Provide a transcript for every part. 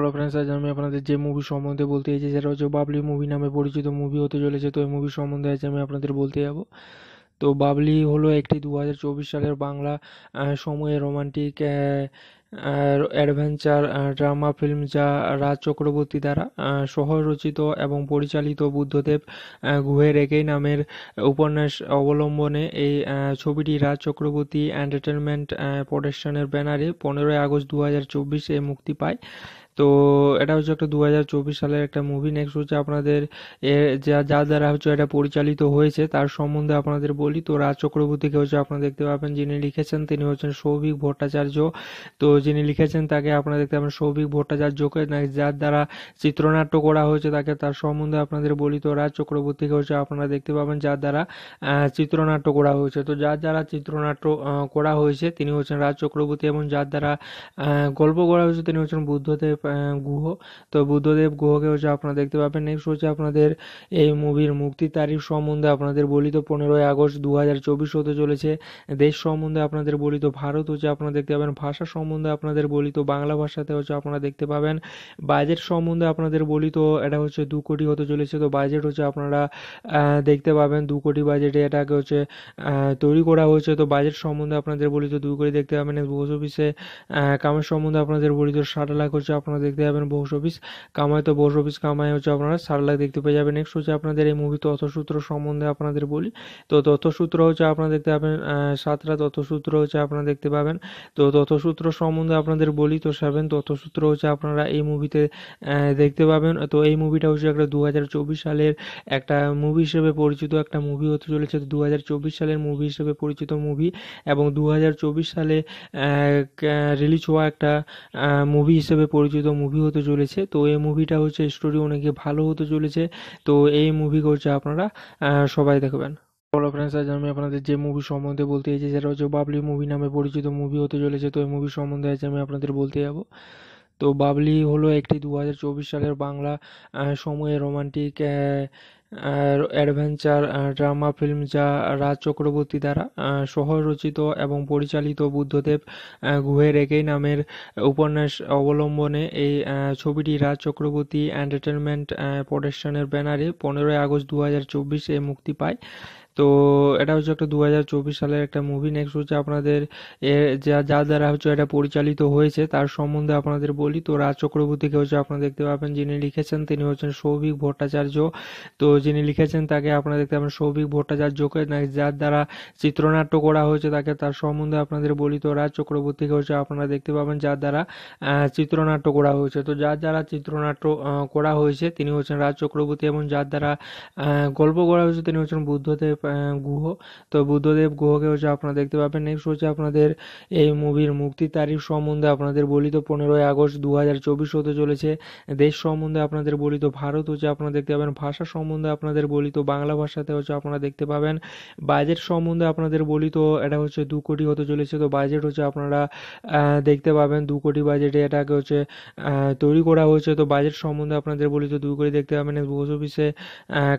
hello friends আজ আমি আপনাদের যে মুভি সম্বন্ধে বলতে চাইছি সেটা হচ্ছে বাবলি মুভি নামে পরিচিত মুভি হতে চলেছে তো এই মুভি সম্বন্ধে আজ আমি আপনাদের বলতে যাব তো বাবলি হলো একটি দু সালের বাংলা সময়ে রোমান্টিক অ্যাডভেঞ্চার ড্রামা ফিল্ম যা রাজ চক্রবর্তী দ্বারা সহ রচিত এবং পরিচালিত বুদ্ধদেব গুহের একই নামের উপন্যাস অবলম্বনে এই ছবিটি রাজ চক্রবর্তী এন্টারটেনমেন্ট প্রোডাকশনের ব্যানারে পনেরোই আগস্ট দু হাজার চব্বিশে মুক্তি পায় তো এটা হচ্ছে একটা দু হাজার চব্বিশ সালের একটা মুভি নেক্সট হচ্ছে আপনাদের যা যা দ্বারা হচ্ছে এটা পরিচালিত হয়েছে তার সম্বন্ধে আপনাদের বলি তো রাজ চক্রবর্তীকে হচ্ছে আপনারা দেখতে পাবেন যিনি লিখেছেন তিনি হচ্ছেন সৌভিক ভট্টাচার্য তো যিনি লিখেছেন তাকে আপনারা দেখতে পাবেন সৌভিক ভট্টাচার্যকে যার দ্বারা চিত্রনাট্য করা হয়েছে তাকে তার সম্বন্ধে আপনাদের বলি তো রাজ চক্রবর্তীকে হচ্ছে আপনারা দেখতে পাবেন যার দ্বারা চিত্রনাট্য করা হয়েছে তো যার দ্বারা চিত্রনাট্য করা হয়েছে তিনি হচ্ছেন রাজ চক্রবর্তী এবং যার দ্বারা গল্প করা হয়েছে তিনি হচ্ছেন বুদ্ধদেব গুহ তো বুদ্ধদেব গুহকে হচ্ছে আপনারা দেখতে পাবেন নেক্সট হচ্ছে আপনাদের এই মুভির মুক্তি তারিখ সম্বন্ধে আপনাদের বলি তো পনেরোই আগস্ট দু হাজার চব্বিশ হতে চলেছে দেশ সম্বন্ধে আপনাদের বলি তো ভারত হচ্ছে আপনারা দেখতে পাবেন ভাষা সম্বন্ধে আপনাদের বলি তো বাংলা ভাষাতে হচ্ছে আপনারা দেখতে পাবেন বাজেট সম্বন্ধে আপনাদের বলি তো এটা হচ্ছে দু কোটি হতে চলেছে তো বাজেট হচ্ছে আপনারা দেখতে পাবেন দু কোটি বাজেটে এটাকে হচ্ছে তৈরি করা হয়েছে তো বাজেট সম্বন্ধে আপনাদের বলি তো দু কোটি দেখতে পাবেন বস অফিসে কামের সম্বন্ধে আপনাদের বলি তো ষাট লাখ হচ্ছে আপনারা আপনারা দেখতে পাবেন বক্স অফিস কামাই তো বক্স অফিস কামাই হচ্ছে আপনারা চার লাখ দেখতে পেয়ে যাবেন নেক্সট হচ্ছে আপনাদের এই মুভি তথ্যসূত্র সম্বন্ধে আপনাদের বলি তো তথ্যসূত্র হচ্ছে আপনারা দেখতে পাবেন সাতটা তথ্যসূত্র হচ্ছে আপনারা দেখতে পাবেন তো তথ্যসূত্র সম্বন্ধে আপনাদের বলি তো সেভেন তথ্যসূত্র হচ্ছে আপনারা এই মুভিতে দেখতে পাবেন তো এই মুভিটা হচ্ছে একটা দু সালের একটা মুভি হিসেবে পরিচিত একটা মুভি হতে চলেছে দু সালের মুভি হিসেবে পরিচিত মুভি এবং দু সালে রিলিজ হওয়া একটা মুভি হিসেবে পরিচিত মুভি হতে চলেছে তো এই মুভিটা হচ্ছে স্টোরি অনেক ভালো হতে চলেছে তো এই মুভি হচ্ছে আপনারা সবাই দেখবেন হ্যালো ফ্রেন্ডস আজ আমি আপনাদের যে মুভি সম্বন্ধে বলতে চাইছি যেটা হচ্ছে বাবলি মুভি নামে পরিচিত মুভি হতে চলেছে তো এই মুভি সম্বন্ধে আজ আমি আপনাদের বলতে যাব তো বাবলি হলো একটি দু সালের বাংলা সময়ে রোমান্টিক অ্যাডভেঞ্চার ড্রামা ফিল্ম যা রাজ চক্রবর্তী দ্বারা সহ-রচিত এবং পরিচালিত বুদ্ধদেব গুহের একই নামের উপন্যাস অবলম্বনে এই ছবিটি রাজ চক্রবর্তী এন্টারটেনমেন্ট প্রোডাকশনের ব্যানারে পনেরোই আগস্ট দু হাজার চব্বিশে মুক্তি পায় তো এটা হচ্ছে একটা দু সালের একটা মুভি নেক্সট হচ্ছে আপনাদের যা যা দ্বারা হচ্ছে এটা পরিচালিত হয়েছে তার সম্বন্ধে আপনাদের বলি তো রাজ চক্রবর্তীকে হচ্ছে আপনারা দেখতে পাবেন যিনি লিখেছেন তিনি হচ্ছেন সৌভিক ভট্টাচার্য তো যিনি লিখেছেন তাকে আপনারা দেখতে পাবেন সৌভিক ভট্টাচার্যকে যার দ্বারা চিত্রনাট্য করা হয়েছে তাকে তার সম্বন্ধে আপনাদের বলি তো রাজ চক্রবর্তীকে হচ্ছে আপনারা দেখতে পাবেন যার দ্বারা চিত্রনাট্য করা হয়েছে তো যার দ্বারা চিত্রনাট্য করা হয়েছে তিনি হচ্ছেন রাজ চক্রবর্তী এবং যার দ্বারা গল্প করা হয়েছে তিনি হচ্ছেন বুদ্ধদেব গুহ তো বুদ্ধদেব গুহকে হচ্ছে আপনারা দেখতে পাবেন নেক্সট হচ্ছে আপনাদের এই মুভির মুক্তি তারিখ সম্বন্ধে আপনাদের বলি তো পনেরোই আগস্ট দু হাজার চব্বিশ হতে চলেছে দেশ সম্বন্ধে আপনাদের বলি তো ভারত হচ্ছে আপনারা দেখতে পাবেন ভাষা সম্বন্ধে আপনাদের বলি তো বাংলা ভাষাতে হচ্ছে আপনারা দেখতে পাবেন বাজেট সম্বন্ধে আপনাদের বলি তো এটা হচ্ছে দু কোটি হতে চলেছে তো বাজেট হচ্ছে আপনারা দেখতে পাবেন দু কোটি বাজেটে এটাকে হচ্ছে তৈরি করা হয়েছে তো বাজেট সম্বন্ধে আপনাদের বলি তো দু কোটি দেখতে পাবেন বস অফিসে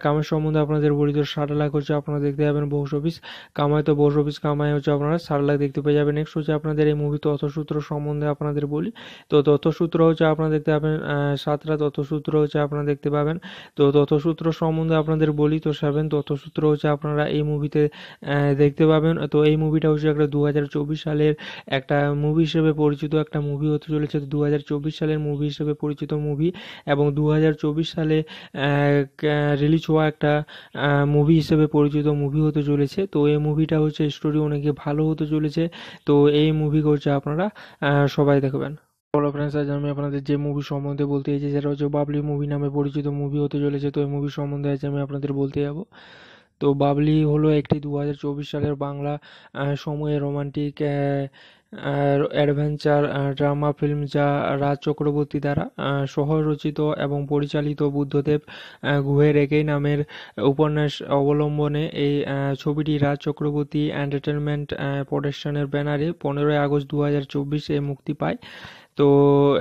কামের সম্বন্ধে আপনাদের বলি তো ষাট লাখ হচ্ছে আপনারা আপনারা দেখতে পাবেন বক্স অফিস কামাই তো বক্স অফিস কামাই হচ্ছে আপনারা চার লাখ দেখতে পেয়ে যাবেন নেক্সট হচ্ছে আপনাদের এই মুভি তথ্যসূত্র সম্বন্ধে আপনাদের বলি তো তথ্যসূত্র হচ্ছে আপনারা দেখতে পাবেন সাতটা তথ্যসূত্র হচ্ছে আপনারা দেখতে পাবেন তো তথ্যসূত্র সম্বন্ধে আপনাদের বলি তো সেভেন তথ্যসূত্র হচ্ছে আপনারা এই মুভিতে দেখতে পাবেন তো এই মুভিটা হচ্ছে একটা দু সালের একটা মুভি হিসেবে পরিচিত একটা মুভি হতে চলেছে দু সালের মুভি হিসেবে পরিচিত মুভি এবং দু সালে রিলিজ হওয়া একটা মুভি হিসেবে পরিচিত একটা মুভি হতে চলেছে তো এই মুভিটা হচ্ছে স্টোরি অনেকে ভালো হতে চলেছে তো এই মুভি হচ্ছে আপনারা সবাই দেখবেন হ্যালো ফ্রেন্ডস আজ আমি আপনাদের যে মুভি সম্বন্ধে বলতে চাইছি সেটা হচ্ছে বাবলি মুভি নামে পরিচিত মুভি হতে চলেছে তো এই মুভি সম্বন্ধে আজ আমি আপনাদের বলতে যাব তো বাবলি হলো একটি দু সালের বাংলা সময়ে রোমান্টিক অ্যাডভেঞ্চার ড্রামা ফিল্ম যা রাজ চক্রবর্তী দ্বারা সহ-রচিত এবং পরিচালিত বুদ্ধদেব গুহের একই নামের উপন্যাস অবলম্বনে এই ছবিটি রাজ চক্রবর্তী এন্টারটেনমেন্ট প্রোডাকশনের ব্যানারে পনেরোই আগস্ট দু হাজার চব্বিশে মুক্তি পায় তো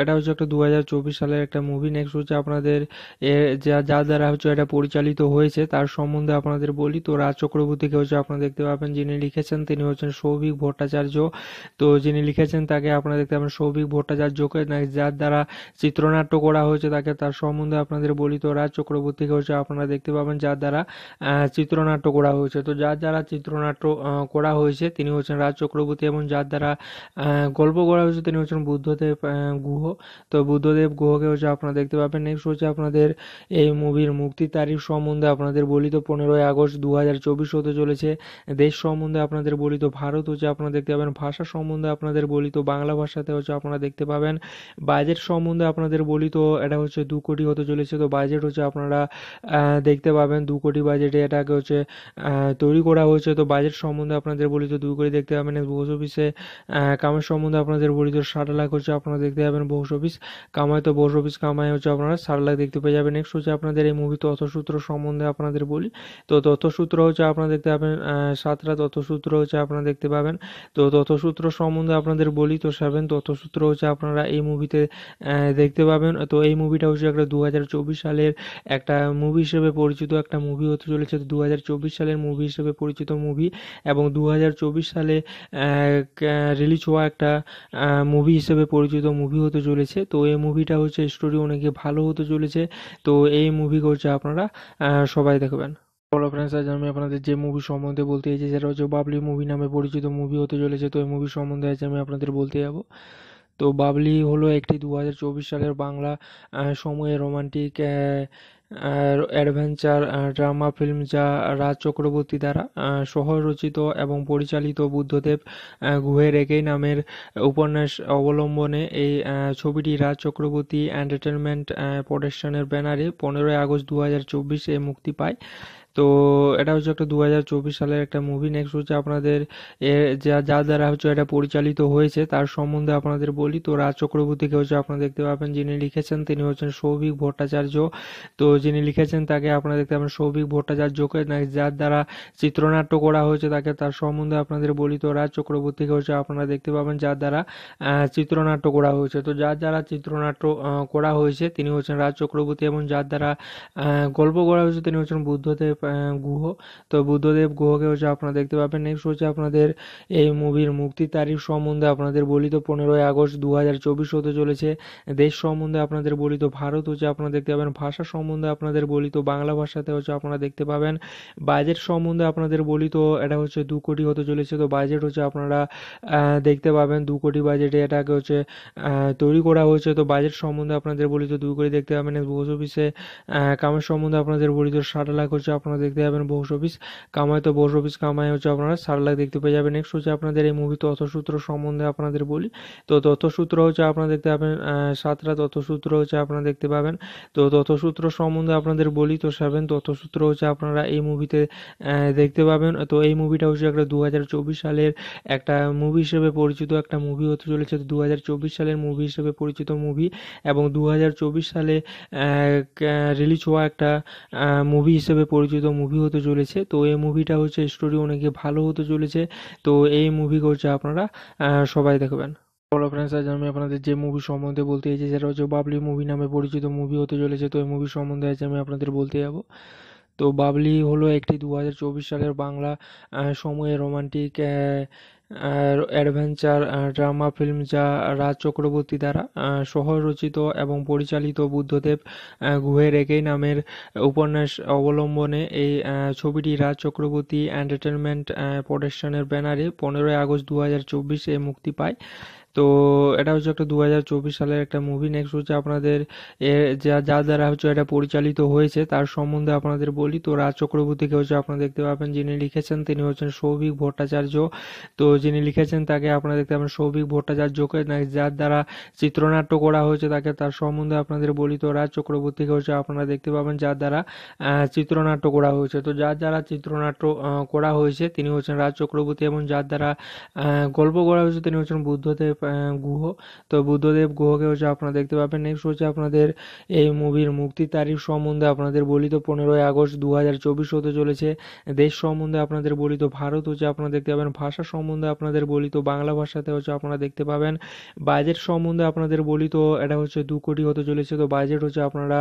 এটা হচ্ছে একটা দু হাজার চব্বিশ সালের একটা মুভি নেক্সট হচ্ছে আপনাদের যা যা দ্বারা হচ্ছে এটা পরিচালিত হয়েছে তার সম্বন্ধে আপনাদের বলি তো রাজ চক্রবর্তীকে হচ্ছে আপনারা দেখতে পাবেন যিনি লিখেছেন তিনি হচ্ছেন সৌভিক ভট্টাচার্য তো যিনি লিখেছেন তাকে আপনারা দেখতে পাবেন সৌভিক ভট্টাচার্যকে যার দ্বারা চিত্রনাট্য করা হয়েছে তাকে তার সম্বন্ধে আপনাদের বলি তো রাজ চক্রবর্তীকে হচ্ছে আপনারা দেখতে পাবেন যার দ্বারা চিত্রনাট্য করা হয়েছে তো যার দ্বারা চিত্রনাট্য করা হয়েছে তিনি হচ্ছেন রাজ চক্রবর্তী এবং যার দ্বারা গল্প করা হয়েছে তিনি হচ্ছেন বুদ্ধদেব গুহ তো বুদ্ধদেব গুহকে হচ্ছে আপনারা দেখতে পাবেন নেক্সট হচ্ছে আপনাদের এই মুভির মুক্তি তারিখ সম্বন্ধে আপনাদের বলি তো পনেরোই আগস্ট দু হাজার চব্বিশ হতে চলেছে দেশ সম্বন্ধে আপনাদের বলি তো ভারত হচ্ছে আপনারা দেখতে পাবেন ভাষা সম্বন্ধে আপনাদের বলি তো বাংলা ভাষাতে হচ্ছে আপনারা দেখতে পাবেন বাজেট সম্বন্ধে আপনাদের বলি তো এটা হচ্ছে দু কোটি হতে চলেছে তো বাজেট হচ্ছে আপনারা দেখতে পাবেন দু কোটি বাজেটে এটাকে হচ্ছে তৈরি করা হয়েছে তো বাজেট সম্বন্ধে আপনাদের বলি তো দু কোটি দেখতে পাবেন বস অফিসে কামের সম্বন্ধে আপনাদের বলি তো ষাট লাখ হচ্ছে আপনারা আপনারা দেখতে পাবেন বক্স অফিস কামাই তো বক্স অফিস কামাই হচ্ছে আপনারা চার লাখ দেখতে পেয়ে যাবেন নেক্সট হচ্ছে আপনাদের এই মুভি তথ্যসূত্র সম্বন্ধে আপনাদের বলি তো তথ্যসূত্র হচ্ছে আপনারা দেখতে পাবেন সাতটা তথ্যসূত্র হচ্ছে আপনারা দেখতে পাবেন তো তথ্যসূত্র সম্বন্ধে আপনাদের বলি তো সেভেন তথ্যসূত্র হচ্ছে আপনারা এই মুভিতে দেখতে পাবেন তো এই মুভিটা হচ্ছে একটা দু সালের একটা মুভি হিসেবে পরিচিত একটা মুভি হতে চলেছে দু সালের মুভি হিসেবে পরিচিত মুভি এবং দু সালে রিলিজ হওয়া একটা মুভি হিসেবে পরিচিত আলোচিত মুভি হতে চলেছে তো এই মুভিটা হচ্ছে স্টোরি অনেক ভালো হতে চলেছে তো এই মুভি করছে আপনারা সবাই দেখবেন হ্যালো ফ্রেন্ডস আজ আমি আপনাদের যে মুভি সম্বন্ধে বলতে চাইছি সেটা হচ্ছে বাবলি মুভি নামে পরিচিত মুভি হতে চলেছে তো এই মুভি সম্বন্ধে আজ আমি আপনাদের বলতে যাব তো বাবলি হলো একটি দু সালের বাংলা সময়ে রোমান্টিক অ্যাডভেঞ্চার ড্রামা ফিল্ম যা রাজ চক্রবর্তী দ্বারা সহ-রচিত এবং পরিচালিত বুদ্ধদেব গুহের একই নামের উপন্যাস অবলম্বনে এই ছবিটি রাজ চক্রবর্তী এন্টারটেনমেন্ট প্রোডাকশনের ব্যানারে পনেরোই আগস্ট দু হাজার চব্বিশে মুক্তি পায় তো এটা হচ্ছে একটা দু সালের একটা মুভি নেক্সট হচ্ছে আপনাদের যা যা দ্বারা হচ্ছে এটা পরিচালিত হয়েছে তার সম্বন্ধে আপনাদের বলি তো রাজ চক্রবর্তীকে হচ্ছে আপনারা দেখতে পাবেন যিনি লিখেছেন তিনি হচ্ছেন সৌভিক ভট্টাচার্য তো যিনি লিখেছেন তাকে আপনারা দেখতে পাবেন সৌভিক ভট্টাচার্যকে যার দ্বারা চিত্রনাট্য করা হয়েছে তাকে তার সম্বন্ধে আপনাদের বলি তো রাজ চক্রবর্তীকে হচ্ছে আপনারা দেখতে পাবেন যার দ্বারা চিত্রনাট্য করা হয়েছে তো যার দ্বারা চিত্রনাট্য করা হয়েছে তিনি হচ্ছেন রাজ চক্রবর্তী এবং যার দ্বারা গল্প করা হয়েছে তিনি হচ্ছেন বুদ্ধদেব গুহ তো বুদ্ধদেব গুহকে হচ্ছে আপনারা দেখতে পাবেন নেক্সট হচ্ছে আপনাদের এই মুভির মুক্তি তারিখ সম্বন্ধে আপনাদের বলি তো পনেরোই আগস্ট দু হাজার চব্বিশ হতে চলেছে দেশ সম্বন্ধে আপনাদের বলি তো ভারত হচ্ছে আপনারা দেখতে পাবেন ভাষা সম্বন্ধে আপনাদের বলি তো বাংলা ভাষাতে হচ্ছে আপনারা দেখতে পাবেন বাজেট সম্বন্ধে আপনাদের বলি তো এটা হচ্ছে দু কোটি হতে চলেছে তো বাজেট হচ্ছে আপনারা দেখতে পাবেন দু কোটি বাজেটে এটাকে হচ্ছে তৈরি করা হয়েছে তো বাজেট সম্বন্ধে আপনাদের বলি তো দু কোটি দেখতে পাবেন বস অফিসে কামের সম্বন্ধে আপনাদের বলি তো ষাট লাখ হচ্ছে আপনাদের আপনারা দেখতে পাবেন বক্স অফিস কামাই তো বক্স অফিস কামাই হচ্ছে আপনারা চার লাখ দেখতে পেয়ে যাবেন নেক্সট হচ্ছে আপনাদের এই মুভি তথ্যসূত্র সম্বন্ধে আপনাদের বলি তো তথ্যসূত্র হচ্ছে আপনারা দেখতে পাবেন সাতটা তথ্যসূত্র হচ্ছে আপনারা দেখতে পাবেন তো তথ্যসূত্র সম্বন্ধে আপনাদের বলি তো সেভেন তথ্যসূত্র হচ্ছে আপনারা এই মুভিতে দেখতে পাবেন তো এই মুভিটা হচ্ছে একটা দু সালের একটা মুভি হিসেবে পরিচিত একটা মুভি হতে চলেছে দু সালের মুভি হিসেবে পরিচিত মুভি এবং দু সালে রিলিজ হওয়া একটা মুভি হিসেবে পরিচিত প্রযোজিত মুভি হতে চলেছে তো এই মুভিটা হচ্ছে স্টোরি অনেক ভালো হতে চলেছে তো এই মুভি হচ্ছে আপনারা সবাই দেখবেন বলো ফ্রেন্ডস আজ আমি আপনাদের যে মুভি সম্বন্ধে বলতে চাইছি সেটা হচ্ছে বাবলি মুভি নামে পরিচিত মুভি হতে চলেছে তো এই মুভি সম্বন্ধে আজ আমি আপনাদের বলতে যাব তো বাবলি হলো একটি দু সালের বাংলা সময়ে রোমান্টিক অ্যাডভেঞ্চার ড্রামা ফিল্ম যা রাজ চক্রবর্তী দ্বারা সহ-রচিত এবং পরিচালিত বুদ্ধদেব গুহের একই নামের উপন্যাস অবলম্বনে এই ছবিটি রাজ চক্রবর্তী এন্টারটেনমেন্ট প্রোডাকশনের ব্যানারে পনেরোই আগস্ট দু হাজার চব্বিশে মুক্তি পায় তো এটা হচ্ছে একটা দু সালের একটা মুভি নেক্সট হচ্ছে আপনাদের যা যা দ্বারা হচ্ছে এটা পরিচালিত হয়েছে তার সম্বন্ধে আপনাদের বলি তো রাজ চক্রবর্তীকে হচ্ছে আপনারা দেখতে পাবেন যিনি লিখেছেন তিনি হচ্ছেন সৌভিক ভট্টাচার্য তো যিনি লিখেছেন তাকে আপনারা দেখতে পাবেন সৌভিক ভট্টাচার্যকে যার দ্বারা চিত্রনাট্য করা হয়েছে তাকে তার সম্বন্ধে আপনাদের বলি তো রাজ চক্রবর্তীকে হচ্ছে আপনারা দেখতে পাবেন যার দ্বারা চিত্রনাট্য করা হয়েছে তো যার দ্বারা চিত্রনাট্য করা হয়েছে তিনি হচ্ছেন রাজ চক্রবর্তী এবং যার দ্বারা গল্প করা হয়েছে তিনি হচ্ছেন বুদ্ধদেব গুহ তো বুদ্ধদেব গুহকে হচ্ছে আপনারা দেখতে পাবেন নেক্সট হচ্ছে আপনাদের এই মুভির মুক্তির তারিখ সম্বন্ধে আপনাদের বলি তো পনেরোই আগস্ট দু হাজার চব্বিশ হতে চলেছে দেশ সম্বন্ধে আপনাদের বলি তো ভারত হচ্ছে আপনারা দেখতে পাবেন ভাষা সম্বন্ধে আপনাদের বলি তো বাংলা ভাষাতে হচ্ছে আপনারা দেখতে পাবেন বাজেট সম্বন্ধে আপনাদের বলি তো এটা হচ্ছে দু কোটি হতে চলেছে তো বাজেট হচ্ছে আপনারা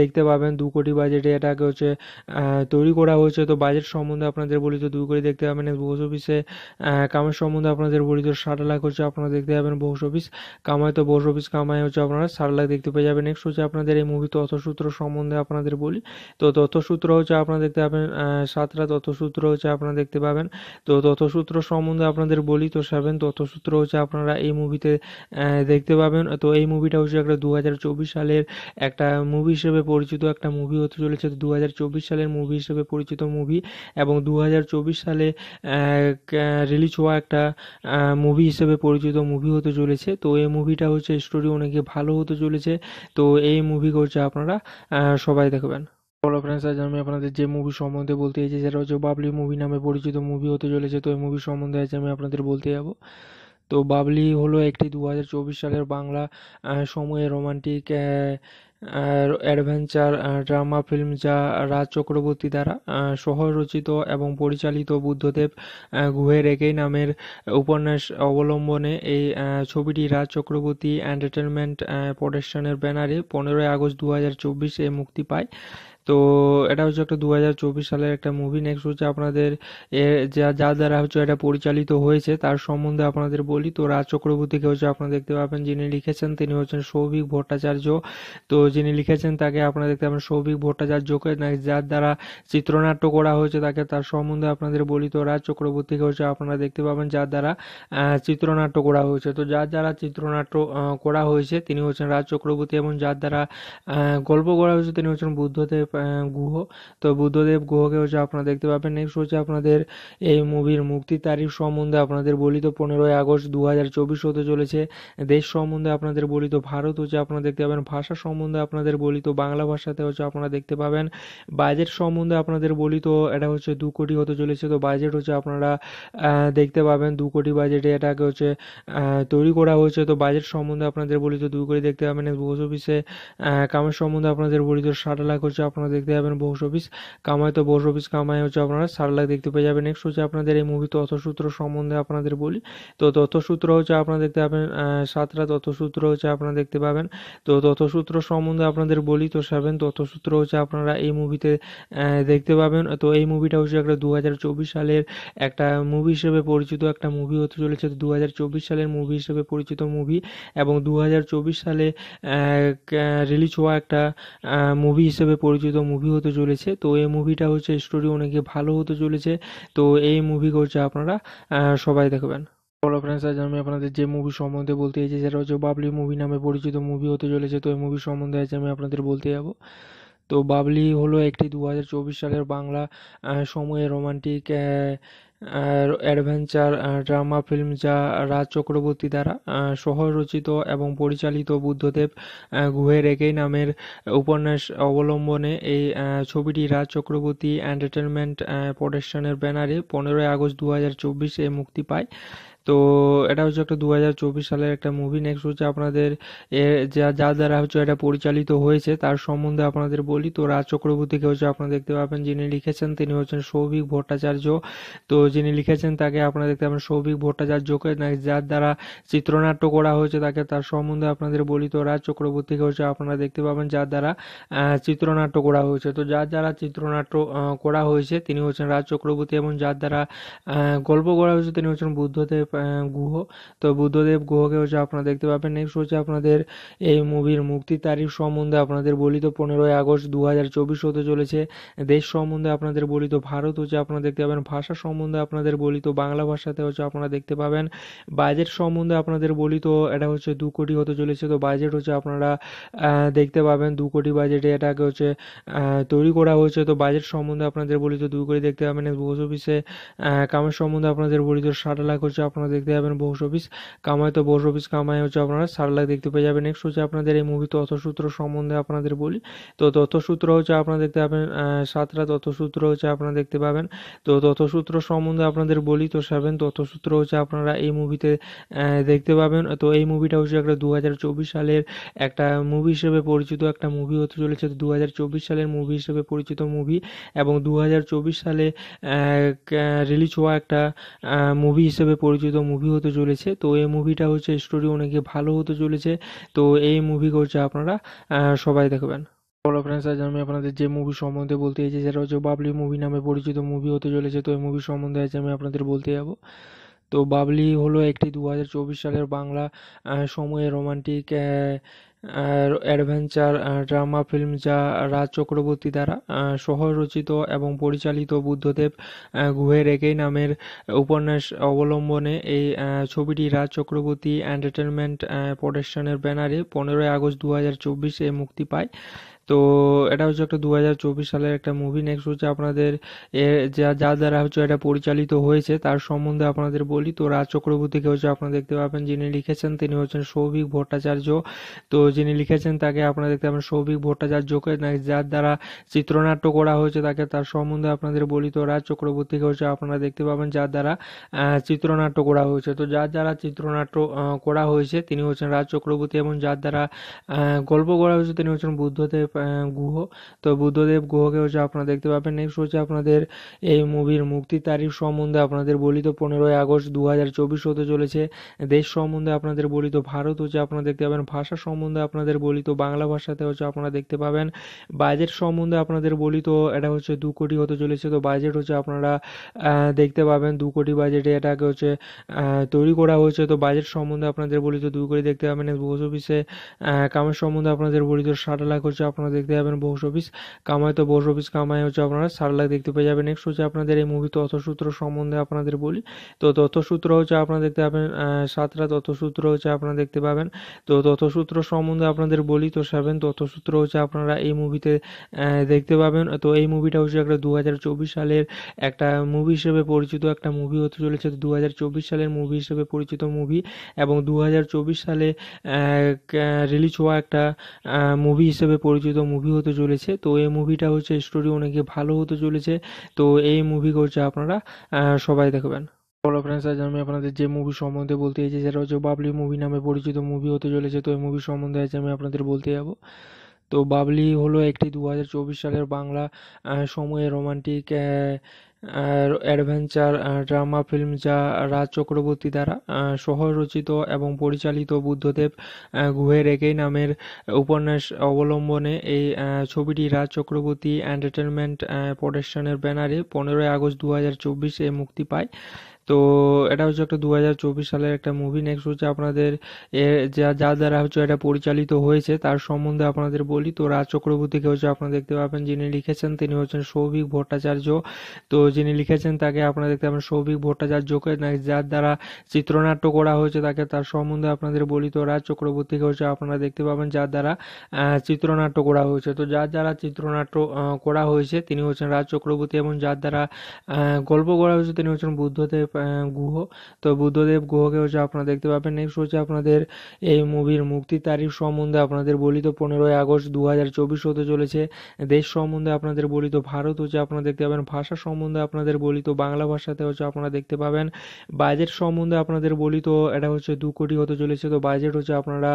দেখতে পাবেন দু কোটি বাজেটে এটাকে হচ্ছে তৈরি করা হয়েছে তো বাজেট সম্বন্ধে আপনাদের বলি তো দু কোটি দেখতে পাবেন বস অফিসে কামের সম্বন্ধে আপনাদের বলি তো ষাট লাখ হচ্ছে আপনার আপনারা দেখতে পাবেন বক্স অফিস কামায় তো বক্স অফিস কামাই হচ্ছে আপনারা চার লাখ দেখতে পেয়ে যাবেন নেক্সট হচ্ছে আপনাদের এই মুভি তথ্যসূত্র সম্বন্ধে আপনাদের বলি তো তথ্যসূত্র হচ্ছে আপনারা দেখতে পাবেন সাতটা তথ্যসূত্র হচ্ছে আপনারা দেখতে পাবেন তো তথ্যসূত্র সম্বন্ধে আপনাদের বলি তো সেভেন তথ্যসূত্র হচ্ছে আপনারা এই মুভিতে দেখতে পাবেন তো এই মুভিটা হচ্ছে একটা দু সালের একটা মুভি হিসেবে পরিচিত একটা মুভি হতে চলেছে দু সালের মুভি হিসেবে পরিচিত মুভি এবং দু সালে রিলিজ হওয়া একটা মুভি হিসেবে পরিচিত আলোচিত মুভি হতে চলেছে তো এই মুভিটা হচ্ছে স্টোরি অনেক ভালো হতে চলেছে তো এই মুভি হচ্ছে আপনারা সবাই দেখবেন বলো ফ্রেন্ডস আজ আমি আপনাদের যে মুভি সম্বন্ধে বলতে চাইছি যেটা হচ্ছে বাবলি মুভি নামে পরিচিত মুভি হতে চলেছে তো এই মুভি সম্বন্ধে আজ আমি আপনাদের বলতে যাব তো বাবলি হলো একটি দু সালের বাংলা সময়ে রোমান্টিক অ্যাডভেঞ্চার ড্রামা ফিল্ম যা রাজ চক্রবর্তী দ্বারা সহ-রচিত এবং পরিচালিত বুদ্ধদেব গুহের একই নামের উপন্যাস অবলম্বনে এই ছবিটি রাজ চক্রবর্তী এন্টারটেনমেন্ট প্রোডাকশনের ব্যানারে পনেরোই আগস্ট দু হাজার চব্বিশে মুক্তি পায় তো এটা হচ্ছে একটা দু সালের একটা মুভি নেক্সট হচ্ছে আপনাদের যা যার দ্বারা হচ্ছে এটা পরিচালিত হয়েছে তার সম্বন্ধে আপনাদের বলি তো রাজ চক্রবর্তীকে হচ্ছে আপনারা দেখতে পাবেন যিনি লিখেছেন তিনি হচ্ছেন সৌভিক ভট্টাচার্য তো যিনি লিখেছেন তাকে আপনারা দেখতে পাবেন সৌভিক ভট্টাচার্যকে যার দ্বারা চিত্রনাট্য করা হয়েছে তাকে তার সম্বন্ধে আপনাদের বলি তো রাজ চক্রবর্তীকে হচ্ছে আপনারা দেখতে পাবেন যার দ্বারা চিত্রনাট্য করা হয়েছে তো যার দ্বারা চিত্রনাট্য করা হয়েছে তিনি হচ্ছেন রাজ চক্রবর্তী এবং যার দ্বারা গল্প করা হয়েছে তিনি হচ্ছেন বুদ্ধদেব গুহ তো বুদ্ধদেব গুহকে হচ্ছে আপনারা দেখতে পাবেন নেক্সট হচ্ছে আপনাদের এই মুভির মুক্তি তারিখ সম্বন্ধে আপনাদের বলি তো পনেরোই আগস্ট দু হাজার চব্বিশ হতে চলেছে দেশ সম্বন্ধে আপনাদের বলি তো ভারত হচ্ছে আপনারা দেখতে পাবেন ভাষা সম্বন্ধে আপনাদের বলি তো বাংলা ভাষাতে হচ্ছে আপনারা দেখতে পাবেন বাজেট সম্বন্ধে আপনাদের বলি তো এটা হচ্ছে দু কোটি হতে চলেছে তো বাজেট হচ্ছে আপনারা দেখতে পাবেন দু কোটি বাজেটে এটাকে হচ্ছে তৈরি করা হয়েছে তো বাজেট সম্বন্ধে আপনাদের বলি তো দু কোটি দেখতে পাবেন বস অফিসে কামের সম্বন্ধে আপনাদের বলি তো ষাট লাখ হচ্ছে আপনার আপনারা দেখতে পাবেন বক্স অফিস কামাই তো বক্স অফিস কামাই হচ্ছে আপনারা চার লাখ দেখতে পেয়ে যাবেন নেক্সট হচ্ছে আপনাদের এই মুভি তথ্যসূত্র সম্বন্ধে আপনাদের বলি তো তথ্যসূত্র হচ্ছে আপনারা দেখতে পাবেন সাতটা তথ্যসূত্র হচ্ছে আপনারা দেখতে পাবেন তো তথ্যসূত্র সম্বন্ধে আপনাদের বলি তো সেভেন তথ্যসূত্র হচ্ছে আপনারা এই মুভিতে দেখতে পাবেন তো এই মুভিটা হচ্ছে একটা দু সালের একটা মুভি হিসেবে পরিচিত একটা মুভি হতে চলেছে দু সালের মুভি হিসেবে পরিচিত মুভি এবং দু সালে রিলিজ হওয়া একটা মুভি হিসেবে পরিচিত আলোচিত মুভি হতে চলেছে তো এই মুভিটা হচ্ছে স্টোরি অনেকে ভালো হতে চলেছে তো এই মুভি হচ্ছে আপনারা সবাই দেখবেন বলো ফ্রেন্ডস আজ আমি আপনাদের যে মুভি সম্বন্ধে বলতে চাইছি সেটা হচ্ছে বাবলি মুভি নামে পরিচিত মুভি হতে চলেছে তো এই মুভি সম্বন্ধে আজ আমি আপনাদের বলতে যাব তো বাবলি হলো একটি দু সালের বাংলা সময়ে রোমান্টিক অ্যাডভেঞ্চার ড্রামা ফিল্ম যা রাজ চক্রবর্তী দ্বারা সহ-রচিত এবং পরিচালিত বুদ্ধদেব গুহের একই নামের উপন্যাস অবলম্বনে এই ছবিটি রাজ চক্রবর্তী এন্টারটেনমেন্ট প্রোডাকশনের ব্যানারে পনেরোই আগস্ট দু হাজার চব্বিশে মুক্তি পায় তো এটা হচ্ছে একটা দু হাজার চব্বিশ সালের একটা মুভি নেক্সট হচ্ছে আপনাদের যা যা দ্বারা হচ্ছে এটা পরিচালিত হয়েছে তার সম্বন্ধে আপনাদের বলি তো রাজ চক্রবর্তীকে হচ্ছে আপনারা দেখতে পাবেন যিনি লিখেছেন তিনি হচ্ছেন সৌভিক ভট্টাচার্য তো যিনি লিখেছেন তাকে আপনারা দেখতে পাবেন সৌভিক ভট্টাচার্যকে যার দ্বারা চিত্রনাট্য করা হয়েছে তাকে তার সম্বন্ধে আপনাদের বলি তো রাজ চক্রবর্তীকে হচ্ছে আপনারা দেখতে পাবেন যার দ্বারা চিত্রনাট্য করা হয়েছে তো যার দ্বারা চিত্রনাট্য করা হয়েছে তিনি হচ্ছেন রাজ চক্রবর্তী এবং যার দ্বারা গল্প করা হয়েছে তিনি হচ্ছেন বুদ্ধদেব গুহ তো বুদ্ধদেব গুহকে হচ্ছে আপনারা দেখতে পাবেন নেক্সট হচ্ছে আপনাদের এই মুভির মুক্তি তারিখ সম্বন্ধে আপনাদের বলি তো পনেরোই আগস্ট দু হাজার চব্বিশ হতে চলেছে দেশ সম্বন্ধে আপনাদের বলি তো ভারত হচ্ছে আপনারা দেখতে পাবেন ভাষা সম্বন্ধে আপনাদের বলি তো বাংলা ভাষাতে হচ্ছে আপনারা দেখতে পাবেন বাজেট সম্বন্ধে আপনাদের বলি তো এটা হচ্ছে দু কোটি হতে চলেছে তো বাজেট হচ্ছে আপনারা দেখতে পাবেন দু কোটি বাজেটে এটাকে হচ্ছে তৈরি করা হয়েছে তো বাজেট সম্বন্ধে আপনাদের বলি তো দু কোটি দেখতে পাবেন বস অফিসে কামের সম্বন্ধে আপনাদের বলি তো ষাট লাখ হচ্ছে আপনার আপনারা দেখতে পাবেন বক্স অফিস কামাই তো বক্স অফিস কামাই হচ্ছে আপনারা চার লাখ দেখতে পেয়ে যাবেন নেক্সট হচ্ছে আপনাদের এই মুভি তথ্যসূত্র সম্বন্ধে আপনাদের বলি তো তথ্যসূত্র হচ্ছে আপনারা দেখতে পাবেন সাতটা তথ্যসূত্র হচ্ছে আপনারা দেখতে পাবেন তো তথ্যসূত্র সম্বন্ধে আপনাদের বলি তো সেভেন তথ্যসূত্র হচ্ছে আপনারা এই মুভিতে দেখতে পাবেন তো এই মুভিটা হচ্ছে একটা দু সালের একটা মুভি হিসেবে পরিচিত একটা মুভি হতে চলেছে দু সালের মুভি হিসেবে পরিচিত মুভি এবং দু সালে রিলিজ হওয়া একটা মুভি হিসেবে পরিচিত আলোচিত মুভি হতে চলেছে তো এই মুভিটা হচ্ছে স্টোরি অনেকে ভালো হতে চলেছে তো এই মুভি হচ্ছে আপনারা সবাই দেখবেন হ্যালো ফ্রেন্ডস আজ আমি আপনাদের যে মুভি সম্বন্ধে বলতে চাইছি যেটা হচ্ছে বাবলি মুভি নামে পরিচিত মুভি হতে চলেছে তো এই মুভি সম্বন্ধে আজ আমি আপনাদের বলতে যাব তো বাবলি হলো একটি দু সালের বাংলা সময়ে রোমান্টিক অ্যাডভেঞ্চার ড্রামা ফিল্ম যা রাজ চক্রবর্তী দ্বারা সহ-রচিত এবং পরিচালিত বুদ্ধদেব গুহের একই নামের উপন্যাস অবলম্বনে এই ছবিটি রাজ চক্রবর্তী এন্টারটেনমেন্ট প্রোডাকশনের ব্যানারে পনেরোই আগস্ট দু হাজার চব্বিশে মুক্তি পায় তো এটা হচ্ছে একটা দু সালের একটা মুভি নেক্সট হচ্ছে আপনাদের যা যা দ্বারা হচ্ছে এটা পরিচালিত হয়েছে তার সম্বন্ধে আপনাদের বলি তো রাজ চক্রবর্তীকে হচ্ছে আপনারা দেখতে পাবেন যিনি লিখেছেন তিনি হচ্ছেন সৌভিক ভট্টাচার্য তো যিনি লিখেছেন তাকে আপনারা দেখতে পাবেন সৌভিক ভট্টাচার্যকে যার দ্বারা চিত্রনাট্য করা হয়েছে তাকে তার সম্বন্ধে আপনাদের বলি তো রাজ চক্রবর্তীকে হচ্ছে আপনারা দেখতে পাবেন যার দ্বারা চিত্রনাট্য করা হয়েছে তো যার দ্বারা চিত্রনাট্য করা হয়েছে তিনি হচ্ছেন রাজ চক্রবর্তী এবং যার দ্বারা গল্প করা হয়েছে তিনি হচ্ছেন বুদ্ধদেব গুহ তো বুদ্ধদেব গুহকে হচ্ছে আপনারা দেখতে পাবেন নেক্সট হচ্ছে আপনাদের এই মুভির মুক্তি তারিখ সম্বন্ধে আপনাদের বলি তো পনেরোই আগস্ট দু হাজার চব্বিশ হতে চলেছে দেশ সম্বন্ধে আপনাদের বলি তো ভারত হচ্ছে আপনারা দেখতে পাবেন ভাষা সম্বন্ধে আপনাদের বলি তো বাংলা ভাষাতে হচ্ছে আপনারা দেখতে পাবেন বাজেট সম্বন্ধে আপনাদের বলি তো এটা হচ্ছে দু কোটি হতে চলেছে তো বাজেট হচ্ছে আপনারা দেখতে পাবেন দু কোটি বাজেটে এটাকে হচ্ছে তৈরি করা হয়েছে তো বাজেট সম্বন্ধে আপনাদের বলি তো দু কোটি দেখতে পাবেন বস অফিসে কামের সম্বন্ধে আপনাদের বলি তো ষাট লাখ হচ্ছে আপনারা দেখতে পাবেন বক্স অফিস কামাই তো বক্স অফিস কামায় হচ্ছে আপনারা সার লাখ দেখতে পেয়ে যাবেন নেক্সট হচ্ছে আপনাদের এই মুভি তথ্যসূত্র সম্বন্ধে আপনাদের বলি তো তথ্যসূত্র হচ্ছে আপনারা দেখতে পাবেন সাতটা তথ্যসূত্র হচ্ছে আপনারা দেখতে পাবেন তো তথ্যসূত্র সম্বন্ধে আপনাদের বলি তো সেভেন তথ্যসূত্র হচ্ছে আপনারা এই মুভিতে দেখতে পাবেন তো এই মুভিটা হচ্ছে একটা দু সালের একটা মুভি হিসেবে পরিচিত একটা মুভি হতে চলেছে দু সালের মুভি হিসেবে পরিচিত মুভি এবং দু সালে রিলিজ হওয়া একটা মুভি হিসেবে পরিচিত আলোচিত মুভি হতে চলেছে তো এই মুভিটা হচ্ছে স্টোরি অনেক ভালো হতে চলেছে তো এই মুভি হচ্ছে আপনারা সবাই দেখবেন হ্যালো ফ্রেন্ডস আজ আমি আপনাদের যে মুভি সম্বন্ধে বলতে চাইছি সেটা হচ্ছে বাবলি মুভি নামে পরিচিত মুভি হতে চলেছে তো এই মুভি সম্বন্ধে আজ আমি আপনাদের বলতে যাব তো বাবলি হলো একটি দু সালের বাংলা সময়ে রোমান্টিক অ্যাডভেঞ্চার ড্রামা ফিল্ম যা রাজ চক্রবর্তী দ্বারা সহ-রচিত এবং পরিচালিত বুদ্ধদেব গুহের একই নামের উপন্যাস অবলম্বনে এই ছবিটি রাজ চক্রবর্তী এন্টারটেনমেন্ট প্রোডাকশনের ব্যানারে পনেরোই আগস্ট দু হাজার চব্বিশে মুক্তি পায় তো এটা হচ্ছে একটা দু সালের একটা মুভি নেক্সট হচ্ছে আপনাদের যা যা দ্বারা হচ্ছে এটা পরিচালিত হয়েছে তার সম্বন্ধে আপনাদের বলি তো রাজ চক্রবর্তীকে হচ্ছে আপনারা দেখতে পাবেন যিনি লিখেছেন তিনি হচ্ছেন সৌভিক ভট্টাচার্য তো যিনি লিখেছেন তাকে আপনারা দেখতে পাবেন সৌভিক ভট্টাচার্যকে যার দ্বারা চিত্রনাট্য করা হয়েছে তাকে তার সম্বন্ধে আপনাদের বলি তো রাজ চক্রবর্তীকে হচ্ছে আপনারা দেখতে পাবেন যার দ্বারা চিত্রনাট্য করা হয়েছে তো যার দ্বারা চিত্রনাট্য করা হয়েছে তিনি হচ্ছেন রাজ চক্রবর্তী এবং যার দ্বারা গল্প করা হয়েছে তিনি হচ্ছেন বুদ্ধদেব গুহ তো বুদ্ধদেব গুহকে হচ্ছে আপনারা দেখতে পাবেন নেক্সট হচ্ছে আপনাদের এই মুভির মুক্তি তারিখ সম্বন্ধে আপনাদের বলি তো পনেরোই আগস্ট দু হাজার চব্বিশ হতে চলেছে দেশ সম্বন্ধে আপনাদের বলি তো ভারত হচ্ছে আপনারা দেখতে পাবেন ভাষা সম্বন্ধে আপনাদের বলি তো বাংলা ভাষাতে হচ্ছে আপনারা দেখতে পাবেন বাজেট সম্বন্ধে আপনাদের বলি তো এটা হচ্ছে দু কোটি হতে চলেছে তো বাজেট হচ্ছে আপনারা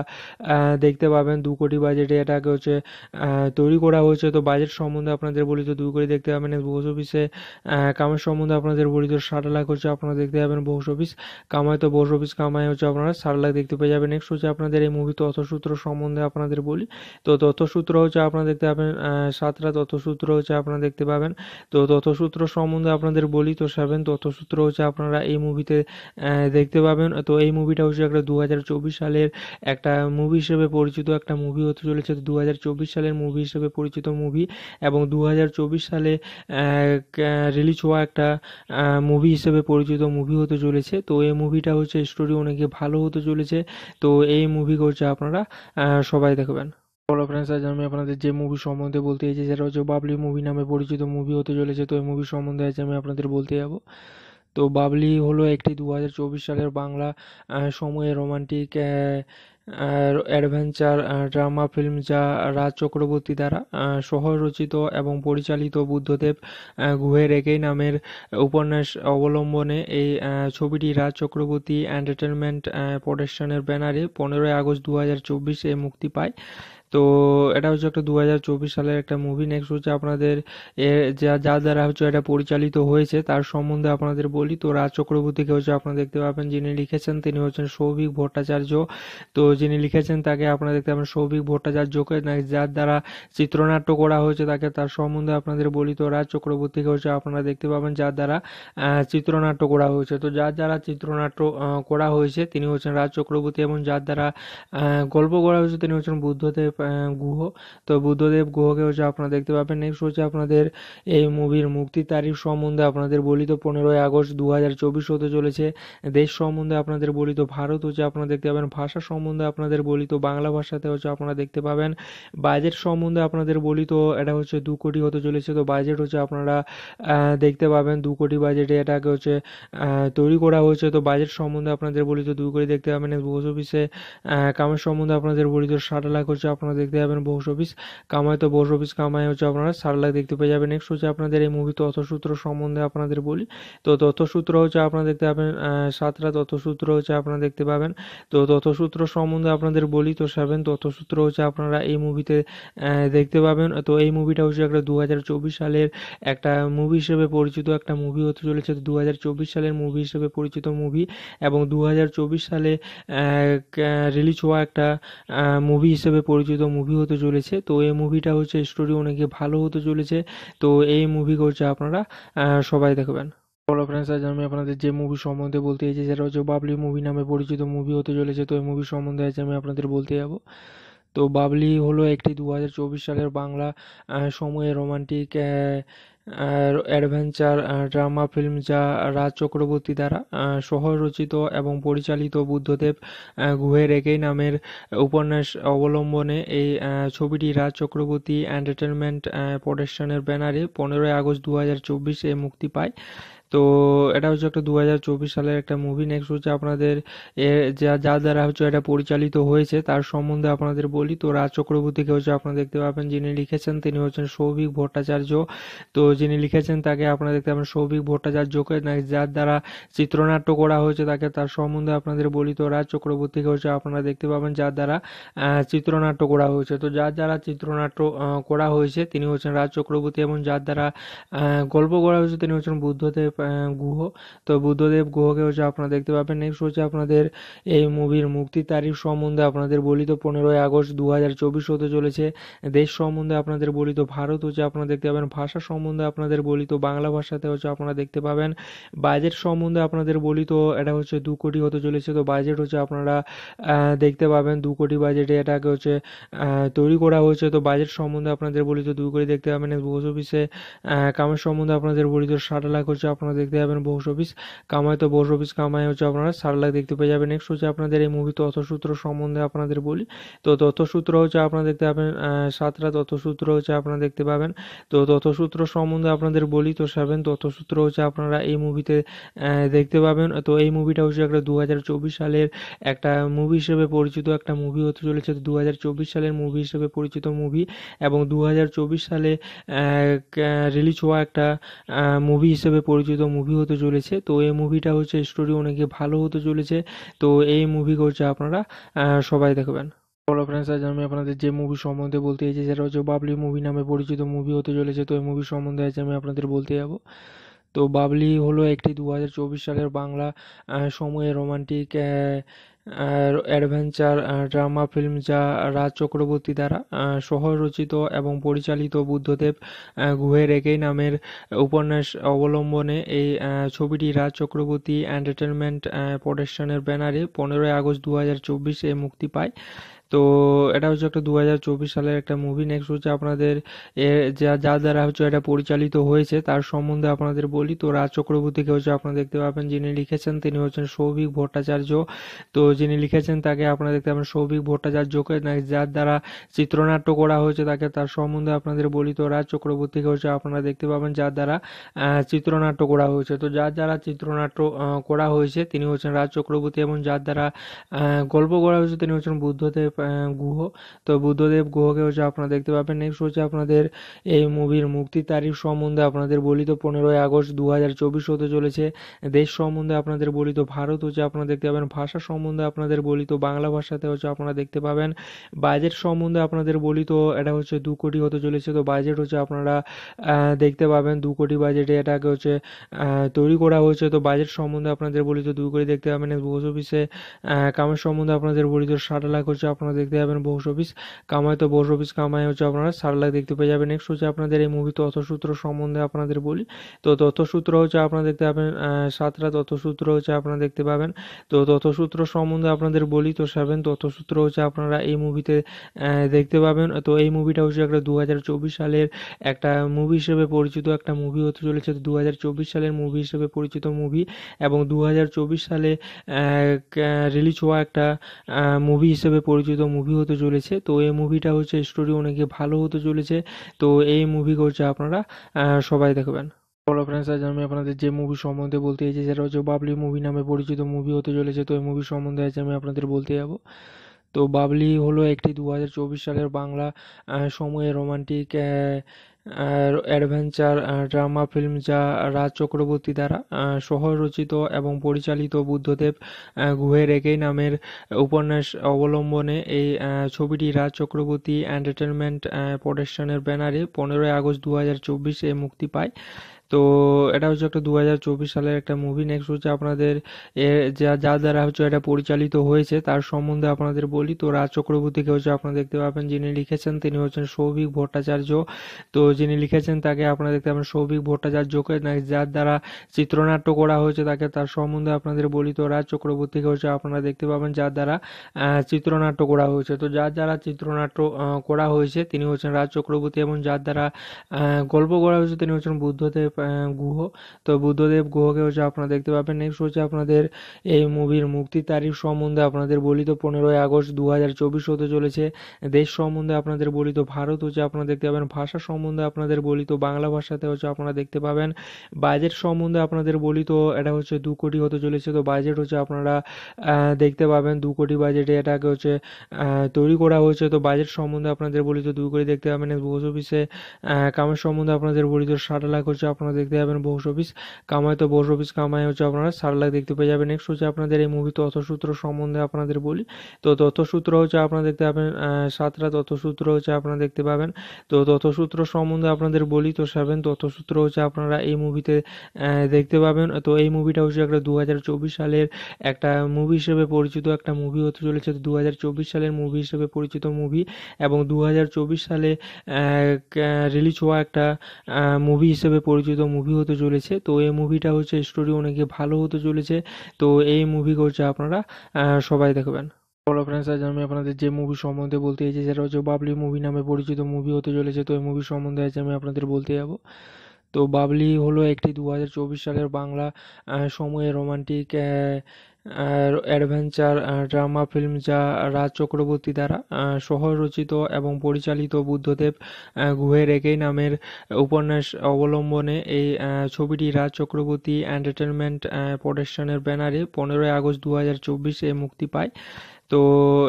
দেখতে পাবেন দু কোটি বাজেটে এটাকে হচ্ছে তৈরি করা হয়েছে তো বাজেট সম্বন্ধে আপনাদের বলি তো দু কোটি দেখতে পাবেন বস অফিসে কামের সম্বন্ধে আপনাদের বলি তো ষাট লাখ হচ্ছে আপনার আপনারা দেখতে পাবেন বক্স অফিস কামাই তো বক্স অফিস কামাই হচ্ছে আপনারা চার লাখ দেখতে পেয়ে যাবেন নেক্সট হচ্ছে আপনাদের এই মুভি তথ্যসূত্র সম্বন্ধে আপনাদের বলি তো তথ্যসূত্র হচ্ছে আপনারা দেখতে পাবেন সাতটা তথ্যসূত্র হচ্ছে আপনারা দেখতে পাবেন তো তথ্যসূত্র সম্বন্ধে আপনাদের বলি তো সেভেন তথ্যসূত্র হচ্ছে আপনারা এই মুভিতে দেখতে পাবেন তো এই মুভিটা হচ্ছে একটা দু সালের একটা মুভি হিসেবে পরিচিত একটা মুভি হতে চলেছে দু সালের মুভি হিসেবে পরিচিত মুভি এবং দু সালে রিলিজ হওয়া একটা মুভি হিসেবে পরিচিত আলোচিত মুভি হতে চলেছে তো এই মুভিটা হচ্ছে স্টোরি অনেক ভালো হতে চলেছে তো এই মুভি হচ্ছে আপনারা সবাই দেখবেন বলো ফ্রেন্ডস আজ আমি আপনাদের যে মুভি সম্বন্ধে বলতে চাইছি সেটা হচ্ছে বাবলি মুভি নামে পরিচিত মুভি হতে চলেছে তো এই মুভি সম্বন্ধে আজ আমি আপনাদের বলতে যাব তো বাবলি হলো একটি দু সালের বাংলা সময়ে রোমান্টিক অ্যাডভেঞ্চার ড্রামা ফিল্ম যা রাজ চক্রবর্তী দ্বারা সহ-রচিত এবং পরিচালিত বুদ্ধদেব গুহের একই নামের উপন্যাস অবলম্বনে এই ছবিটি রাজ চক্রবর্তী এন্টারটেনমেন্ট প্রোডাকশনের ব্যানারে পনেরোই আগস্ট দু হাজার চব্বিশে মুক্তি পায় তো এটা হচ্ছে একটা দু সালের একটা মুভি নেক্সট হচ্ছে আপনাদের যা যা দ্বারা হচ্ছে এটা পরিচালিত হয়েছে তার সম্বন্ধে আপনাদের বলি তো রাজ চক্রবর্তীকে হচ্ছে আপনারা দেখতে পাবেন যিনি লিখেছেন তিনি হচ্ছেন সৌভিক ভট্টাচার্য তো যিনি লিখেছেন তাকে আপনারা দেখতে পাবেন সৌভিক ভট্টাচার্যকে যার দ্বারা চিত্রনাট্য করা হয়েছে তাকে তার সম্বন্ধে আপনাদের বলি তো রাজ চক্রবর্তীকে হচ্ছে আপনারা দেখতে পাবেন যার দ্বারা চিত্রনাট্য করা হয়েছে তো যার দ্বারা চিত্রনাট্য করা হয়েছে তিনি হচ্ছেন রাজ চক্রবর্তী এবং যার দ্বারা গল্প করা হয়েছে তিনি হচ্ছেন বুদ্ধদেব গুহ তো বুদ্ধদেব গুহকে হচ্ছে আপনারা দেখতে পাবেন নেক্সট হচ্ছে আপনাদের এই মুভির মুক্তি তারিখ সম্বন্ধে আপনাদের বলি তো পনেরোই আগস্ট দু হাজার চব্বিশ হতে চলেছে দেশ সম্বন্ধে আপনাদের বলি তো ভারত হচ্ছে আপনারা দেখতে পাবেন ভাষা সম্বন্ধে আপনাদের বলি তো বাংলা ভাষাতে হচ্ছে আপনারা দেখতে পাবেন বাজেট সম্বন্ধে আপনাদের বলি তো এটা হচ্ছে দু কোটি হতে চলেছে তো বাজেট হচ্ছে আপনারা দেখতে পাবেন দু কোটি বাজেটে এটাকে হচ্ছে তৈরি করা হয়েছে তো বাজেট সম্বন্ধে আপনাদের বলি তো দু কোটি দেখতে পাবেন বস অফিসে কামের সম্বন্ধে আপনাদের বলি তো ষাট লাখ হচ্ছে আপনার আপনারা দেখতে পাবেন বক্স অফিস কামাই তো বক্স অফিস কামাই হচ্ছে আপনারা চার লাখ দেখতে পেয়ে যাবেন নেক্সট হচ্ছে আপনাদের এই মুভি তথ্যসূত্র সম্বন্ধে আপনাদের বলি তো তথ্যসূত্র হচ্ছে আপনারা দেখতে পাবেন সাতটা তথ্যসূত্র হচ্ছে আপনারা দেখতে পাবেন তো তথ্যসূত্র সম্বন্ধে আপনাদের বলি তো সেভেন তথ্যসূত্র হচ্ছে আপনারা এই মুভিতে দেখতে পাবেন তো এই মুভিটা হচ্ছে একটা দু সালের একটা মুভি হিসেবে পরিচিত একটা মুভি হতে চলেছে দু সালের মুভি হিসেবে পরিচিত মুভি এবং দু সালে রিলিজ হওয়া একটা মুভি হিসেবে পরিচিত আলোচিত মুভি হতে চলেছে তো এই মুভিটা হচ্ছে স্টোরি অনেক ভালো হতে চলেছে তো এই মুভি হচ্ছে আপনারা সবাই দেখবেন বলো ফ্রেন্ডস আজ আমি আপনাদের যে মুভি সম্বন্ধে বলতে চাইছি সেটা হচ্ছে বাবলি মুভি নামে পরিচিত মুভি হতে চলেছে তো এই মুভি সম্বন্ধে আজ আমি আপনাদের বলতে যাব তো বাবলি হলো একটি দু সালের বাংলা সময়ে রোমান্টিক অ্যাডভেঞ্চার ড্রামা ফিল্ম যা রাজ চক্রবর্তী দ্বারা সহ-রচিত এবং পরিচালিত বুদ্ধদেব গুহের একই নামের উপন্যাস অবলম্বনে এই ছবিটি রাজ চক্রবর্তী এন্টারটেনমেন্ট প্রোডাকশনের ব্যানারে পনেরোই আগস্ট দু হাজার চব্বিশে মুক্তি পায় তো এটা হচ্ছে একটা দু সালের একটা মুভি নেক্সট হচ্ছে আপনাদের যা যা দ্বারা হচ্ছে এটা পরিচালিত হয়েছে তার সম্বন্ধে আপনাদের বলি তো রাজ চক্রবর্তীকে হচ্ছে আপনারা দেখতে পাবেন যিনি লিখেছেন তিনি হচ্ছেন সৌভিক ভট্টাচার্য তো যিনি লিখেছেন তাকে আপনারা দেখতে পাবেন সৌভিক ভট্টাচার্যকে যার দ্বারা চিত্রনাট্য করা হয়েছে তাকে তার সম্বন্ধে আপনাদের বলি তো রাজ চক্রবর্তীকে হচ্ছে আপনারা দেখতে পাবেন যার দ্বারা চিত্রনাট্য করা হয়েছে তো যার দ্বারা চিত্রনাট্য করা হয়েছে তিনি হচ্ছেন রাজ চক্রবর্তী এবং যার দ্বারা গল্প করা হয়েছে তিনি হচ্ছেন বুদ্ধদেব গুহ তো বুদ্ধদেব গুহকে হচ্ছে আপনারা দেখতে পাবেন নেক্সট হচ্ছে আপনাদের এই মুভির মুক্তি তারিখ সম্বন্ধে আপনাদের বলি তো পনেরোই আগস্ট দু হাজার চব্বিশ হতে চলেছে দেশ সম্বন্ধে আপনাদের বলি তো ভারত হচ্ছে আপনারা দেখতে পাবেন ভাষা সম্বন্ধে আপনাদের বলি তো বাংলা ভাষাতে হচ্ছে আপনারা দেখতে পাবেন বাজেট সম্বন্ধে আপনাদের বলি তো এটা হচ্ছে দু কোটি হতে চলেছে তো বাজেট হচ্ছে আপনারা দেখতে পাবেন দু কোটি বাজেটে এটাকে হচ্ছে তৈরি করা হয়েছে তো বাজেট সম্বন্ধে আপনাদের বলি তো দু কোটি দেখতে পাবেন বস অফিসে কামের সম্বন্ধে আপনাদের বলি তো ষাট লাখ হচ্ছে আপনার আপনারা দেখতে পাবেন বক্স অফিস কামাই তো বক্স অফিস কামাই হচ্ছে আপনারা চার লাখ দেখতে পেয়ে যাবেন নেক্সট হচ্ছে আপনাদের এই মুভি তথ্যসূত্র সম্বন্ধে আপনাদের বলি তো তথ্যসূত্র হচ্ছে আপনারা দেখতে পাবেন সাতটা তথ্যসূত্র হচ্ছে আপনারা দেখতে পাবেন তো তথ্যসূত্র সম্বন্ধে আপনাদের বলি তো সেভেন তথ্যসূত্র হচ্ছে আপনারা এই মুভিতে দেখতে পাবেন তো এই মুভিটা হচ্ছে একটা দু সালের একটা মুভি হিসেবে পরিচিত একটা মুভি হতে চলেছে দু সালের মুভি হিসেবে পরিচিত মুভি এবং দু সালে রিলিজ হওয়া একটা মুভি হিসেবে পরিচিত আলোচিত মুভি হতে চলেছে তো এই মুভিটা হচ্ছে স্টোরি অনেকে ভালো হতে চলেছে তো এই মুভি হচ্ছে আপনারা সবাই দেখবেন বলো ফ্রেন্ডস আজ আমি আপনাদের যে মুভি সম্বন্ধে বলতে চাইছি সেটা হচ্ছে বাবলি মুভি নামে পরিচিত মুভি হতে চলেছে তো এই মুভি সম্বন্ধে আজ আমি আপনাদের বলতে যাব তো বাবলি হলো একটি দু সালের বাংলা সময়ে রোমান্টিক অ্যাডভেঞ্চার ড্রামা ফিল্ম যা রাজ চক্রবর্তী দ্বারা সহ-রচিত এবং পরিচালিত বুদ্ধদেব গুহের একই নামের উপন্যাস অবলম্বনে এই ছবিটি রাজ চক্রবর্তী এন্টারটেনমেন্ট প্রোডাকশনের ব্যানারে পনেরোই আগস্ট দু হাজার চব্বিশে মুক্তি পায় তো এটা হচ্ছে একটা দু হাজার চব্বিশ সালের একটা মুভি নেক্সট হচ্ছে আপনাদের যা যা দ্বারা হচ্ছে এটা পরিচালিত হয়েছে তার সম্বন্ধে আপনাদের বলি তো রাজ চক্রবর্তীকে হচ্ছে আপনারা দেখতে পাবেন যিনি লিখেছেন তিনি হচ্ছেন সৌভিক ভট্টাচার্য তো যিনি লিখেছেন তাকে আপনারা দেখতে পাবেন সৌভিক ভট্টাচার্যকে যার দ্বারা চিত্রনাট্য করা হয়েছে তাকে তার সম্বন্ধে আপনাদের বলি তো রাজ চক্রবর্তীকে হচ্ছে আপনারা দেখতে পাবেন যার দ্বারা চিত্রনাট্য করা হয়েছে তো যার দ্বারা চিত্রনাট্য করা হয়েছে তিনি হচ্ছেন রাজ চক্রবর্তী এবং যার দ্বারা গল্প করা হয়েছে তিনি হচ্ছেন বুদ্ধদেব গুহ তো বুদ্ধদেব গুহকে হচ্ছে আপনারা দেখতে পাবেন নেক্সট হচ্ছে আপনাদের এই মুভির মুক্তি তারিখ সম্বন্ধে আপনাদের বলি তো পনেরোই আগস্ট দু হাজার চব্বিশ হতে চলেছে দেশ সম্বন্ধে আপনাদের বলি তো ভারত হচ্ছে আপনারা দেখতে পাবেন ভাষা সম্বন্ধে আপনাদের বলি তো বাংলা ভাষাতে হচ্ছে আপনারা দেখতে পাবেন বাজেট সম্বন্ধে আপনাদের বলি তো এটা হচ্ছে দু কোটি হতে চলেছে তো বাজেট হচ্ছে আপনারা দেখতে পাবেন দু কোটি বাজেটে এটাকে হচ্ছে তৈরি করা হয়েছে তো বাজেট সম্বন্ধে আপনাদের বলি তো দু কোটি দেখতে পাবেন বস অফিসে কামের সম্বন্ধে আপনাদের বলি তো ষাট লাখ হচ্ছে আপনার আপনারা দেখতে পাবেন বক্স অফিস কামাই তো বক্স অফিস কামাই হচ্ছে আপনারা চার লাখ দেখতে পেয়ে যাবেন নেক্সট হচ্ছে আপনাদের এই মুভি তথ্যসূত্র সম্বন্ধে আপনাদের বলি তো তথ্যসূত্র হচ্ছে আপনারা দেখতে পাবেন সাতটা তথ্যসূত্র হচ্ছে আপনারা দেখতে পাবেন তো তথ্যসূত্র সম্বন্ধে আপনাদের বলি তো সেভেন তথ্যসূত্র হচ্ছে আপনারা এই মুভিতে দেখতে পাবেন তো এই মুভিটা হচ্ছে একটা দু সালের একটা মুভি হিসেবে পরিচিত একটা মুভি হতে চলেছে দু সালের মুভি হিসেবে পরিচিত মুভি এবং দু সালে রিলিজ হওয়া একটা মুভি হিসেবে পরিচিত আলোচিত মুভি হতে চলেছে তো এই মুভিটা হচ্ছে স্টোরি অনেকে ভালো হতে চলেছে তো এই মুভি হচ্ছে আপনারা সবাই দেখবেন হ্যালো ফ্রেন্ডস আজ আমি আপনাদের যে মুভি সম্বন্ধে বলতে চাইছি যেটা হচ্ছে বাবলি মুভি নামে পরিচিত মুভি হতে চলেছে তো এই মুভি সম্বন্ধে আজ আমি আপনাদের বলতে যাব তো বাবলি হলো একটি দু সালের বাংলা সময়ে রোমান্টিক অ্যাডভেঞ্চার ড্রামা ফিল্ম যা রাজ চক্রবর্তী দ্বারা সহ-রচিত এবং পরিচালিত বুদ্ধদেব গুহের একই নামের উপন্যাস অবলম্বনে এই ছবিটি রাজ চক্রবর্তী এন্টারটেনমেন্ট প্রোডাকশনের ব্যানারে পনেরোই আগস্ট দু হাজার চব্বিশে মুক্তি পায় তো এটা হচ্ছে একটা দু হাজার চব্বিশ সালের একটা মুভি নেক্সট হচ্ছে আপনাদের যা যা দ্বারা হচ্ছে এটা পরিচালিত হয়েছে তার সম্বন্ধে আপনাদের বলি তো রাজ চক্রবর্তীকে হচ্ছে আপনারা দেখতে পাবেন যিনি লিখেছেন তিনি হচ্ছেন সৌভিক ভট্টাচার্য তো যিনি লিখেছেন তাকে আপনারা দেখতে পাবেন সৌভিক ভট্টাচার্যকে যার দ্বারা চিত্রনাট্য করা হয়েছে তাকে তার সম্বন্ধে আপনাদের বলি তো রাজ চক্রবর্তীকে হচ্ছে আপনারা দেখতে পাবেন যার দ্বারা চিত্রনাট্য করা হয়েছে তো যার দ্বারা চিত্রনাট্য করা হয়েছে তিনি হচ্ছেন রাজ চক্রবর্তী এবং যার দ্বারা গল্প করা হয়েছে তিনি হচ্ছেন বুদ্ধদেব গুহ তো বুদ্ধদেব গুহকে হচ্ছে আপনারা দেখতে পাবেন নেক্সট হচ্ছে আপনাদের এই মুভির মুক্তি তারিখ সম্বন্ধে আপনাদের বলি তো পনেরোই আগস্ট দু হাজার চব্বিশ হতে চলেছে দেশ সম্বন্ধে আপনাদের বলি তো ভারত হচ্ছে আপনারা দেখতে পাবেন ভাষা সম্বন্ধে আপনাদের বলি তো বাংলা ভাষাতে হচ্ছে আপনারা দেখতে পাবেন বাজেট সম্বন্ধে আপনাদের বলি তো এটা হচ্ছে দু কোটি হতে চলেছে তো বাজেট হচ্ছে আপনারা দেখতে পাবেন দু কোটি বাজেটে এটাকে হচ্ছে তৈরি করা হয়েছে তো বাজেট সম্বন্ধে আপনাদের বলি তো দু কোটি দেখতে পাবেন বস অফিসে কামের সম্বন্ধে আপনাদের বলি তো ষাট লাখ হচ্ছে আপনার আপনারা দেখতে পাবেন বক্স অফিস কামাই তো বক্স অফিস কামাই হচ্ছে আপনারা চার লাখ দেখতে পেয়ে যাবেন নেক্সট হচ্ছে আপনাদের এই মুভি তথ্যসূত্র সম্বন্ধে আপনাদের বলি তো তথ্যসূত্র হচ্ছে আপনারা দেখতে পাবেন সাতটা তথ্যসূত্র হচ্ছে আপনারা দেখতে পাবেন তো তথ্যসূত্র সম্বন্ধে আপনাদের বলি তো সেভেন তথ্যসূত্র হচ্ছে আপনারা এই মুভিতে দেখতে পাবেন তো এই মুভিটা হচ্ছে একটা দু সালের একটা মুভি হিসেবে পরিচিত একটা মুভি হতে চলেছে দু সালের মুভি হিসেবে পরিচিত মুভি এবং দু সালে রিলিজ হওয়া একটা মুভি হিসেবে পরিচিত আলোচিত মুভি হতে চলেছে তো এই মুভিটা হচ্ছে স্টোরি অনেকে ভালো হতে চলেছে তো এই মুভি হচ্ছে আপনারা সবাই দেখবেন বলো ফ্রেন্ডস আজ আমি আপনাদের যে মুভি সম্বন্ধে বলতে চাইছি সেটা হচ্ছে বাবলি মুভি নামে পরিচিত মুভি হতে চলেছে তো এই মুভি সম্বন্ধে আজ আমি আপনাদের বলতে যাব তো বাবলি হলো একটি দু সালের বাংলা সময়ে রোমান্টিক অ্যাডভেঞ্চার ড্রামা ফিল্ম যা রাজ চক্রবর্তী দ্বারা সহ রচিত এবং পরিচালিত বুদ্ধদেব গুহের একই নামের উপন্যাস অবলম্বনে এই ছবিটি রাজ চক্রবর্তী এন্টারটেনমেন্ট প্রোডাকশনের ব্যানারে পনেরোই আগস্ট দু হাজার চব্বিশে মুক্তি পায় তো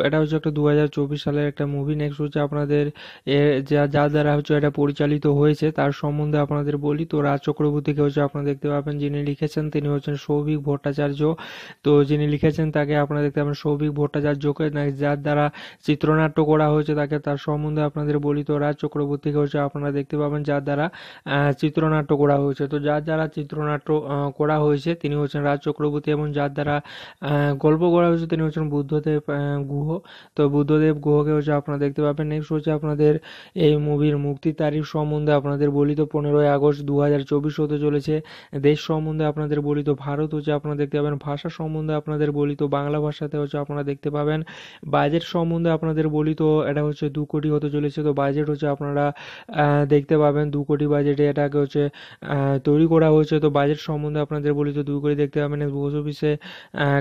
এটা হচ্ছে একটা দু সালের একটা মুভি নেক্সট হচ্ছে আপনাদের যা যা দ্বারা হচ্ছে এটা পরিচালিত হয়েছে তার সম্বন্ধে আপনাদের বলি তো রাজ চক্রবর্তীকে হচ্ছে আপনারা দেখতে পাবেন যিনি লিখেছেন তিনি হচ্ছেন সৌভিক ভট্টাচার্য তো যিনি লিখেছেন তাকে আপনারা দেখতে পাবেন সৌভিক ভট্টাচার্যকে যার দ্বারা চিত্রনাট্য করা হয়েছে তাকে তার সম্বন্ধে আপনাদের বলি তো রাজ চক্রবর্তীকে হচ্ছে আপনারা দেখতে পাবেন যার দ্বারা চিত্রনাট্য করা হয়েছে তো যার দ্বারা চিত্রনাট্য করা হয়েছে তিনি হচ্ছেন রাজ চক্রবর্তী এবং যার দ্বারা গল্প করা হয়েছে তিনি হচ্ছেন বুদ্ধদেব গুহ তো বুদ্ধদেব গুহকে হচ্ছে আপনারা দেখতে পাবেন নেক্সট হচ্ছে আপনাদের এই মুভির মুক্তি তারিখ সম্বন্ধে আপনাদের বলি তো পনেরোই আগস্ট দু হাজার চব্বিশ হতে চলেছে দেশ সম্বন্ধে আপনাদের বলি তো ভারত হচ্ছে আপনারা দেখতে পাবেন ভাষা সম্বন্ধে আপনাদের বলি তো বাংলা ভাষাতে হচ্ছে আপনারা দেখতে পাবেন বাজেট সম্বন্ধে আপনাদের বলি তো এটা হচ্ছে দু কোটি হতে চলেছে তো বাজেট হচ্ছে আপনারা দেখতে পাবেন দু কোটি বাজেটে এটাকে হচ্ছে তৈরি করা হয়েছে তো বাজেট সম্বন্ধে আপনাদের বলি তো দু কোটি দেখতে পাবেন বস অফিসে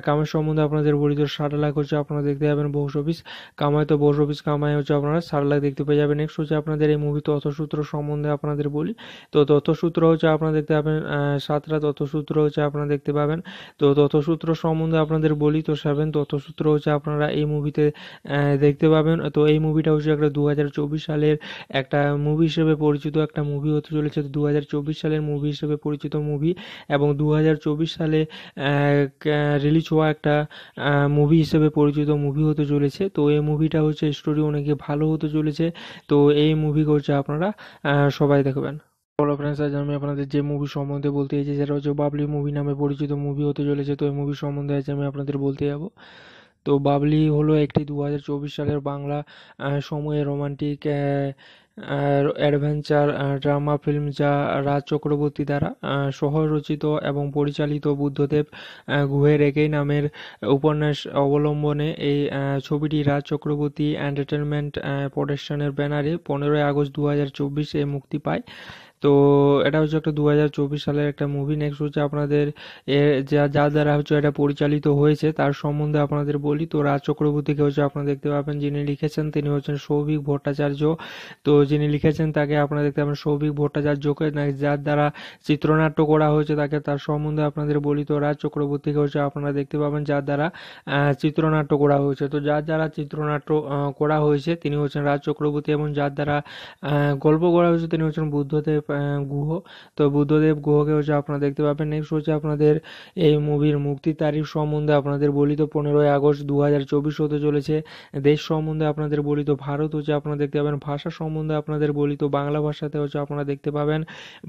কামের সম্বন্ধে আপনাদের বলি তো ষাট লাখ হচ্ছে আপনারা আপনারা দেখতে পাবেন বহু অফিস কামাই তো বহু অফিস কামায় হচ্ছে আপনারা সার লাখ দেখতে পেয়ে যাবেন নেক্সট হচ্ছে আপনাদের এই মুভি তথ্যসূত্র সম্বন্ধে আপনাদের বলি তো তথ্যসূত্র হচ্ছে আপনারা দেখতে পাবেন সাতটা তথ্যসূত্র হচ্ছে আপনারা দেখতে পাবেন তো তথ্যসূত্র সম্বন্ধে আপনাদের বলি তো সেভেন তথ্যসূত্র হচ্ছে আপনারা এই মুভিতে দেখতে পাবেন তো এই মুভিটা হচ্ছে একটা দু সালের একটা মুভি হিসেবে পরিচিত একটা মুভি হতে চলেছে দু সালের মুভি হিসেবে পরিচিত মুভি এবং দু সালে রিলিজ হওয়া একটা মুভি হিসেবে পরিচিত প্রযোজিত মুভি হতে চলেছে তো এই মুভিটা হচ্ছে স্টোরি অনেকে ভালো হতে চলেছে তো এই মুভি হচ্ছে আপনারা সবাই দেখবেন বলো ফ্রেন্ডস আজ আমি আপনাদের যে মুভি সম্বন্ধে বলতে চাইছি সেটা হচ্ছে বাবলি মুভি নামে পরিচিত মুভি হতে চলেছে তো এই মুভি সম্বন্ধে আজ আমি আপনাদের বলতে যাব তো বাবলি হলো একটি দু সালের বাংলা সময়ে রোমান্টিক অ্যাডভেঞ্চার ড্রামা ফিল্ম যা রাজ চক্রবর্তী দ্বারা সহ-রচিত এবং পরিচালিত বুদ্ধদেব গুহের একই নামের উপন্যাস অবলম্বনে এই ছবিটি রাজ চক্রবর্তী এন্টারটেনমেন্ট প্রোডাকশনের ব্যানারে পনেরোই আগস্ট দু হাজার চব্বিশে মুক্তি পায় তো এটা হচ্ছে একটা দু হাজার চব্বিশ সালের একটা মুভি নেক্সট হচ্ছে আপনাদের যা যা দ্বারা হচ্ছে এটা পরিচালিত হয়েছে তার সম্বন্ধে আপনাদের বলি তো রাজ চক্রবর্তীকে হচ্ছে আপনারা দেখতে পাবেন যিনি লিখেছেন তিনি হচ্ছেন সৌভিক ভট্টাচার্য তো যিনি লিখেছেন তাকে আপনারা দেখতে পাবেন সৌভিক ভট্টাচার্যকে যার দ্বারা চিত্রনাট্য করা হয়েছে তাকে তার সম্বন্ধে আপনাদের বলি তো রাজ চক্রবর্তীকে হচ্ছে আপনারা দেখতে পাবেন যার দ্বারা চিত্রনাট্য করা হয়েছে তো যার দ্বারা চিত্রনাট্য করা হয়েছে তিনি হচ্ছেন রাজ চক্রবর্তী এবং যার দ্বারা গল্প করা হয়েছে তিনি হচ্ছেন বুদ্ধদেব গুহ তো বুদ্ধদেব গুহকে হচ্ছে আপনারা দেখতে পাবেন নেক্সট হচ্ছে আপনাদের এই মুভির মুক্তি তারিখ সম্বন্ধে আপনাদের বলি তো পনেরোই আগস্ট দু হাজার চব্বিশ হতে চলেছে দেশ সম্বন্ধে আপনাদের বলি তো ভারত হচ্ছে আপনারা দেখতে পাবেন ভাষা সম্বন্ধে আপনাদের বলি তো বাংলা ভাষাতে হচ্ছে আপনারা দেখতে পাবেন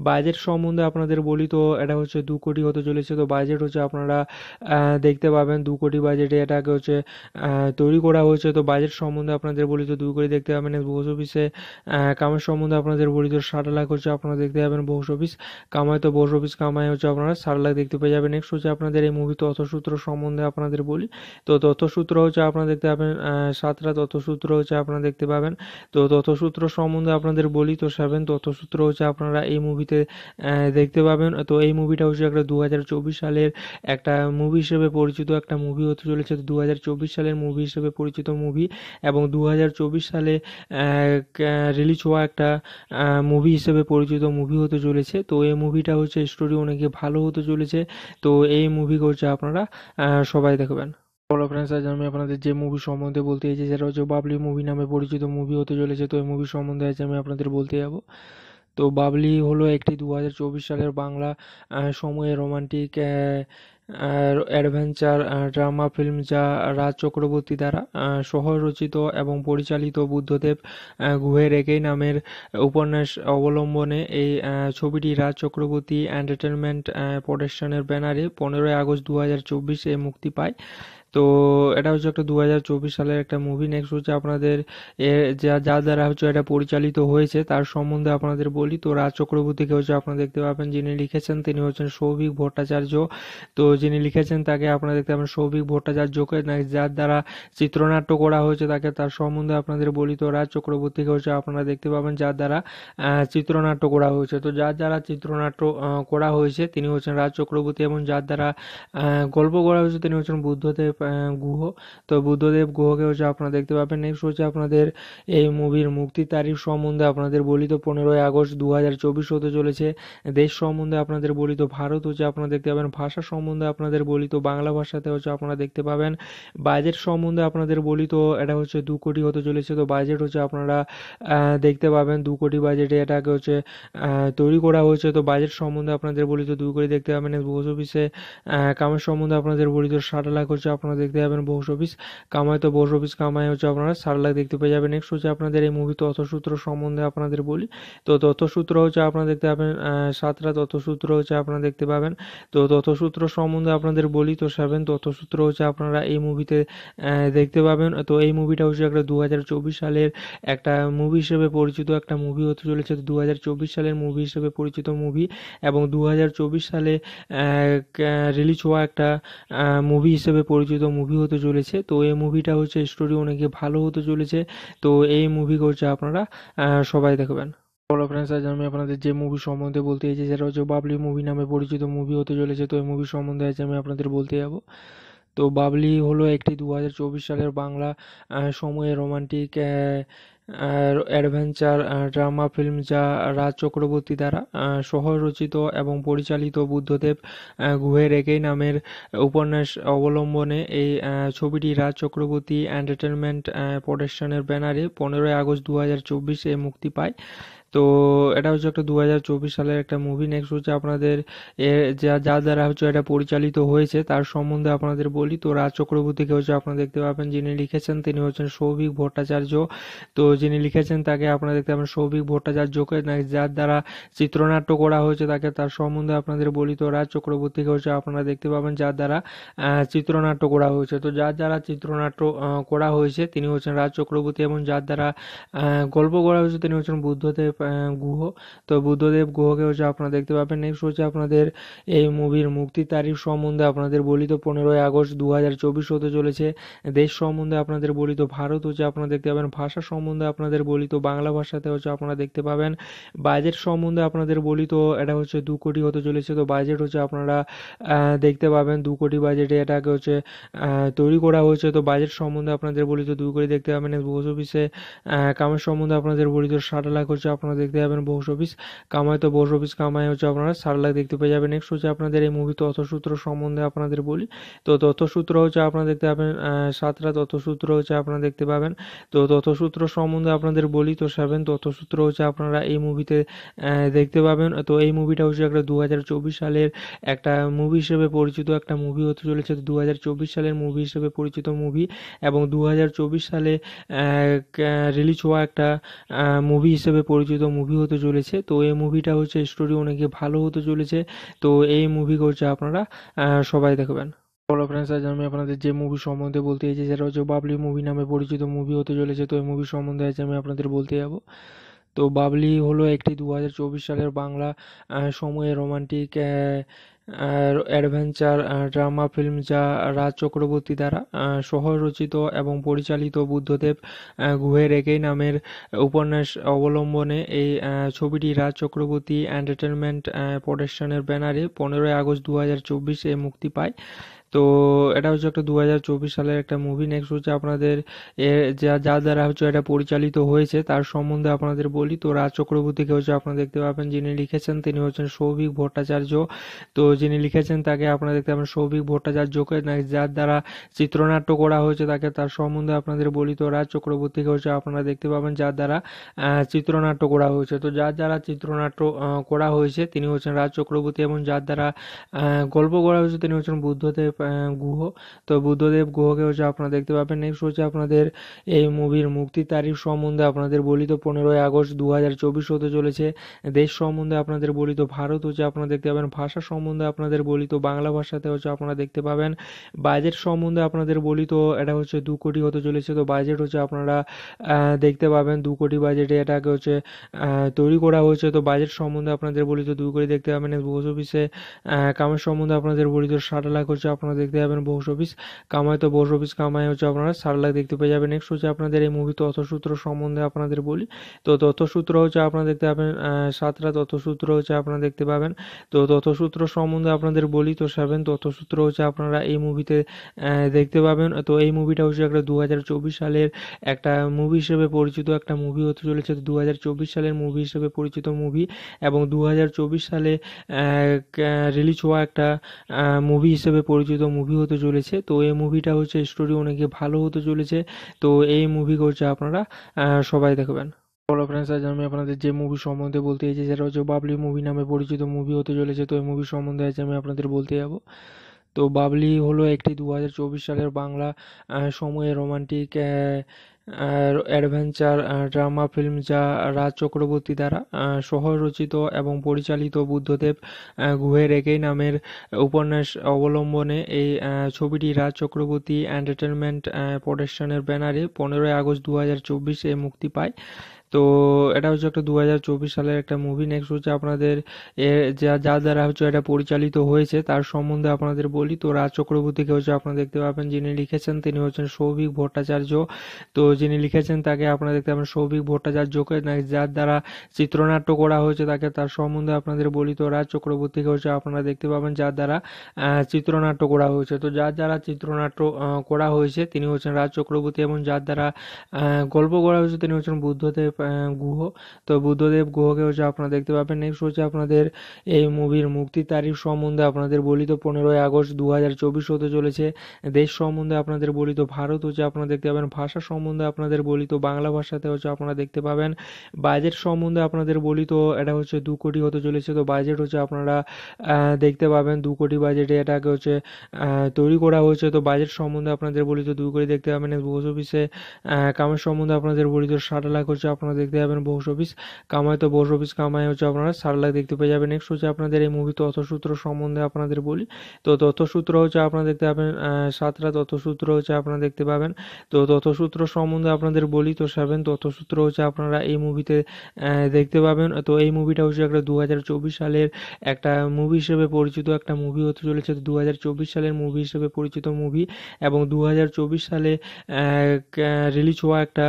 বাজেট সম্বন্ধে আপনাদের বলি তো এটা হচ্ছে দু কোটি হতে চলেছে তো বাজেট হচ্ছে আপনারা দেখতে পাবেন দু কোটি বাজেটে এটাকে হচ্ছে তৈরি করা হয়েছে তো বাজেট সম্বন্ধে আপনাদের বলি তো দু কোটি দেখতে পাবেন বস অফিসে কামের সম্বন্ধে আপনাদের বলি তো ষাট লাখ হচ্ছে আপনাদের দেখতে পাবেন বক্স অফিস কামাই তো বক্স অফিস কামাই হচ্ছে আপনারা চার লাখ দেখতে পেয়ে যাবেন নেক্সট হচ্ছে আপনাদের এই মুভি তথ্যসূত্র সম্বন্ধে আপনাদের বলি তো তথ্যসূত্র হচ্ছে আপনারা দেখতে পাবেন সাতটা তথ্যসূত্র হচ্ছে আপনারা দেখতে পাবেন তো তথ্যসূত্র সম্বন্ধে আপনাদের বলি তো সেভেন তথ্যসূত্র হচ্ছে আপনারা এই মুভিতে দেখতে পাবেন তো এই মুভিটা হচ্ছে একটা দু সালের একটা মুভি হিসেবে পরিচিত একটা মুভি হতে চলেছে দু সালের মুভি হিসেবে পরিচিত মুভি এবং দু সালে রিলিজ হওয়া একটা মুভি হিসেবে পরিচিত প্রযোজিত মুভি হতে চলেছে তো এই মুভিটা হচ্ছে স্টোরি অনেক ভালো হতে চলেছে তো এই মুভি হচ্ছে আপনারা সবাই দেখবেন বলো ফ্রেন্ডস আজ আমি আপনাদের যে মুভি সম্বন্ধে বলতে চাইছি সেটা হচ্ছে বাবলি মুভি নামে পরিচিত মুভি হতে চলেছে তো এই মুভি সম্বন্ধে আজ আমি আপনাদের বলতে যাব তো বাবলি হলো একটি দু সালের বাংলা সময়ে রোমান্টিক অ্যাডভেঞ্চার ড্রামা ফিল্ম যা রাজ চক্রবর্তী দ্বারা সহ-রচিত এবং পরিচালিত বুদ্ধদেব গুহের একই নামের উপন্যাস অবলম্বনে এই ছবিটি রাজ চক্রবর্তী এন্টারটেনমেন্ট প্রোডাকশনের ব্যানারে পনেরোই আগস্ট দু হাজার চব্বিশে মুক্তি পায় তো এটা হচ্ছে একটা দু হাজার চব্বিশ সালের একটা মুভি নেক্সট হচ্ছে আপনাদের যা যা দ্বারা হচ্ছে এটা পরিচালিত হয়েছে তার সম্বন্ধে আপনাদের বলি তো রাজ চক্রবর্তীকে হচ্ছে আপনারা দেখতে পাবেন যিনি লিখেছেন তিনি হচ্ছেন সৌভিক ভট্টাচার্য তো যিনি লিখেছেন তাকে আপনারা দেখতে পাবেন সৌভিক ভট্টাচার্যকে যার দ্বারা চিত্রনাট্য করা হয়েছে তাকে তার সম্বন্ধে আপনাদের বলি তো রাজ চক্রবর্তীকে হচ্ছে আপনারা দেখতে পাবেন যার দ্বারা চিত্রনাট্য করা হয়েছে তো যার দ্বারা চিত্রনাট্য করা হয়েছে তিনি হচ্ছেন রাজ চক্রবর্তী এবং যার দ্বারা গল্প করা হয়েছে তিনি হচ্ছেন বুদ্ধদেব গুহ তো বুদ্ধদেব গুহকে হচ্ছে আপনারা দেখতে পাবেন নেক্সট হচ্ছে আপনাদের এই মুভির মুক্তি তারিখ সম্বন্ধে আপনাদের বলি তো পনেরোই আগস্ট দু হাজার চব্বিশ হতে চলেছে দেশ সম্বন্ধে আপনাদের বলি তো ভারত হচ্ছে আপনারা দেখতে পাবেন ভাষা সম্বন্ধে আপনাদের বলি তো বাংলা ভাষাতে হচ্ছে আপনারা দেখতে পাবেন বাজেট সম্বন্ধে আপনাদের বলি তো এটা হচ্ছে দু কোটি হতে চলেছে তো বাজেট হচ্ছে আপনারা দেখতে পাবেন দু কোটি বাজেটে এটাকে হচ্ছে তৈরি করা হয়েছে তো বাজেট সম্বন্ধে আপনাদের বলি তো দু কোটি দেখতে পাবেন বস অফিসে কামের সম্বন্ধে আপনাদের বলি তো ষাট লাখ হচ্ছে আপনাদের দেখতে পাবেন বক্স অফিস কামায় তো বক্স অফিস কামায় হচ্ছে আপনারা সার লাখ দেখতে পেয়ে যাবেন নেক্সট হচ্ছে আপনাদের এই মুভি তথ্যসূত্র সম্বন্ধে আপনাদের বলি তো তথ্যসূত্র হচ্ছে আপনারা দেখতে পাবেন সাতটা তথ্যসূত্র হচ্ছে আপনারা দেখতে পাবেন তো তথ্যসূত্র সম্বন্ধে আপনাদের বলি তো সেভেন তথ্যসূত্র হচ্ছে আপনারা এই মুভিতে দেখতে পাবেন তো এই মুভিটা হচ্ছে একটা দু সালের একটা মুভি হিসেবে পরিচিত একটা মুভি হতে চলেছে দু সালের মুভি হিসেবে পরিচিত মুভি এবং দু সালে রিলিজ হওয়া একটা মুভি হিসেবে পরিচিত প্রযোজিত মুভি হতে চলেছে তো এই মুভিটা হচ্ছে স্টোরি অনেকে ভালো হতে চলেছে তো এই মুভি হচ্ছে আপনারা সবাই দেখবেন বলো ফ্রেন্ডস আজ আমি আপনাদের যে মুভি সম্বন্ধে বলতে চাইছি সেটা হচ্ছে বাবলি মুভি নামে পরিচিত মুভি হতে চলেছে তো এই মুভি সম্বন্ধে আজ আমি আপনাদের বলতে যাব তো বাবলি হলো একটি দু সালের বাংলা সময়ে রোমান্টিক অ্যাডভেঞ্চার ড্রামা ফিল্ম যা রাজ চক্রবর্তী দ্বারা সহ-রচিত এবং পরিচালিত বুদ্ধদেব গুহের একই নামের উপন্যাস অবলম্বনে এই ছবিটি রাজ চক্রবর্তী এন্টারটেনমেন্ট প্রোডাকশনের ব্যানারে পনেরোই আগস্ট দু হাজার চব্বিশে মুক্তি পায় তো এটা হচ্ছে একটা দু হাজার চব্বিশ সালের একটা মুভি নেক্সট হচ্ছে আপনাদের যা যা দ্বারা হচ্ছে এটা পরিচালিত হয়েছে তার সম্বন্ধে আপনাদের বলি তো রাজ চক্রবর্তীকে হচ্ছে আপনারা দেখতে পাবেন যিনি লিখেছেন তিনি হচ্ছেন সৌভিক ভট্টাচার্য তো যিনি লিখেছেন তাকে আপনারা দেখতে পাবেন সৌভিক ভট্টাচার্যকে যার দ্বারা চিত্রনাট্য করা হয়েছে তাকে তার সম্বন্ধে আপনাদের বলি তো রাজ চক্রবর্তীকে হচ্ছে আপনারা দেখতে পাবেন যার দ্বারা চিত্রনাট্য করা হয়েছে তো যার দ্বারা চিত্রনাট্য করা হয়েছে তিনি হচ্ছেন রাজ চক্রবর্তী এবং যার দ্বারা গল্প করা হয়েছে তিনি হচ্ছেন বুদ্ধদেব গুহ তো বুদ্ধদেব গুহকে হচ্ছে আপনারা দেখতে পাবেন নেক্সট হচ্ছে আপনাদের এই মুভির মুক্তি তারিখ সম্বন্ধে আপনাদের বলি তো পনেরোই আগস্ট দু হাজার চব্বিশ হতে চলেছে দেশ সম্বন্ধে আপনাদের বলি তো ভারত হচ্ছে আপনারা দেখতে পাবেন ভাষা সম্বন্ধে আপনাদের বলি তো বাংলা ভাষাতে হচ্ছে আপনারা দেখতে পাবেন বাজেট সম্বন্ধে আপনাদের বলি তো এটা হচ্ছে দু কোটি হতে চলেছে তো বাজেট হচ্ছে আপনারা দেখতে পাবেন দু কোটি বাজেটে এটাকে হচ্ছে তৈরি করা হয়েছে তো বাজেট সম্বন্ধে আপনাদের বলি তো দু কোটি দেখতে পাবেন বস অফিসে কামের সম্বন্ধে আপনাদের বলি তো ষাট লাখ হচ্ছে আপনার আপনারা দেখতে পাবেন বক্স অফিস কামাই তো বক্স অফিস কামাই হচ্ছে আপনারা চার লাখ দেখতে পেয়ে যাবেন নেক্সট হচ্ছে আপনাদের এই মুভি তথ্যসূত্র সম্বন্ধে আপনাদের বলি তো তথ্যসূত্র হচ্ছে আপনারা দেখতে পাবেন সাতটা তথ্যসূত্র হচ্ছে আপনারা দেখতে পাবেন তো তথ্যসূত্র সম্বন্ধে আপনাদের বলি তো সেভেন তথ্যসূত্র হচ্ছে আপনারা এই মুভিতে দেখতে পাবেন তো এই মুভিটা হচ্ছে একটা দু সালের একটা মুভি হিসেবে পরিচিত একটা মুভি হতে চলেছে দু সালের মুভি হিসেবে পরিচিত মুভি এবং দু সালে রিলিজ হওয়া একটা মুভি হিসেবে পরিচিত আলোচিত মুভি হতে চলেছে তো এই মুভিটা হচ্ছে স্টোরি অনেকে ভালো হতে চলেছে তো এই মুভি হচ্ছে আপনারা সবাই দেখবেন বলো ফ্রেন্ডস আজ আমি আপনাদের যে মুভি সম্বন্ধে বলতে চাইছি সেটা হচ্ছে বাবলি মুভি নামে পরিচিত মুভি হতে চলেছে তো এই মুভি সম্বন্ধে আজ আমি আপনাদের বলতে যাব তো বাবলি হলো একটি দু সালের বাংলা সময়ে রোমান্টিক অ্যাডভেঞ্চার ড্রামা ফিল্ম যা রাজ চক্রবর্তী দ্বারা সহ রচিত এবং পরিচালিত বুদ্ধদেব গুহের একই নামের উপন্যাস অবলম্বনে এই ছবিটি রাজ চক্রবর্তী এন্টারটেনমেন্ট প্রোডাকশনের ব্যানারে পনেরোই আগস্ট দু হাজার চব্বিশে মুক্তি পায় তো এটা হচ্ছে একটা দু সালের একটা মুভি নেক্সট হচ্ছে আপনাদের যা যার দ্বারা হচ্ছে এটা পরিচালিত হয়েছে তার সম্বন্ধে আপনাদের বলি তো রাজ চক্রবর্তীকে হচ্ছে আপনারা দেখতে পাবেন যিনি লিখেছেন তিনি হচ্ছেন সৌভিক ভট্টাচার্য তো যিনি লিখেছেন তাকে আপনারা দেখতে পাবেন সৌভিক ভট্টাচার্যকে যার দ্বারা চিত্রনাট্য করা হয়েছে তাকে তার সম্বন্ধে আপনাদের বলি তো রাজ চক্রবর্তীকে হচ্ছে আপনারা দেখতে পাবেন যার দ্বারা চিত্রনাট্য করা হয়েছে তো যার দ্বারা চিত্রনাট্য করা হয়েছে তিনি হচ্ছেন রাজ চক্রবর্তী এবং যার দ্বারা গল্প করা হয়েছে তিনি হচ্ছেন বুদ্ধদেব গুহ তো বুদ্ধদেব গুহকে হচ্ছে আপনারা দেখতে পাবেন নেক্সট হচ্ছে আপনাদের এই মুভির মুক্তি তারিখ সম্বন্ধে আপনাদের বলি তো পনেরোই আগস্ট দু হাজার চব্বিশ হতে চলেছে দেশ সম্বন্ধে আপনাদের বলি তো ভারত হচ্ছে আপনারা দেখতে পাবেন ভাষা সম্বন্ধে আপনাদের বলি তো বাংলা ভাষাতে হচ্ছে আপনারা দেখতে পাবেন বাজেট সম্বন্ধে আপনাদের বলি তো এটা হচ্ছে দু কোটি হতে চলেছে তো বাজেট হচ্ছে আপনারা দেখতে পাবেন দু কোটি বাজেটে এটাকে হচ্ছে তৈরি করা হয়েছে তো বাজেট সম্বন্ধে আপনাদের বলি তো দু কোটি দেখতে পাবেন বস অফিসে কামের সম্বন্ধে আপনাদের বলি তো ষাট লাখ হচ্ছে আপনারা আপনারা দেখতে পাবেন বহুস অফিস কামাই তো বহুস অফিস কামাই হচ্ছে আপনারা চার লাখ দেখতে পেয়ে যাবেন নেক্সট হচ্ছে আপনাদের এই মুভি তথ্যসূত্র সম্বন্ধে আপনাদের বলি তো তথ্যসূত্র হচ্ছে আপনারা দেখতে পাবেন সাতটা তথ্যসূত্র হচ্ছে আপনারা দেখতে পাবেন তো তথ্যসূত্র সম্বন্ধে আপনাদের বলি তো সেভেন তথ্যসূত্র হচ্ছে আপনারা এই মুভিতে দেখতে পাবেন তো এই মুভিটা হচ্ছে একটা দু সালের একটা মুভি হিসেবে পরিচিত একটা মুভি হতে চলেছে দু সালের মুভি হিসেবে পরিচিত মুভি এবং দু সালে রিলিজ হওয়া একটা মুভি হিসেবে পরিচিত আলোচিত মুভি হতে চলেছে তো এই মুভিটা হচ্ছে স্টোরি অনেকে ভালো হতে চলেছে তো এই মুভি হচ্ছে আপনারা সবাই দেখবেন বলো ফ্রেন্ডস আজ আমি আপনাদের যে মুভি সম্বন্ধে বলতে চাইছি সেটা হচ্ছে বাবলি মুভি নামে পরিচিত মুভি হতে চলেছে তো এই মুভি সম্বন্ধে আজ আমি আপনাদের বলতে যাব তো বাবলি হলো একটি দু সালের বাংলা সময়ে রোমান্টিক অ্যাডভেঞ্চার ড্রামা ফিল্ম যা রাজ চক্রবর্তী দ্বারা সহ-রচিত এবং পরিচালিত বুদ্ধদেব গুহের একই নামের উপন্যাস অবলম্বনে এই ছবিটি রাজ চক্রবর্তী এন্টারটেনমেন্ট প্রোডাকশনের ব্যানারে পনেরোই আগস্ট দু হাজার চব্বিশে মুক্তি পায় তো এটা হচ্ছে একটা দু সালের একটা মুভি নেক্সট হচ্ছে আপনাদের যা যা দ্বারা হচ্ছে এটা পরিচালিত হয়েছে তার সম্বন্ধে আপনাদের বলি তো রাজ চক্রবর্তীকে হচ্ছে আপনারা দেখতে পাবেন যিনি লিখেছেন তিনি হচ্ছেন সৌভিক ভট্টাচার্য তো যিনি লিখেছেন তাকে আপনারা দেখতে পাবেন সৌভিক ভট্টাচার্যকে যার দ্বারা চিত্রনাট্য করা হয়েছে তাকে তার সম্বন্ধে আপনাদের বলি তো রাজ চক্রবর্তীকে হচ্ছে আপনারা দেখতে পাবেন যার দ্বারা চিত্রনাট্য করা হয়েছে তো যার দ্বারা চিত্রনাট্য করা হয়েছে তিনি হচ্ছেন রাজ চক্রবর্তী এবং যার দ্বারা গল্প করা হয়েছে তিনি হচ্ছেন বুদ্ধদেব গুহ তো বুদ্ধদেব গুহকে হচ্ছে আপনারা দেখতে পাবেন নেক্সট হচ্ছে আপনাদের এই মুভির মুক্তি তারিখ সম্বন্ধে আপনাদের বলি তো পনেরোই আগস্ট দু হাজার চব্বিশ হতে চলেছে দেশ সম্বন্ধে আপনাদের বলি তো ভারত হচ্ছে আপনারা দেখতে পাবেন ভাষা সম্বন্ধে আপনাদের বলি তো বাংলা ভাষাতে হচ্ছে আপনারা দেখতে পাবেন বাজেট সম্বন্ধে আপনাদের বলি তো এটা হচ্ছে দু কোটি হতে চলেছে তো বাজেট হচ্ছে আপনারা দেখতে পাবেন দু কোটি বাজেটে এটাকে হচ্ছে তৈরি করা হয়েছে তো বাজেট সম্বন্ধে আপনাদের বলি তো দু কোটি দেখতে পাবেন বস অফিসে কামের সম্বন্ধে আপনাদের বলি তো ষাট লাখ হচ্ছে আপনারা আপনারা দেখতে পাবেন বহুস অফিস কামাই তো বহুস অফিস কামায় হচ্ছে আপনারা সার লাখ দেখতে পেয়ে যাবেন নেক্সট হচ্ছে আপনাদের এই মুভি তথ্যসূত্র সম্বন্ধে আপনাদের বলি তো তথ্যসূত্র হচ্ছে আপনারা দেখতে পাবেন সাতটা তথ্যসূত্র হচ্ছে আপনারা দেখতে পাবেন তো তথ্যসূত্র সম্বন্ধে আপনাদের বলি তো সেভেন তথ্যসূত্র হচ্ছে আপনারা এই মুভিতে দেখতে পাবেন তো এই মুভিটা হচ্ছে একটা দু সালের একটা মুভি হিসেবে পরিচিত একটা মুভি হতে চলেছে দু সালের মুভি হিসেবে পরিচিত মুভি এবং দু সালে রিলিজ হওয়া একটা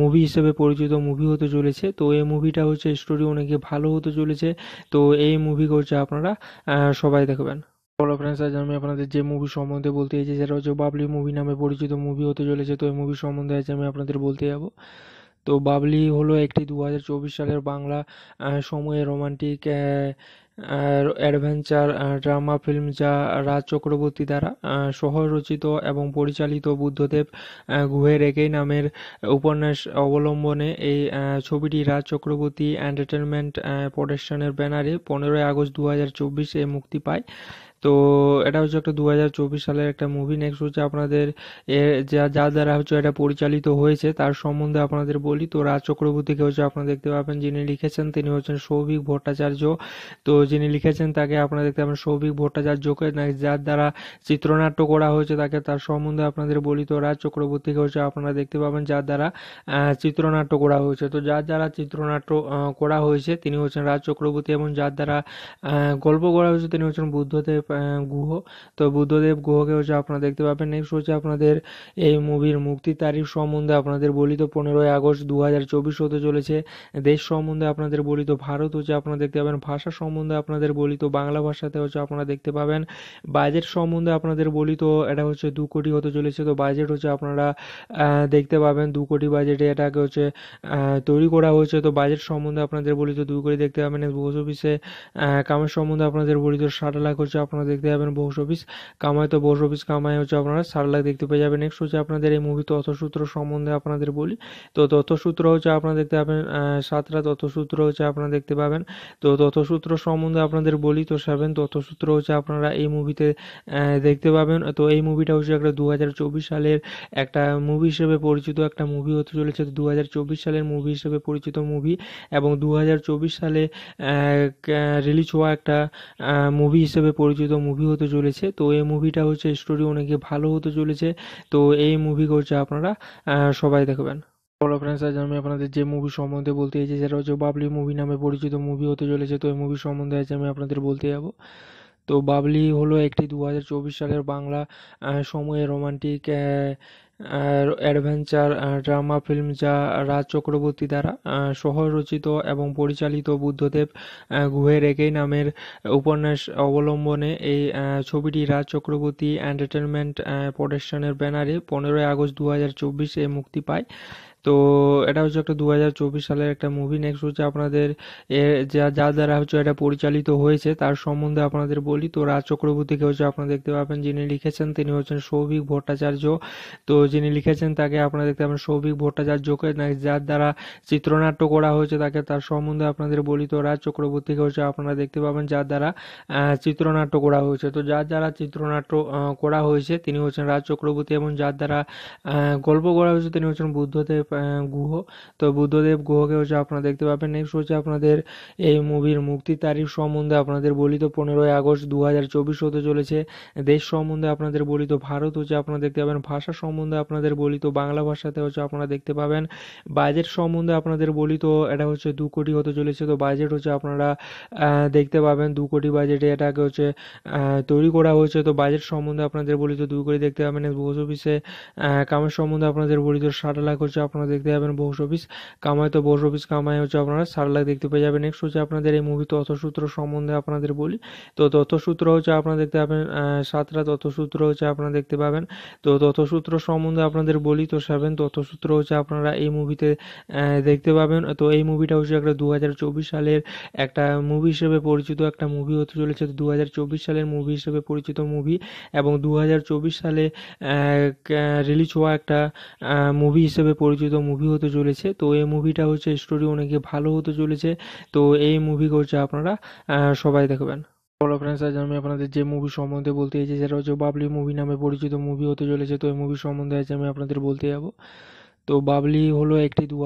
মুভি হিসেবে পরিচিত প্রযোজিত মুভি হতে চলেছে তো এই মুভিটা হচ্ছে স্টোরি অনেকে ভালো হতে চলেছে তো এই মুভি হচ্ছে আপনারা সবাই দেখবেন বলো ফ্রেন্ডস আজ আমি আপনাদের যে মুভি সম্বন্ধে বলতে চাইছি সেটা হচ্ছে বাবলি মুভি নামে পরিচিত মুভি হতে চলেছে তো এই মুভি সম্বন্ধে আজ আমি আপনাদের বলতে যাব তো বাবলি হলো একটি দু সালের বাংলা সময়ে রোমান্টিক অ্যাডভেঞ্চার ড্রামা ফিল্ম যা রাজ চক্রবর্তী দ্বারা সহ রচিত এবং পরিচালিত বুদ্ধদেব গুহের একই নামের উপন্যাস অবলম্বনে এই ছবিটি রাজ চক্রবর্তী এন্টারটেনমেন্ট প্রোডাকশনের ব্যানারে পনেরোই আগস্ট দু হাজার চব্বিশে মুক্তি পায় তো এটা হচ্ছে একটা দু সালের একটা মুভি নেক্সট হচ্ছে আপনাদের যা যা দ্বারা হচ্ছে এটা পরিচালিত হয়েছে তার সম্বন্ধে আপনাদের বলি তো রাজ চক্রবর্তীকে হচ্ছে আপনারা দেখতে পাবেন যিনি লিখেছেন তিনি হচ্ছেন সৌভিক ভট্টাচার্য তো যিনি লিখেছেন তাকে আপনারা দেখতে পাবেন সৌভিক ভট্টাচার্যকে যার দ্বারা চিত্রনাট্য করা হয়েছে তাকে তার সম্বন্ধে আপনাদের বলি তো রাজ চক্রবর্তীকে হচ্ছে আপনারা দেখতে পাবেন যার দ্বারা চিত্রনাট্য করা হয়েছে তো যার দ্বারা চিত্রনাট্য করা হয়েছে তিনি হচ্ছেন রাজ চক্রবর্তী এবং যার দ্বারা গল্প করা হয়েছে তিনি হচ্ছেন বুদ্ধদেব গুহ তো বুদ্ধদেব গুহকে হচ্ছে আপনারা দেখতে পাবেন নেক্সট হচ্ছে আপনাদের এই মুভির মুক্তি তারিখ সম্বন্ধে আপনাদের বলি তো পনেরোই আগস্ট দু হাজার চব্বিশ হতে চলেছে দেশ সম্বন্ধে আপনাদের বলি তো ভারত হচ্ছে আপনারা দেখতে পাবেন ভাষা সম্বন্ধে আপনাদের বলি তো বাংলা ভাষাতে হচ্ছে আপনারা দেখতে পাবেন বাজেট সম্বন্ধে আপনাদের বলি তো এটা হচ্ছে দু কোটি হতে চলেছে তো বাজেট হচ্ছে আপনারা দেখতে পাবেন দু কোটি বাজেটে এটাকে হচ্ছে তৈরি করা হয়েছে তো বাজেট সম্বন্ধে আপনাদের বলি তো দু কোটি দেখতে পাবেন বস অফিসে কামের সম্বন্ধে আপনাদের বলি তো ষাট লাখ হচ্ছে আপনারা আপনারা দেখতে পাবেন বক্স অফিস কামাই তো বক্স অফিস কামায় হচ্ছে আপনারা সার লাখ দেখতে পেয়ে যাবেন নেক্সট হচ্ছে আপনাদের এই মুভি তথ্যসূত্র সম্বন্ধে আপনাদের বলি তো তথ্যসূত্র হচ্ছে আপনারা দেখতে পাবেন সাতটা তথ্যসূত্র হচ্ছে আপনারা দেখতে পাবেন তো তথ্যসূত্র সম্বন্ধে আপনাদের বলি তো সেভেন তথ্যসূত্র হচ্ছে আপনারা এই মুভিতে দেখতে পাবেন তো এই মুভিটা হচ্ছে একটা দু সালের একটা মুভি হিসেবে পরিচিত একটা মুভি হতে চলেছে দু সালের মুভি হিসেবে পরিচিত মুভি এবং দু সালে রিলিজ হওয়া একটা মুভি হিসেবে পরিচিত প্রযোজিত মুভি হতে চলেছে তো এই মুভিটা হচ্ছে স্টোরি অনেকে ভালো হতে চলেছে তো এই মুভি হচ্ছে আপনারা সবাই দেখবেন বলো ফ্রেন্ডস আজ আমি আপনাদের যে মুভি সম্বন্ধে বলতে চাইছি সেটা হচ্ছে বাবলি মুভি নামে পরিচিত মুভি হতে চলেছে তো এই মুভি সম্বন্ধে আজ আমি আপনাদের বলতে যাব তো বাবলি হলো একটি দু সালের বাংলা সময়ে রোমান্টিক অ্যাডভেঞ্চার ড্রামা ফিল্ম যা রাজ চক্রবর্তী দ্বারা সহ-রচিত এবং পরিচালিত বুদ্ধদেব গুহের একই নামের উপন্যাস অবলম্বনে এই ছবিটি রাজ চক্রবর্তী এন্টারটেনমেন্ট প্রোডাকশনের ব্যানারে পনেরোই আগস্ট দু হাজার চব্বিশে মুক্তি পায় তো এটা হচ্ছে একটা দু হাজার চব্বিশ সালের একটা মুভি নেক্সট হচ্ছে আপনাদের যা যা দ্বারা হচ্ছে এটা পরিচালিত হয়েছে তার সম্বন্ধে আপনাদের বলি তো রাজ চক্রবর্তীকে হচ্ছে আপনারা দেখতে পাবেন যিনি লিখেছেন তিনি হচ্ছেন সৌভিক ভট্টাচার্য তো যিনি লিখেছেন তাকে আপনারা দেখতে পাবেন সৌভিক ভট্টাচার্যকে যার দ্বারা চিত্রনাট্য করা হয়েছে তাকে তার সম্বন্ধে আপনাদের বলি তো রাজ চক্রবর্তীকে হচ্ছে আপনারা দেখতে পাবেন যার দ্বারা চিত্রনাট্য করা হয়েছে তো যার দ্বারা চিত্রনাট্য করা হয়েছে তিনি হচ্ছেন রাজ চক্রবর্তী এবং যার দ্বারা গল্প করা হয়েছে তিনি হচ্ছেন বুদ্ধদেব গুহ তো বুদ্ধদেব গুহকে হচ্ছে আপনারা দেখতে পাবেন নেক্সট হচ্ছে আপনাদের এই মুভির মুক্তি তারিখ সম্বন্ধে আপনাদের বলি তো পনেরোই আগস্ট দু হাজার চব্বিশ হতে চলেছে দেশ সম্বন্ধে আপনাদের বলি তো ভারত হচ্ছে আপনারা দেখতে পাবেন ভাষা সম্বন্ধে আপনাদের বলি তো বাংলা ভাষাতে হচ্ছে আপনারা দেখতে পাবেন বাজেট সম্বন্ধে আপনাদের বলি তো এটা হচ্ছে দু কোটি হতে চলেছে তো বাজেট হচ্ছে আপনারা দেখতে পাবেন দু কোটি বাজেটে এটাকে হচ্ছে তৈরি করা হয়েছে তো বাজেট সম্বন্ধে আপনাদের বলি তো দু কোটি দেখতে পাবেন বস অফিসে কামের সম্বন্ধে আপনাদের বলি তো ষাট লাখ হচ্ছে আপনার আপনারা দেখতে পাবেন বক্স অফিস কামাই তো বক্স অফিস কামাই হচ্ছে আপনারা চার লাখ দেখতে পেয়ে যাবেন নেক্সট হচ্ছে আপনাদের এই মুভি তথ্যসূত্র সম্বন্ধে আপনাদের বলি তো তথ্যসূত্র হচ্ছে আপনারা দেখতে পাবেন সাতটা তথ্যসূত্র হচ্ছে আপনারা দেখতে পাবেন তো তথ্যসূত্র সম্বন্ধে আপনাদের বলি তো সেভেন তথ্যসূত্র হচ্ছে আপনারা এই মুভিতে দেখতে পাবেন তো এই মুভিটা হচ্ছে একটা দু সালের একটা মুভি হিসেবে পরিচিত একটা মুভি হতে চলেছে দু সালের মুভি হিসেবে পরিচিত মুভি এবং দু সালে রিলিজ হওয়া একটা মুভি হিসেবে পরিচিত আলোচিত মুভি হতে চলেছে তো এই মুভিটা হচ্ছে স্টোরি অনেকে ভালো হতে চলেছে তো এই মুভি হচ্ছে আপনারা সবাই দেখবেন বলো ফ্রেন্ডস আজ আমি আপনাদের যে মুভি সম্বন্ধে বলতে চাইছি সেটা হচ্ছে বাবলি মুভি নামে পরিচিত মুভি হতে চলেছে তো এই মুভি সম্বন্ধে আজ আমি আপনাদের বলতে যাব তো বাবলি হলো একটি দু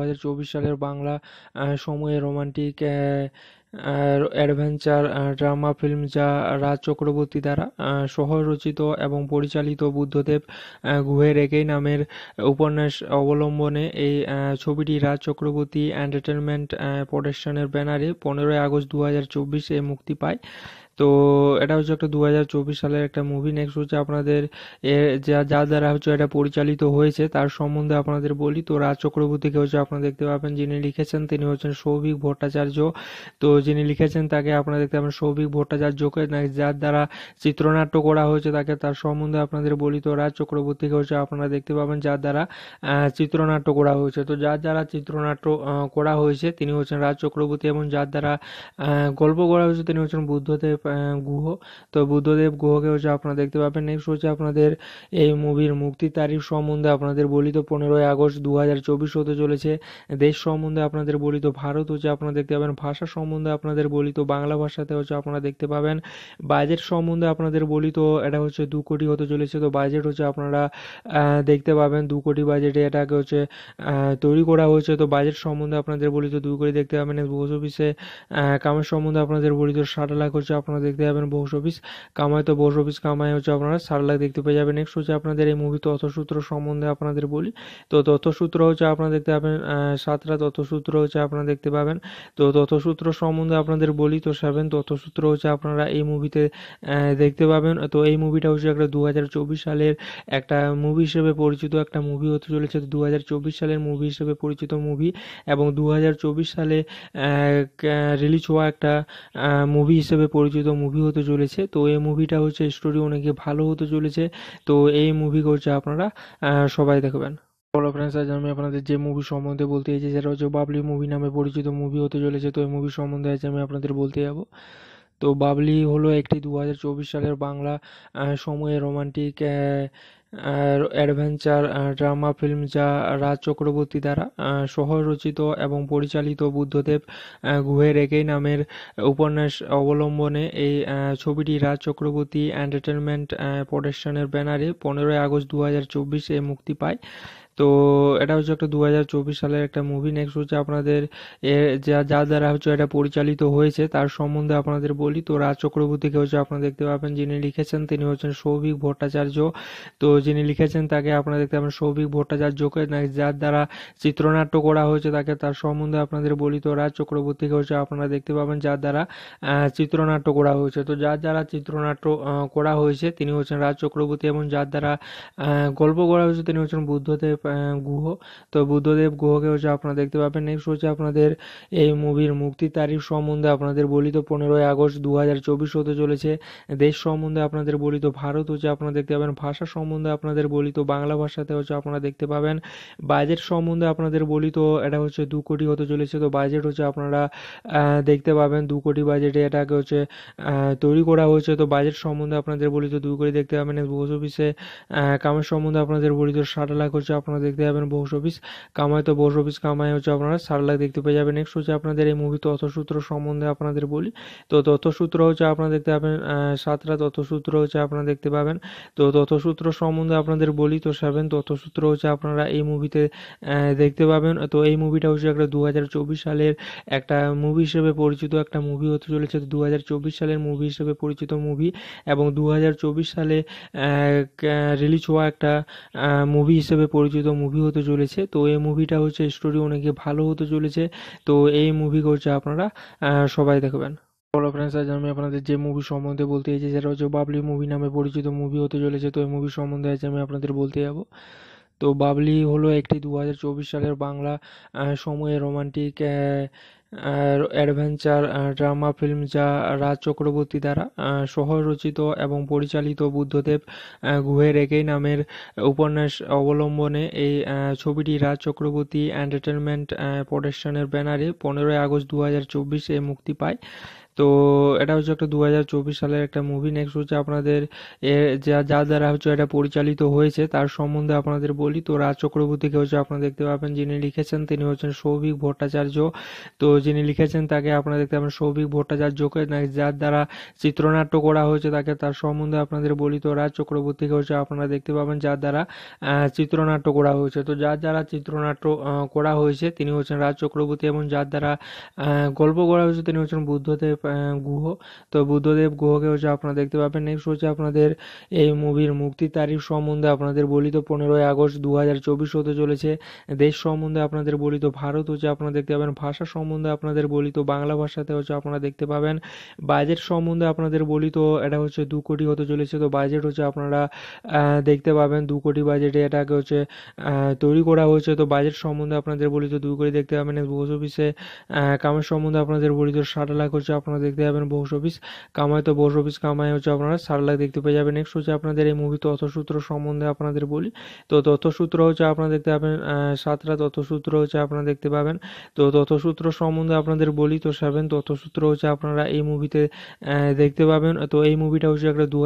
সালের বাংলা সময়ে রোমান্টিক অ্যাডভেঞ্চার ড্রামা ফিল্ম যা রাজ চক্রবর্তী দ্বারা সহ-রচিত এবং পরিচালিত বুদ্ধদেব গুহের একই নামের উপন্যাস অবলম্বনে এই ছবিটি রাজ চক্রবর্তী এন্টারটেনমেন্ট প্রোডাকশনের ব্যানারে পনেরোই আগস্ট দু হাজার চব্বিশে মুক্তি পায় তো এটা হচ্ছে একটা দু সালের একটা মুভি নেক্সট হচ্ছে আপনাদের যা দ্বারা হচ্ছে এটা পরিচালিত হয়েছে তার সম্বন্ধে আপনাদের বলি তো রাজ চক্রবর্তীকে হচ্ছে আপনারা দেখতে পাবেন যিনি লিখেছেন তিনি হচ্ছেন সৌভিক ভট্টাচার্য তো যিনি লিখেছেন তাকে আপনারা দেখতে পাবেন সৌভিক ভট্টাচার্যকে যার দ্বারা চিত্রনাট্য করা হয়েছে তাকে তার সম্বন্ধে আপনাদের বলি তো রাজ চক্রবর্তীকে হচ্ছে আপনারা দেখতে পাবেন যার দ্বারা চিত্রনাট্য করা হয়েছে তো যার দ্বারা চিত্রনাট্য করা হয়েছে তিনি হচ্ছেন রাজ চক্রবর্তী এবং যার দ্বারা গল্প করা হয়েছে তিনি হচ্ছেন বুদ্ধদেব গুহ তো বুদ্ধদেব গুহকে হচ্ছে আপনারা দেখতে পাবেন নেক্সট হচ্ছে আপনাদের এই মুভির মুক্তি তারিখ সম্বন্ধে আপনাদের বলি তো পনেরোই আগস্ট দু হাজার চব্বিশ হতে চলেছে দেশ সম্বন্ধে আপনাদের বলি তো ভারত হচ্ছে আপনারা দেখতে পাবেন ভাষা সম্বন্ধে আপনাদের বলি তো বাংলা ভাষাতে হচ্ছে আপনারা দেখতে পাবেন বাজেট সম্বন্ধে আপনাদের বলি তো এটা হচ্ছে দু কোটি হতে চলেছে তো বাজেট হচ্ছে আপনারা দেখতে পাবেন দু কোটি বাজেটে এটাকে হচ্ছে তৈরি করা হয়েছে তো বাজেট সম্বন্ধে আপনাদের বলি তো দু কোটি দেখতে পাবেন বস অফিসে কামের সম্বন্ধে আপনাদের বলি তো ষাট লাখ হচ্ছে আপনার আপনারা দেখতে পাবেন বক্স অফিস কামাই তো বক্স অফিস কামাই হচ্ছে আপনারা চার লাখ দেখতে পেয়ে যাবেন নেক্সট হচ্ছে আপনাদের এই মুভি তথ্যসূত্র সম্বন্ধে আপনাদের বলি তো তথ্যসূত্র হচ্ছে আপনারা দেখতে পাবেন সাতটা তথ্যসূত্র হচ্ছে আপনারা দেখতে পাবেন তো তথ্যসূত্র সম্বন্ধে আপনাদের বলি তো সেভেন তথ্যসূত্র হচ্ছে আপনারা এই মুভিতে দেখতে পাবেন তো এই মুভিটা হচ্ছে একটা দু সালের একটা মুভি হিসেবে পরিচিত একটা মুভি হতে চলেছে দু সালের মুভি হিসেবে পরিচিত মুভি এবং দু সালে রিলিজ হওয়া একটা মুভি হিসেবে পরিচিত আলোচিত মুভি হতে চলেছে তো এই মুভিটা হচ্ছে স্টোরি অনেকে ভালো হতে চলেছে তো এই মুভি হচ্ছে আপনারা সবাই দেখবেন হ্যালো ফ্রেন্ডস আজ আমি আপনাদের যে মুভি সম্বন্ধে বলতে চাইছি সেটা হচ্ছে বাবলি মুভি নামে পরিচিত মুভি হতে চলেছে তো এই মুভি সম্বন্ধে আজ আমি আপনাদের বলতে যাব তো বাবলি হলো একটি দু সালের বাংলা সময়ে রোমান্টিক অ্যাডভেঞ্চার ড্রামা ফিল্ম যা রাজ চক্রবর্তী দ্বারা সহ রচিত এবং পরিচালিত বুদ্ধদেব গুহের একই নামের উপন্যাস অবলম্বনে এই ছবিটি রাজ চক্রবর্তী এন্টারটেনমেন্ট প্রোডাকশনের ব্যানারে পনেরোই আগস্ট দু হাজার চব্বিশে মুক্তি পায় তো এটা হচ্ছে একটা দু সালের একটা মুভি নেক্সট হচ্ছে আপনাদের যা যা দ্বারা হচ্ছে এটা পরিচালিত হয়েছে তার সম্বন্ধে আপনাদের বলি তো রাজ চক্রবর্তীকে হচ্ছে আপনারা দেখতে পাবেন যিনি লিখেছেন তিনি হচ্ছেন সৌভিক ভট্টাচার্য তো যিনি লিখেছেন তাকে আপনারা দেখতে পাবেন সৌভিক ভট্টাচার্যকে যার দ্বারা চিত্রনাট্য করা হয়েছে তাকে তার সম্বন্ধে আপনাদের বলি তো রাজ চক্রবর্তীকে হচ্ছে আপনারা দেখতে পাবেন যার দ্বারা চিত্রনাট্য করা হয়েছে তো যার দ্বারা চিত্রনাট্য করা হয়েছে তিনি হচ্ছেন রাজ চক্রবর্তী এবং যার দ্বারা গল্প করা হয়েছে তিনি হচ্ছেন বুদ্ধদেব গুহ তো বুদ্ধদেব গুহকে হচ্ছে আপনারা দেখতে পাবেন নেক্সট হচ্ছে আপনাদের এই মুভির মুক্তি তারিখ সম্বন্ধে আপনাদের বলি তো পনেরোই আগস্ট দু হাজার চব্বিশ হতে চলেছে দেশ সম্বন্ধে আপনাদের বলি তো ভারত হচ্ছে আপনারা দেখতে পাবেন ভাষা সম্বন্ধে আপনাদের বলি তো বাংলা ভাষাতে হচ্ছে আপনারা দেখতে পাবেন বাজেট সম্বন্ধে আপনাদের বলি তো এটা হচ্ছে দু কোটি হতে চলেছে তো বাজেট হচ্ছে আপনারা দেখতে পাবেন দু কোটি বাজেটে এটাকে হচ্ছে তৈরি করা হয়েছে তো বাজেট সম্বন্ধে আপনাদের বলি তো দু কোটি দেখতে পাবেন বস অফিসে কামের সম্বন্ধে আপনাদের বলি তো ষাট লাখ হচ্ছে আপনার আপনারা দেখতে পাবেন বহুস অফিস কামাই তো বহুস অফিস কামাই হচ্ছে আপনারা চার লাখ দেখতে পেয়ে যাবেন নেক্সট হচ্ছে আপনাদের এই মুভি তথ্যসূত্র সম্বন্ধে আপনাদের বলি তো তথ্যসূত্র হচ্ছে আপনারা দেখতে পাবেন সাতটা তথ্যসূত্র হচ্ছে আপনারা দেখতে পাবেন তো তথ্যসূত্র সম্বন্ধে আপনাদের বলি তো সেভেন তথ্যসূত্র হচ্ছে আপনারা এই মুভিতে দেখতে পাবেন তো এই মুভিটা হচ্ছে একটা দু সালের একটা মুভি হিসেবে পরিচিত একটা মুভি হতে চলেছে দু সালের মুভি হিসেবে পরিচিত মুভি এবং দু সালে রিলিজ হওয়া একটা মুভি হিসেবে পরিচিত আলোচিত মুভি হতে চলেছে তো এই মুভিটা হচ্ছে স্টোরি অনেকে ভালো হতে চলেছে তো এই মুভি হচ্ছে আপনারা সবাই দেখবেন বলো ফ্রেন্ডস আজ আমি আপনাদের যে মুভি সম্বন্ধে বলতে চাইছি সেটা হচ্ছে বাবলি মুভি নামে পরিচিত মুভি হতে চলেছে তো এই মুভি সম্বন্ধে আজ আমি আপনাদের বলতে যাব তো বাবলি হলো একটি দু সালের বাংলা সময়ে রোমান্টিক অ্যাডভেঞ্চার ড্রামা ফিল্ম যা রাজ চক্রবর্তী দ্বারা সহ-রচিত এবং পরিচালিত বুদ্ধদেব গুহের একই নামের উপন্যাস অবলম্বনে এই ছবিটি রাজ চক্রবর্তী এন্টারটেনমেন্ট প্রোডাকশনের ব্যানারে পনেরোই আগস্ট দু হাজার চব্বিশে মুক্তি পায় তো এটা হচ্ছে একটা দু সালের একটা মুভি নেক্সট হচ্ছে আপনাদের যা যা দ্বারা হচ্ছে এটা পরিচালিত হয়েছে তার সম্বন্ধে আপনাদের বলি তো রাজ চক্রবর্তীকে হচ্ছে আপনারা দেখতে পাবেন যিনি লিখেছেন তিনি হচ্ছেন সৌভিক ভট্টাচার্য তো যিনি লিখেছেন তাকে আপনারা দেখতে পাবেন সৌভিক ভট্টাচার্যকে যার দ্বারা চিত্রনাট্য করা হয়েছে তাকে তার সম্বন্ধে আপনাদের বলি তো রাজ চক্রবর্তীকে হচ্ছে আপনারা দেখতে পাবেন যার দ্বারা চিত্রনাট্য করা হয়েছে তো যার দ্বারা চিত্রনাট্য করা হয়েছে তিনি হচ্ছেন রাজ চক্রবর্তী এবং যার দ্বারা গল্প করা হয়েছে তিনি হচ্ছেন বুদ্ধদেব গুহ তো বুদ্ধদেব গুহকে হচ্ছে আপনারা দেখতে পাবেন নেক্সট হচ্ছে আপনাদের এই মুভির মুক্তি তারিখ সম্বন্ধে আপনাদের বলি তো পনেরোই আগস্ট দু হাজার চব্বিশ হতে চলেছে দেশ সম্বন্ধে আপনাদের বলি তো ভারত হচ্ছে আপনারা দেখতে পাবেন ভাষা সম্বন্ধে আপনাদের বলি তো বাংলা ভাষাতে হচ্ছে আপনারা দেখতে পাবেন বাজেট সম্বন্ধে আপনাদের বলি তো এটা হচ্ছে দু কোটি হতে চলেছে তো বাজেট হচ্ছে আপনারা দেখতে পাবেন দু কোটি বাজেটে এটাকে হচ্ছে তৈরি করা হয়েছে তো বাজেট সম্বন্ধে আপনাদের বলি তো দু কোটি দেখতে পাবেন বস অফিসে কামের সম্বন্ধে আপনাদের বলি তো ষাট লাখ হচ্ছে আপনারা আপনারা দেখতে পাবেন বহুস অফিস কামাই তো বহুস অফিস কামায় হচ্ছে আপনারা সার লাখ দেখতে পেয়ে যাবেন নেক্সট হচ্ছে আপনাদের এই মুভি তথ্যসূত্র সম্বন্ধে আপনাদের বলি তো তথ্যসূত্র হচ্ছে আপনারা দেখতে পাবেন সাতটা তথ্যসূত্র হচ্ছে আপনারা দেখতে পাবেন তো তথ্যসূত্র সম্বন্ধে আপনাদের বলি তো সেভেন তথ্যসূত্র হচ্ছে আপনারা এই মুভিতে দেখতে পাবেন তো এই মুভিটা হচ্ছে একটা দু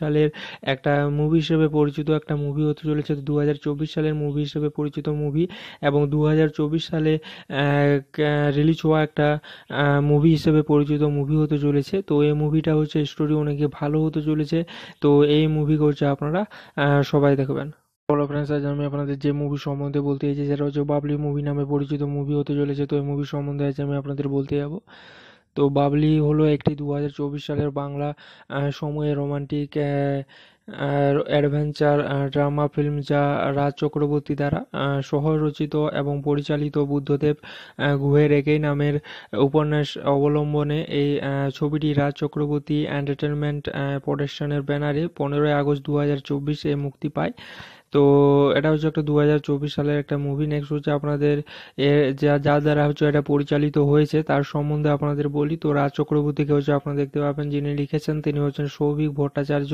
সালের একটা মুভি হিসেবে পরিচিত একটা মুভি হতে চলেছে দু সালের মুভি হিসেবে পরিচিত মুভি এবং দু সালে রিলিজ হওয়া একটা মুভি হিসেবে পরিচিত প্রযোজিত মুভি হতে চলেছে তো এই মুভিটা হচ্ছে স্টোরি অনেকে ভালো হতে চলেছে তো এই মুভি হচ্ছে আপনারা সবাই দেখবেন বলো ফ্রেন্ডস আজ আমি আপনাদের যে মুভি সম্বন্ধে বলতে চাইছি সেটা হচ্ছে বাবলি মুভি নামে পরিচিত মুভি হতে চলেছে তো এই মুভি সম্বন্ধে আজ আমি আপনাদের বলতে যাব তো বাবলি হলো একটি দু সালের বাংলা সময়ে রোমান্টিক অ্যাডভেঞ্চার ড্রামা ফিল্ম যা রাজ চক্রবর্তী দ্বারা সহ রচিত এবং পরিচালিত বুদ্ধদেব গুহের একই নামের উপন্যাস অবলম্বনে এই ছবিটি রাজ চক্রবর্তী এন্টারটেনমেন্ট প্রোডাকশনের ব্যানারে পনেরোই আগস্ট দু হাজার চব্বিশে মুক্তি পায় তো এটা হচ্ছে একটা দু সালের একটা মুভি নেক্সট হচ্ছে আপনাদের যা যা দ্বারা হচ্ছে এটা পরিচালিত হয়েছে তার সম্বন্ধে আপনাদের বলি তো রাজ চক্রবর্তীকে হচ্ছে আপনারা দেখতে পাবেন যিনি লিখেছেন তিনি হচ্ছেন সৌভিক ভট্টাচার্য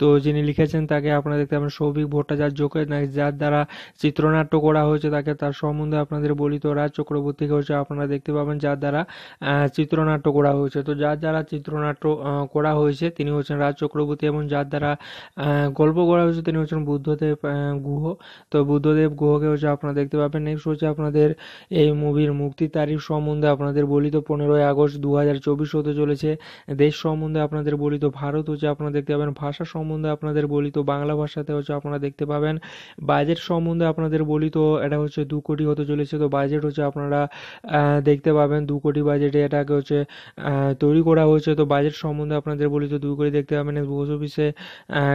তো যিনি লিখেছেন তাকে আপনারা দেখতে পাবেন সৌভিক ভট্টাচার্যকে যার দ্বারা চিত্রনাট্য করা হয়েছে তাকে তার সম্বন্ধে আপনাদের বলি তো রাজ চক্রবর্তীকে হচ্ছে আপনারা দেখতে পাবেন যার দ্বারা চিত্রনাট্য করা হয়েছে তো যার দ্বারা চিত্রনাট্য করা হয়েছে তিনি হচ্ছেন রাজ চক্রবর্তী এবং যার দ্বারা গল্প করা হয়েছে তিনি হচ্ছেন বুদ্ধদেব গুহ তো বুদ্ধদেব গুহকে হচ্ছে আপনারা দেখতে পাবেন নেক্সট হচ্ছে আপনাদের এই মুভির মুক্তি তারিখ সম্বন্ধে আপনাদের বলি তো পনেরোই আগস্ট দু হাজার চব্বিশ হতে চলেছে দেশ সম্বন্ধে আপনাদের বলি তো ভারত হচ্ছে আপনারা দেখতে পাবেন ভাষা সম্বন্ধে আপনাদের বলি তো বাংলা ভাষাতে হচ্ছে আপনারা দেখতে পাবেন বাজেট সম্বন্ধে আপনাদের বলি তো এটা হচ্ছে দু কোটি হতে চলেছে তো বাজেট হচ্ছে আপনারা দেখতে পাবেন দু কোটি বাজেটে এটাকে হচ্ছে তৈরি করা হয়েছে তো বাজেট সম্বন্ধে আপনাদের বলি তো দু কোটি দেখতে পাবেন বস অফিসে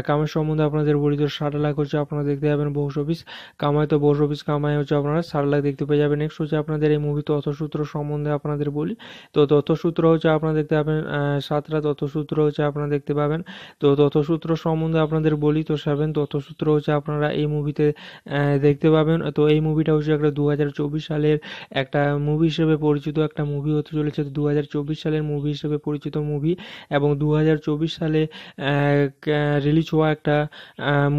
কামের সম্বন্ধে আপনাদের বলি তো ষাট লাখ হচ্ছে আপনারা আপনারা দেখতে পাবেন বক্স অফিস কামাই তো বক্স অফিস কামায় হচ্ছে আপনারা সার লাখ দেখতে পেয়ে যাবেন নেক্সট হচ্ছে আপনাদের এই মুভি তথ্যসূত্র সম্বন্ধে আপনাদের বলি তো তথ্যসূত্র হচ্ছে আপনারা দেখতে পাবেন সাতটা তথ্যসূত্র হচ্ছে আপনারা দেখতে পাবেন তো তথ্যসূত্র সম্বন্ধে আপনাদের বলি তো সেভেন তথ্যসূত্র হচ্ছে আপনারা এই মুভিতে দেখতে পাবেন তো এই মুভিটা হচ্ছে একটা দু সালের একটা মুভি হিসেবে পরিচিত একটা মুভি হতে চলেছে দু সালের মুভি হিসেবে পরিচিত মুভি এবং দু সালে রিলিজ হওয়া একটা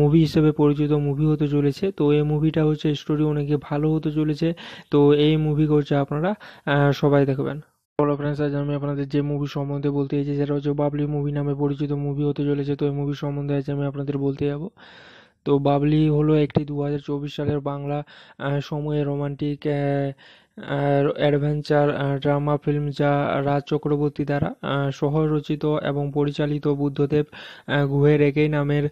মুভি হিসেবে পরিচিত প্রযোজিত মুভি হতে চলেছে তো এই মুভিটা হচ্ছে স্টোরি অনেকে ভালো হতে চলেছে তো এই মুভি হচ্ছে আপনারা সবাই দেখবেন হ্যালো ফ্রেন্ডস আজ আমি আপনাদের যে মুভি সম্বন্ধে বলতে চাইছি সেটা হচ্ছে বাবলি মুভি নামে পরিচিত মুভি হতে চলেছে তো এই মুভি সম্বন্ধে আজ আমি আপনাদের বলতে যাব তো বাবলি হলো একটি দু সালের বাংলা সময়ে রোমান্টিক অ্যাডভেঞ্চার ড্রামা ফিল্ম যা রাজ চক্রবর্তী দ্বারা সহ রচিত এবং পরিচালিত বুদ্ধদেব গুহের একই নামের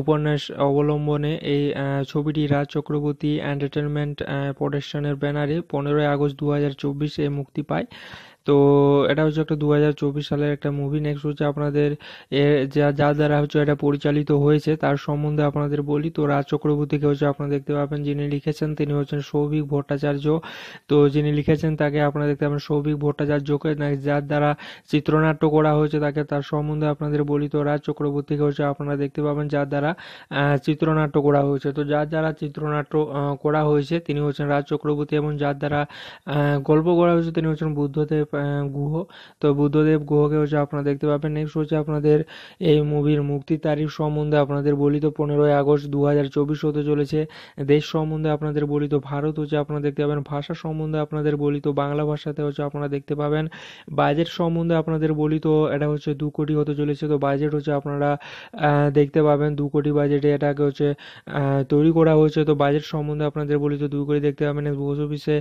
উপন্যাস অবলম্বনে এই ছবিটি রাজ চক্রবর্তী এন্টারটেনমেন্ট প্রোডাকশনের ব্যানারে পনেরোই আগস্ট দু হাজার চব্বিশে মুক্তি পায় তো এটা হচ্ছে একটা দু সালের একটা মুভি নেক্সট হচ্ছে আপনাদের যা যা দ্বারা হচ্ছে এটা পরিচালিত হয়েছে তার সম্বন্ধে আপনাদের বলি তো রাজ চক্রবর্তীকে হচ্ছে আপনারা দেখতে পাবেন যিনি লিখেছেন তিনি হচ্ছেন সৌভিক ভট্টাচার্য তো যিনি লিখেছেন তাকে আপনারা দেখতে পাবেন সৌভিক ভট্টাচার্যকে যার দ্বারা চিত্রনাট্য করা হয়েছে তাকে তার সম্বন্ধে আপনাদের বলি তো রাজ চক্রবর্তীকে হচ্ছে আপনারা দেখতে পাবেন যার দ্বারা চিত্রনাট্য করা হয়েছে তো যার দ্বারা চিত্রনাট্য করা হয়েছে তিনি হচ্ছেন রাজ চক্রবর্তী এবং যার দ্বারা গল্প করা হয়েছে তিনি হচ্ছেন বুদ্ধদেব গুহ তো বুদ্ধদেব গুহকে হচ্ছে আপনারা দেখতে পাবেন নেক্সট হচ্ছে আপনাদের এই মুভির মুক্তি তারিখ সম্বন্ধে আপনাদের বলি তো পনেরোই আগস্ট দু হাজার চব্বিশ হতে চলেছে দেশ সম্বন্ধে আপনাদের বলি তো ভারত হচ্ছে আপনারা দেখতে পাবেন ভাষা সম্বন্ধে আপনাদের বলি তো বাংলা ভাষাতে হচ্ছে আপনারা দেখতে পাবেন বাজেট সম্বন্ধে আপনাদের বলি তো এটা হচ্ছে দু কোটি হতে চলেছে তো বাজেট হচ্ছে আপনারা দেখতে পাবেন দু কোটি বাজেটে এটাকে হচ্ছে তৈরি করা হয়েছে তো বাজেট সম্বন্ধে আপনাদের বলি তো দু কোটি দেখতে পাবেন বস অফিসে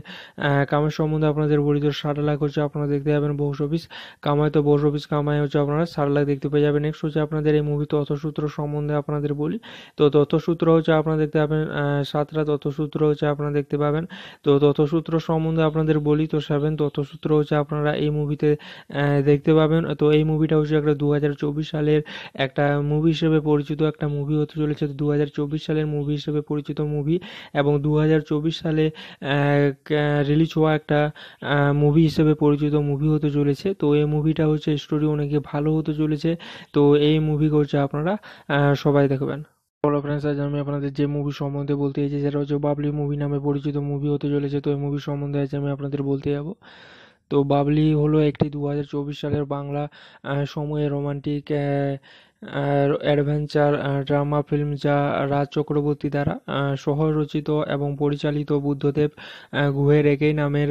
কামের সম্বন্ধে আপনাদের বলি তো ষাট লাখ হচ্ছে আপনারা আপনারা দেখতে পাবেন বক্স অফিস কামাই তো বক্স অফিস কামাই হচ্ছে আপনারা চার লাখ দেখতে পেয়ে যাবেন নেক্সট হচ্ছে আপনাদের এই মুভি তথ্যসূত্র সম্বন্ধে আপনাদের বলি তো তথ্যসূত্র হচ্ছে আপনারা দেখতে পাবেন সাতটা তথ্যসূত্র হচ্ছে আপনারা দেখতে পাবেন তো তথ্যসূত্র সম্বন্ধে আপনাদের বলি তো সেভেন তথ্যসূত্র হচ্ছে আপনারা এই মুভিতে দেখতে পাবেন তো এই মুভিটা হচ্ছে একটা দু সালের একটা মুভি হিসেবে পরিচিত একটা মুভি হতে চলেছে দু সালের মুভি হিসেবে পরিচিত মুভি এবং দু সালে রিলিজ হওয়া একটা মুভি হিসেবে পরিচিত প্রযোজিত মুভি হতে চলেছে তো এই মুভিটা হচ্ছে স্টোরি অনেকে ভালো হতে চলেছে তো এই মুভি হচ্ছে আপনারা সবাই দেখবেন হ্যালো ফ্রেন্ডস আজ আমি আপনাদের যে মুভি সম্বন্ধে বলতে চাইছি সেটা হচ্ছে বাবলি মুভি নামে পরিচিত মুভি হতে চলেছে তো এই মুভি সম্বন্ধে আজ আমি আপনাদের বলতে যাব তো বাবলি হলো একটি দু সালের বাংলা সময়ে রোমান্টিক অ্যাডভেঞ্চার ড্রামা ফিল্ম যা রাজ চক্রবর্তী দ্বারা সহ-রচিত এবং পরিচালিত বুদ্ধদেব গুহের একই নামের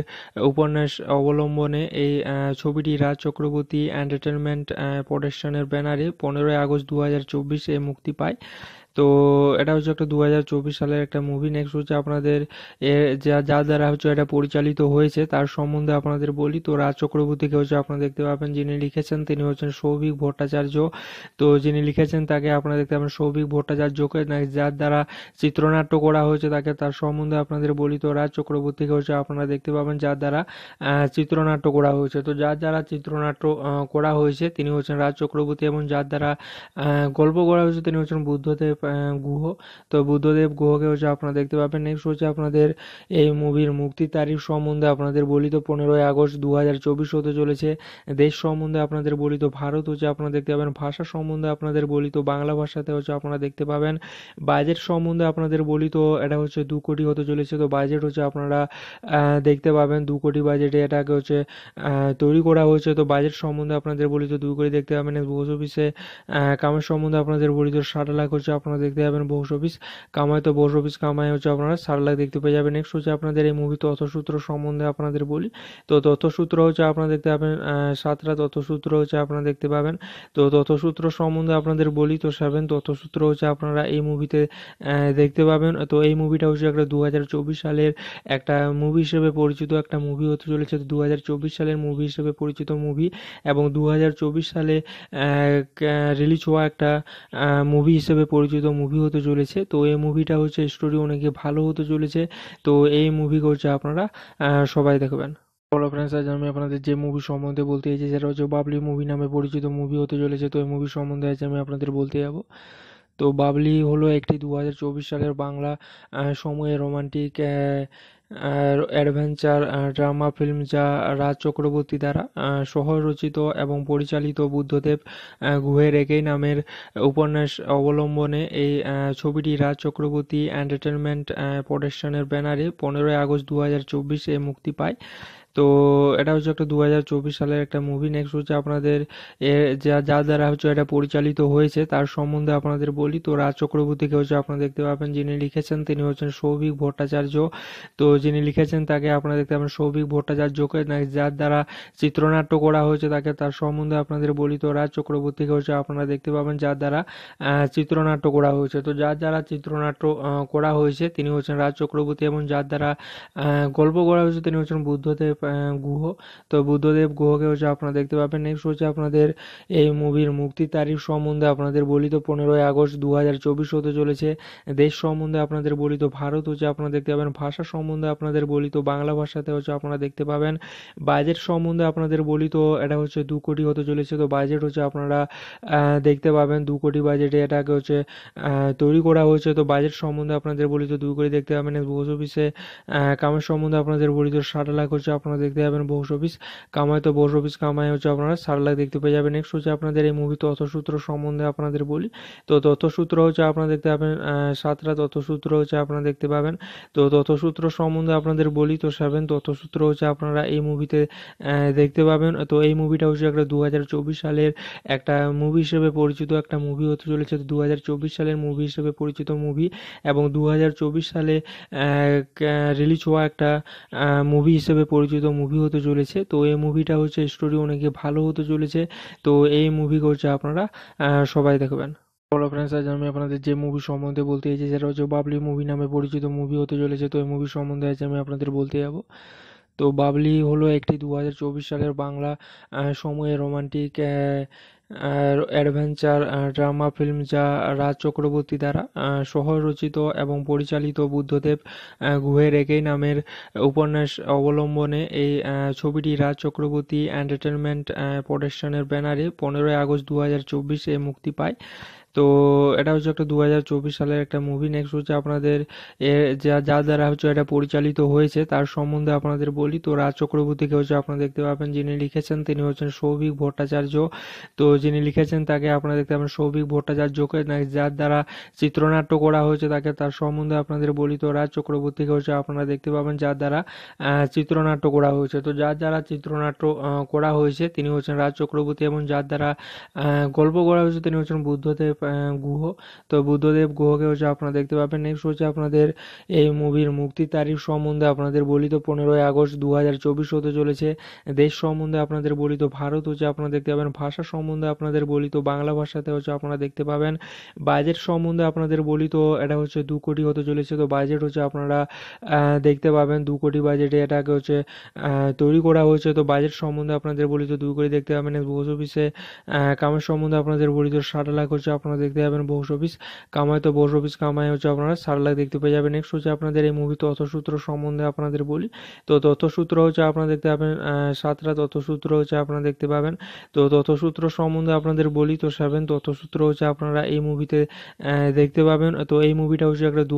উপন্যাস অবলম্বনে এই ছবিটি রাজ চক্রবর্তী এন্টারটেনমেন্ট প্রোডাকশনের ব্যানারে পনেরোই আগস্ট দু হাজার চব্বিশে মুক্তি পায় তো এটা হচ্ছে একটা দু সালের একটা মুভি নেক্সট হচ্ছে আপনাদের যা দ্বারা হচ্ছে এটা পরিচালিত হয়েছে তার সম্বন্ধে আপনাদের বলি তো রাজ চক্রবর্তীকে হচ্ছে আপনারা দেখতে পাবেন যিনি লিখেছেন তিনি হচ্ছেন সৌভিক ভট্টাচার্য তো যিনি লিখেছেন তাকে আপনারা দেখতে পাবেন সৌভিক ভট্টাচার্যকে যার দ্বারা চিত্রনাট্য করা হয়েছে তাকে তার সম্বন্ধে আপনাদের বলি তো রাজ চক্রবর্তীকে হচ্ছে আপনারা দেখতে পাবেন যার দ্বারা চিত্রনাট্য করা হয়েছে তো যার দ্বারা চিত্রনাট্য করা হয়েছে তিনি হচ্ছেন রাজ চক্রবর্তী এবং যার দ্বারা গল্প করা হয়েছে তিনি হচ্ছেন বুদ্ধদেব গুহ তো বুদ্ধদেব গুহকে হচ্ছে আপনারা দেখতে পাবেন নেক্সট হচ্ছে আপনাদের এই মুভির মুক্তি তারিখ সম্বন্ধে আপনাদের বলি তো পনেরোই আগস্ট দু হাজার চব্বিশ হতে চলেছে দেশ সম্বন্ধে আপনাদের বলি তো ভারত হচ্ছে আপনারা দেখতে পাবেন ভাষা সম্বন্ধে আপনাদের বলি তো বাংলা ভাষাতে হচ্ছে আপনারা দেখতে পাবেন বাজেট সম্বন্ধে আপনাদের বলি তো এটা হচ্ছে দু কোটি হতে চলেছে তো বাজেট হচ্ছে আপনারা দেখতে পাবেন দু কোটি বাজেটে এটাকে হচ্ছে তৈরি করা হয়েছে তো বাজেট সম্বন্ধে আপনাদের বলি তো দু কোটি দেখতে পাবেন বস অফিসে কামের সম্বন্ধে আপনাদের বলি তো ষাট লাখ হচ্ছে আপনার আপনারা দেখতে পাবেন বক্স অফিস কামাই তো বক্স অফিস কামাই হচ্ছে আপনারা চার লাখ দেখতে পেয়ে যাবেন নেক্সট হচ্ছে আপনাদের এই মুভি তথ্যসূত্র সম্বন্ধে আপনাদের বলি তো তথ্যসূত্র হচ্ছে আপনারা দেখতে পাবেন সাতটা তথ্যসূত্র হচ্ছে আপনারা দেখতে পাবেন তো তথ্যসূত্র সম্বন্ধে আপনাদের বলি তো সেভেন তথ্যসূত্র হচ্ছে আপনারা এই মুভিতে দেখতে পাবেন তো এই মুভিটা হচ্ছে একটা দু সালের একটা মুভি হিসেবে পরিচিত একটা মুভি হতে চলেছে দু সালের মুভি হিসেবে পরিচিত মুভি এবং দু সালে রিলিজ হওয়া একটা মুভি হিসেবে পরিচিত আলোচিত মুভি হতে চলেছে তো এই মুভিটা হচ্ছে স্টোরি অনেকে ভালো হতে চলেছে তো এই মুভি হচ্ছে আপনারা সবাই দেখবেন হ্যালো ফ্রেন্ডস আজ আমি আপনাদের যে মুভি সম্বন্ধে বলতে চাইছি সেটা হচ্ছে বাবলি মুভি নামে পরিচিত মুভি হতে চলেছে তো এই মুভি সম্বন্ধে আজ আমি আপনাদের বলতে যাব তো বাবলি হলো একটি দু সালের বাংলা সময়ে রোমান্টিক অ্যাডভেঞ্চার ড্রামা ফিল্ম যা রাজ চক্রবর্তী দ্বারা সহ রচিত এবং পরিচালিত বুদ্ধদেব গুহের একই নামের উপন্যাস অবলম্বনে এই ছবিটি রাজ চক্রবর্তী এন্টারটেনমেন্ট প্রোডাকশনের ব্যানারে পনেরোই আগস্ট দু হাজার চব্বিশে মুক্তি পায় তো এটা হচ্ছে একটা দু সালের একটা মুভি নেক্সট হচ্ছে আপনাদের যা দ্বারা হচ্ছে এটা পরিচালিত হয়েছে তার সম্বন্ধে আপনাদের বলি তো রাজ চক্রবর্তীকে হচ্ছে আপনারা দেখতে পাবেন যিনি লিখেছেন তিনি হচ্ছেন সৌভিক ভট্টাচার্য তো যিনি লিখেছেন তাকে আপনারা দেখতে পাবেন সৌভিক ভট্টাচার্যকে যার দ্বারা চিত্রনাট্য করা হয়েছে তাকে তার সম্বন্ধে আপনাদের বলি তো রাজ চক্রবর্তীকে হচ্ছে আপনারা দেখতে পাবেন যার দ্বারা চিত্রনাট্য করা হয়েছে তো যার দ্বারা চিত্রনাট্য করা হয়েছে তিনি হচ্ছেন রাজ চক্রবর্তী এবং যার দ্বারা গল্প করা হয়েছে তিনি হচ্ছেন বুদ্ধদেব গুহ তো বুদ্ধদেব গুহকে হচ্ছে আপনারা দেখতে পাবেন নেক্সট হচ্ছে আপনাদের এই মুভির মুক্তি তারিখ সম্বন্ধে আপনাদের বলি তো পনেরোই আগস্ট দু হাজার চব্বিশ হতে চলেছে দেশ সম্বন্ধে আপনাদের বলি তো ভারত হচ্ছে আপনারা দেখতে পাবেন ভাষা সম্বন্ধে আপনাদের বলি তো বাংলা ভাষাতে হচ্ছে আপনারা দেখতে পাবেন বাজেট সম্বন্ধে আপনাদের বলি তো এটা হচ্ছে দু কোটি হতে চলেছে তো বাজেট হচ্ছে আপনারা দেখতে পাবেন দু কোটি বাজেটে এটাকে হচ্ছে তৈরি করা হয়েছে তো বাজেট সম্বন্ধে আপনাদের বলি তো দু কোটি দেখতে পাবেন বস অফিসে কামের সম্বন্ধে আপনাদের বলি তো ষাট লাখ হচ্ছে আপনারা আপনারা দেখতে পাবেন বহুস অফিস কামাই তো বহুস অফিস কামাই হচ্ছে আপনারা চার লাখ দেখতে পেয়ে যাবেন নেক্সট হচ্ছে আপনাদের এই মুভি তথ্যসূত্র সম্বন্ধে আপনাদের বলি তো তথ্যসূত্র হচ্ছে আপনারা দেখতে পাবেন সাতটা তথ্যসূত্র হচ্ছে আপনারা দেখতে পাবেন তো তথ্যসূত্র সম্বন্ধে আপনাদের বলি তো সেভেন তথ্যসূত্র হচ্ছে আপনারা এই মুভিতে দেখতে পাবেন তো এই মুভিটা হচ্ছে একটা দু সালের একটা মুভি হিসেবে পরিচিত একটা মুভি হতে চলেছে দু সালের মুভি হিসেবে পরিচিত মুভি এবং দু সালে রিলিজ হওয়া একটা মুভি হিসেবে পরিচিত আলোচিত মুভি হতে চলেছে তো এই মুভিটা হচ্ছে স্টোরি অনেকে ভালো হতে চলেছে তো এই মুভি হচ্ছে আপনারা সবাই দেখবেন বলো ফ্রেন্ডস আজ আমি আপনাদের যে মুভি সম্বন্ধে বলতে চাইছি সেটা হচ্ছে বাবলি মুভি নামে পরিচিত মুভি হতে চলেছে তো এই মুভি সম্বন্ধে আজ আমি আপনাদের বলতে যাব তো বাবলি হলো একটি দু সালের বাংলা সময়ে রোমান্টিক অ্যাডভেঞ্চার ড্রামা ফিল্ম যা রাজ চক্রবর্তী দ্বারা সহ-রচিত এবং পরিচালিত বুদ্ধদেব গুহের একই নামের উপন্যাস অবলম্বনে এই ছবিটি রাজ চক্রবর্তী এন্টারটেনমেন্ট প্রোডাকশনের ব্যানারে পনেরোই আগস্ট দু হাজার চব্বিশে মুক্তি পায় তো এটা হচ্ছে একটা দু সালের একটা মুভি নেক্সট হচ্ছে আপনাদের যা যা দ্বারা হচ্ছে এটা পরিচালিত হয়েছে তার সম্বন্ধে আপনাদের বলি তো রাজ চক্রবর্তীকে হচ্ছে আপনারা দেখতে পাবেন যিনি লিখেছেন তিনি হচ্ছেন সৌভিক ভট্টাচার্য তো যিনি লিখেছেন তাকে আপনারা দেখতে পাবেন সৌভিক ভট্টাচার্যকে যার দ্বারা চিত্রনাট্য করা হয়েছে তাকে তার সম্বন্ধে আপনাদের বলি তো রাজ চক্রবর্তীকে হচ্ছে আপনারা দেখতে পাবেন যার দ্বারা চিত্রনাট্য করা হয়েছে তো যার দ্বারা চিত্রনাট্য করা হয়েছে তিনি হচ্ছেন রাজ চক্রবর্তী এবং যার দ্বারা গল্প করা হয়েছে তিনি হচ্ছেন বুদ্ধদেব গুহ তো বুদ্ধদেব গুহকে হচ্ছে আপনারা দেখতে পাবেন নেক্সট হচ্ছে আপনাদের এই মুভির মুক্তি তারিখ সম্বন্ধে আপনাদের বলি তো পনেরোই আগস্ট দু হাজার চব্বিশ হতে চলেছে দেশ সম্বন্ধে আপনাদের বলি তো ভারত হচ্ছে আপনারা দেখতে পাবেন ভাষা সম্বন্ধে আপনাদের বলি তো বাংলা ভাষাতে হচ্ছে আপনারা দেখতে পাবেন বাজেট সম্বন্ধে আপনাদের বলি তো এটা হচ্ছে দু কোটি হতে চলেছে তো বাজেট হচ্ছে আপনারা দেখতে পাবেন দু কোটি বাজেটে এটাকে হচ্ছে তৈরি করা হয়েছে তো বাজেট সম্বন্ধে আপনাদের বলি তো দু কোটি দেখতে পাবেন বস অফিসে কামের সম্বন্ধে আপনাদের বলি তো ষাট লাখ হচ্ছে আপনারা আপনারা দেখতে পাবেন বহুস অফিস কামাই তো বহুস অফিস কামায় হচ্ছে আপনারা সার লাখ দেখতে পেয়ে যাবেন নেক্সট হচ্ছে আপনাদের এই মুভি তথ্যসূত্র সম্বন্ধে আপনাদের বলি তো তথ্যসূত্র হচ্ছে আপনারা দেখতে পাবেন সাতটা তথ্যসূত্র হচ্ছে আপনারা দেখতে পাবেন তো তথ্যসূত্র সম্বন্ধে আপনাদের বলি তো সেভেন তথ্যসূত্র হচ্ছে আপনারা এই মুভিতে দেখতে পাবেন তো এই মুভিটা হচ্ছে একটা দু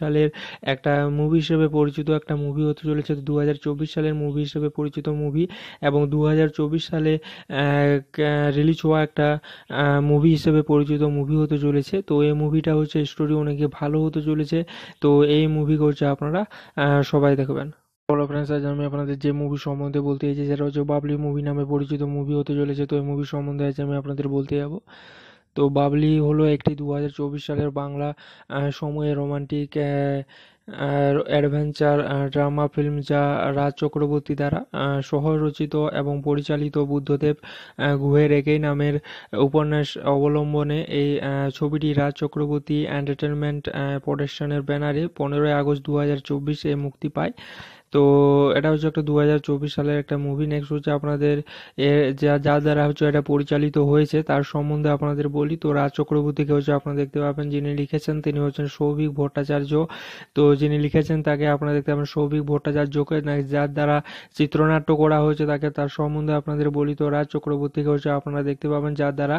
সালের একটা মুভি হিসেবে পরিচিত একটা মুভি হতে চলেছে দু সালের মুভি হিসেবে পরিচিত মুভি এবং দু সালে রিলিজ হওয়া একটা মুভি হিসেবে পরিচিত প্রযোজিত মুভি হতে চলেছে তো এই মুভিটা হচ্ছে স্টোরি অনেকে ভালো হতে চলেছে তো এই মুভি হচ্ছে আপনারা সবাই দেখবেন হ্যালো ফ্রেন্ডস আজ আমি আপনাদের যে মুভি সম্বন্ধে বলতে চাইছি সেটা হচ্ছে বাবলি মুভি নামে পরিচিত মুভি হতে চলেছে তো এই মুভি সম্বন্ধে আজ আমি আপনাদের বলতে যাব তো বাবলি হলো একটি দু সালের বাংলা সময়ে রোমান্টিক অ্যাডভেঞ্চার ড্রামা ফিল্ম যা রাজ চক্রবর্তী দ্বারা সহ রচিত এবং পরিচালিত বুদ্ধদেব গুহের একই নামের উপন্যাস অবলম্বনে এই ছবিটি রাজ চক্রবর্তী এন্টারটেনমেন্ট প্রোডাকশনের ব্যানারে পনেরোই আগস্ট দু হাজার চব্বিশে মুক্তি পায় তো এটা হচ্ছে একটা দু সালের একটা মুভি নেক্সট হচ্ছে আপনাদের যা যা দ্বারা হচ্ছে এটা পরিচালিত হয়েছে তার সম্বন্ধে আপনাদের বলি তো রাজ চক্রবর্তীকে হচ্ছে আপনারা দেখতে পাবেন যিনি লিখেছেন তিনি হচ্ছেন সৌভিক ভট্টাচার্য তো যিনি লিখেছেন তাকে আপনারা দেখতে পাবেন সৌভিক ভট্টাচার্যকে যার দ্বারা চিত্রনাট্য করা হয়েছে তাকে তার সম্বন্ধে আপনাদের বলি তো রাজ চক্রবর্তীকে হচ্ছে আপনারা দেখতে পাবেন যার দ্বারা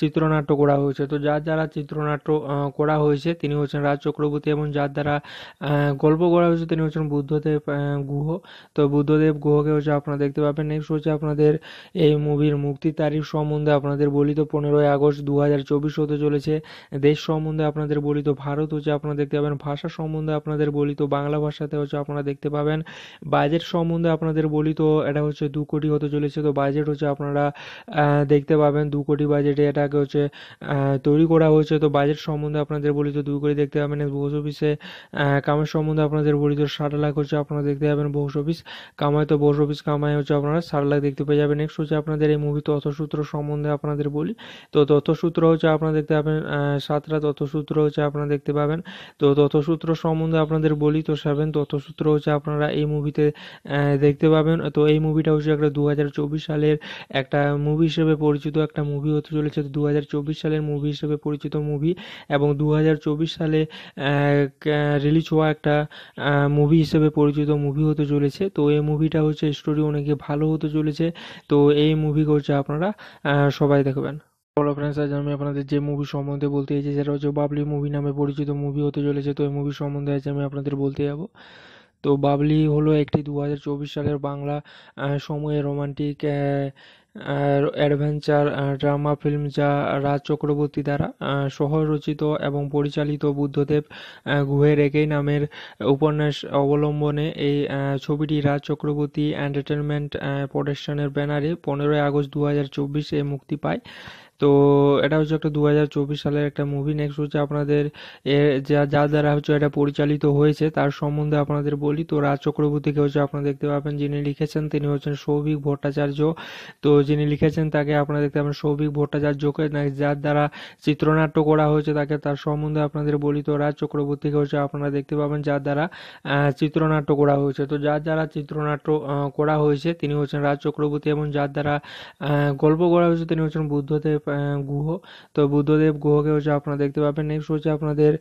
চিত্রনাট্য করা হয়েছে তো যার দ্বারা চিত্রনাট্য করা হয়েছে তিনি হচ্ছেন রাজ চক্রবর্তী এবং যার দ্বারা গল্প করা হয়েছে তিনি হচ্ছেন বুদ্ধদেব গুহ তো বুদ্ধদেব গুহকে হচ্ছে আপনারা দেখতে পাবেন নেক্সট হচ্ছে আপনাদের এই মুভির মুক্তি তারিখ সম্বন্ধে আপনাদের বলি তো পনেরোই আগস্ট দু হাজার চব্বিশ হতে চলেছে দেশ সম্বন্ধে আপনাদের বলি তো ভারত হচ্ছে আপনারা দেখতে পাবেন ভাষা সম্বন্ধে আপনাদের বলি তো বাংলা ভাষাতে হচ্ছে আপনারা দেখতে পাবেন বাজেট সম্বন্ধে আপনাদের বলি তো এটা হচ্ছে দু কোটি হতে চলেছে তো বাজেট হচ্ছে আপনারা দেখতে পাবেন দু কোটি বাজেটে এটাকে হচ্ছে তৈরি করা হয়েছে তো বাজেট সম্বন্ধে আপনাদের বলি তো দু কোটি দেখতে পাবেন বস অফিসে কামের সম্বন্ধে আপনাদের বলি তো ষাট লাখ হচ্ছে আপনারা আপনারা দেখতে পাবেন বক্স অফিস কামাই তো বক্স অফিস কামাই হচ্ছে আপনারা ষাট লাখ দেখতে পেয়ে যাবেন নেক্সট হচ্ছে আপনাদের এই মুভি তথ্যসূত্র সম্বন্ধে আপনাদের বলি তো তথ্যসূত্র হচ্ছে আপনারা দেখতে পাবেন সাতটা তথ্যসূত্র হচ্ছে আপনারা দেখতে পাবেন তো তথ্যসূত্র সম্বন্ধে আপনাদের বলি তো সেভেন তথ্যসূত্র হচ্ছে আপনারা এই মুভিতে দেখতে পাবেন তো এই মুভিটা হচ্ছে একটা দু সালের একটা মুভি হিসেবে পরিচিত একটা মুভি হতে চলেছে দু সালের মুভি হিসেবে পরিচিত মুভি এবং দু সালে রিলিজ হওয়া একটা মুভি হিসেবে পরিচিত প্রযোজিত মুভি হতে চলেছে তো এই মুভিটা হচ্ছে স্টোরি অনেকে ভালো হতে চলেছে তো এই মুভি হচ্ছে আপনারা সবাই দেখবেন হ্যালো ফ্রেন্ডস আজ আমি আপনাদের যে মুভি সম্বন্ধে বলতে চাইছি সেটা হচ্ছে বাবলি মুভি নামে পরিচিত মুভি হতে চলেছে তো এই মুভি সম্বন্ধে আজ আমি আপনাদের বলতে যাব তো বাবলি হলো একটি দু সালের বাংলা সময়ে রোমান্টিক অ্যাডভেঞ্চার ড্রামা ফিল্ম যা রাজ চক্রবর্তী দ্বারা সহ রচিত এবং পরিচালিত বুদ্ধদেব গুহের একই নামের উপন্যাস অবলম্বনে এই ছবিটি রাজ চক্রবর্তী এন্টারটেনমেন্ট প্রোডাকশনের ব্যানারে পনেরোই আগস্ট দু হাজার চব্বিশে মুক্তি পায় তো এটা হচ্ছে একটা দু সালের একটা মুভি নেক্সট হচ্ছে আপনাদের যা যা দ্বারা হচ্ছে এটা পরিচালিত হয়েছে তার সম্বন্ধে আপনাদের বলি তো রাজ চক্রবর্তীকে হচ্ছে আপনারা দেখতে পাবেন যিনি লিখেছেন তিনি হচ্ছেন সৌভিক ভট্টাচার্য তো যিনি লিখেছেন তাকে আপনারা দেখতে পাবেন সৌভিক ভট্টাচার্যকে যার দ্বারা চিত্রনাট্য করা হয়েছে তাকে তার সম্বন্ধে আপনাদের বলি তো রাজ চক্রবর্তীকে হচ্ছে আপনারা দেখতে পাবেন যার দ্বারা চিত্রনাট্য করা হয়েছে তো যার দ্বারা চিত্রনাট্য করা হয়েছে তিনি হচ্ছেন রাজ চক্রবর্তী এবং যার দ্বারা গল্প করা হয়েছে তিনি হচ্ছেন বুদ্ধদেব গুহ তো বুদ্ধদেব গুহকে হচ্ছে আপনারা দেখতে পাবেন নেক্সট হচ্ছে আপনাদের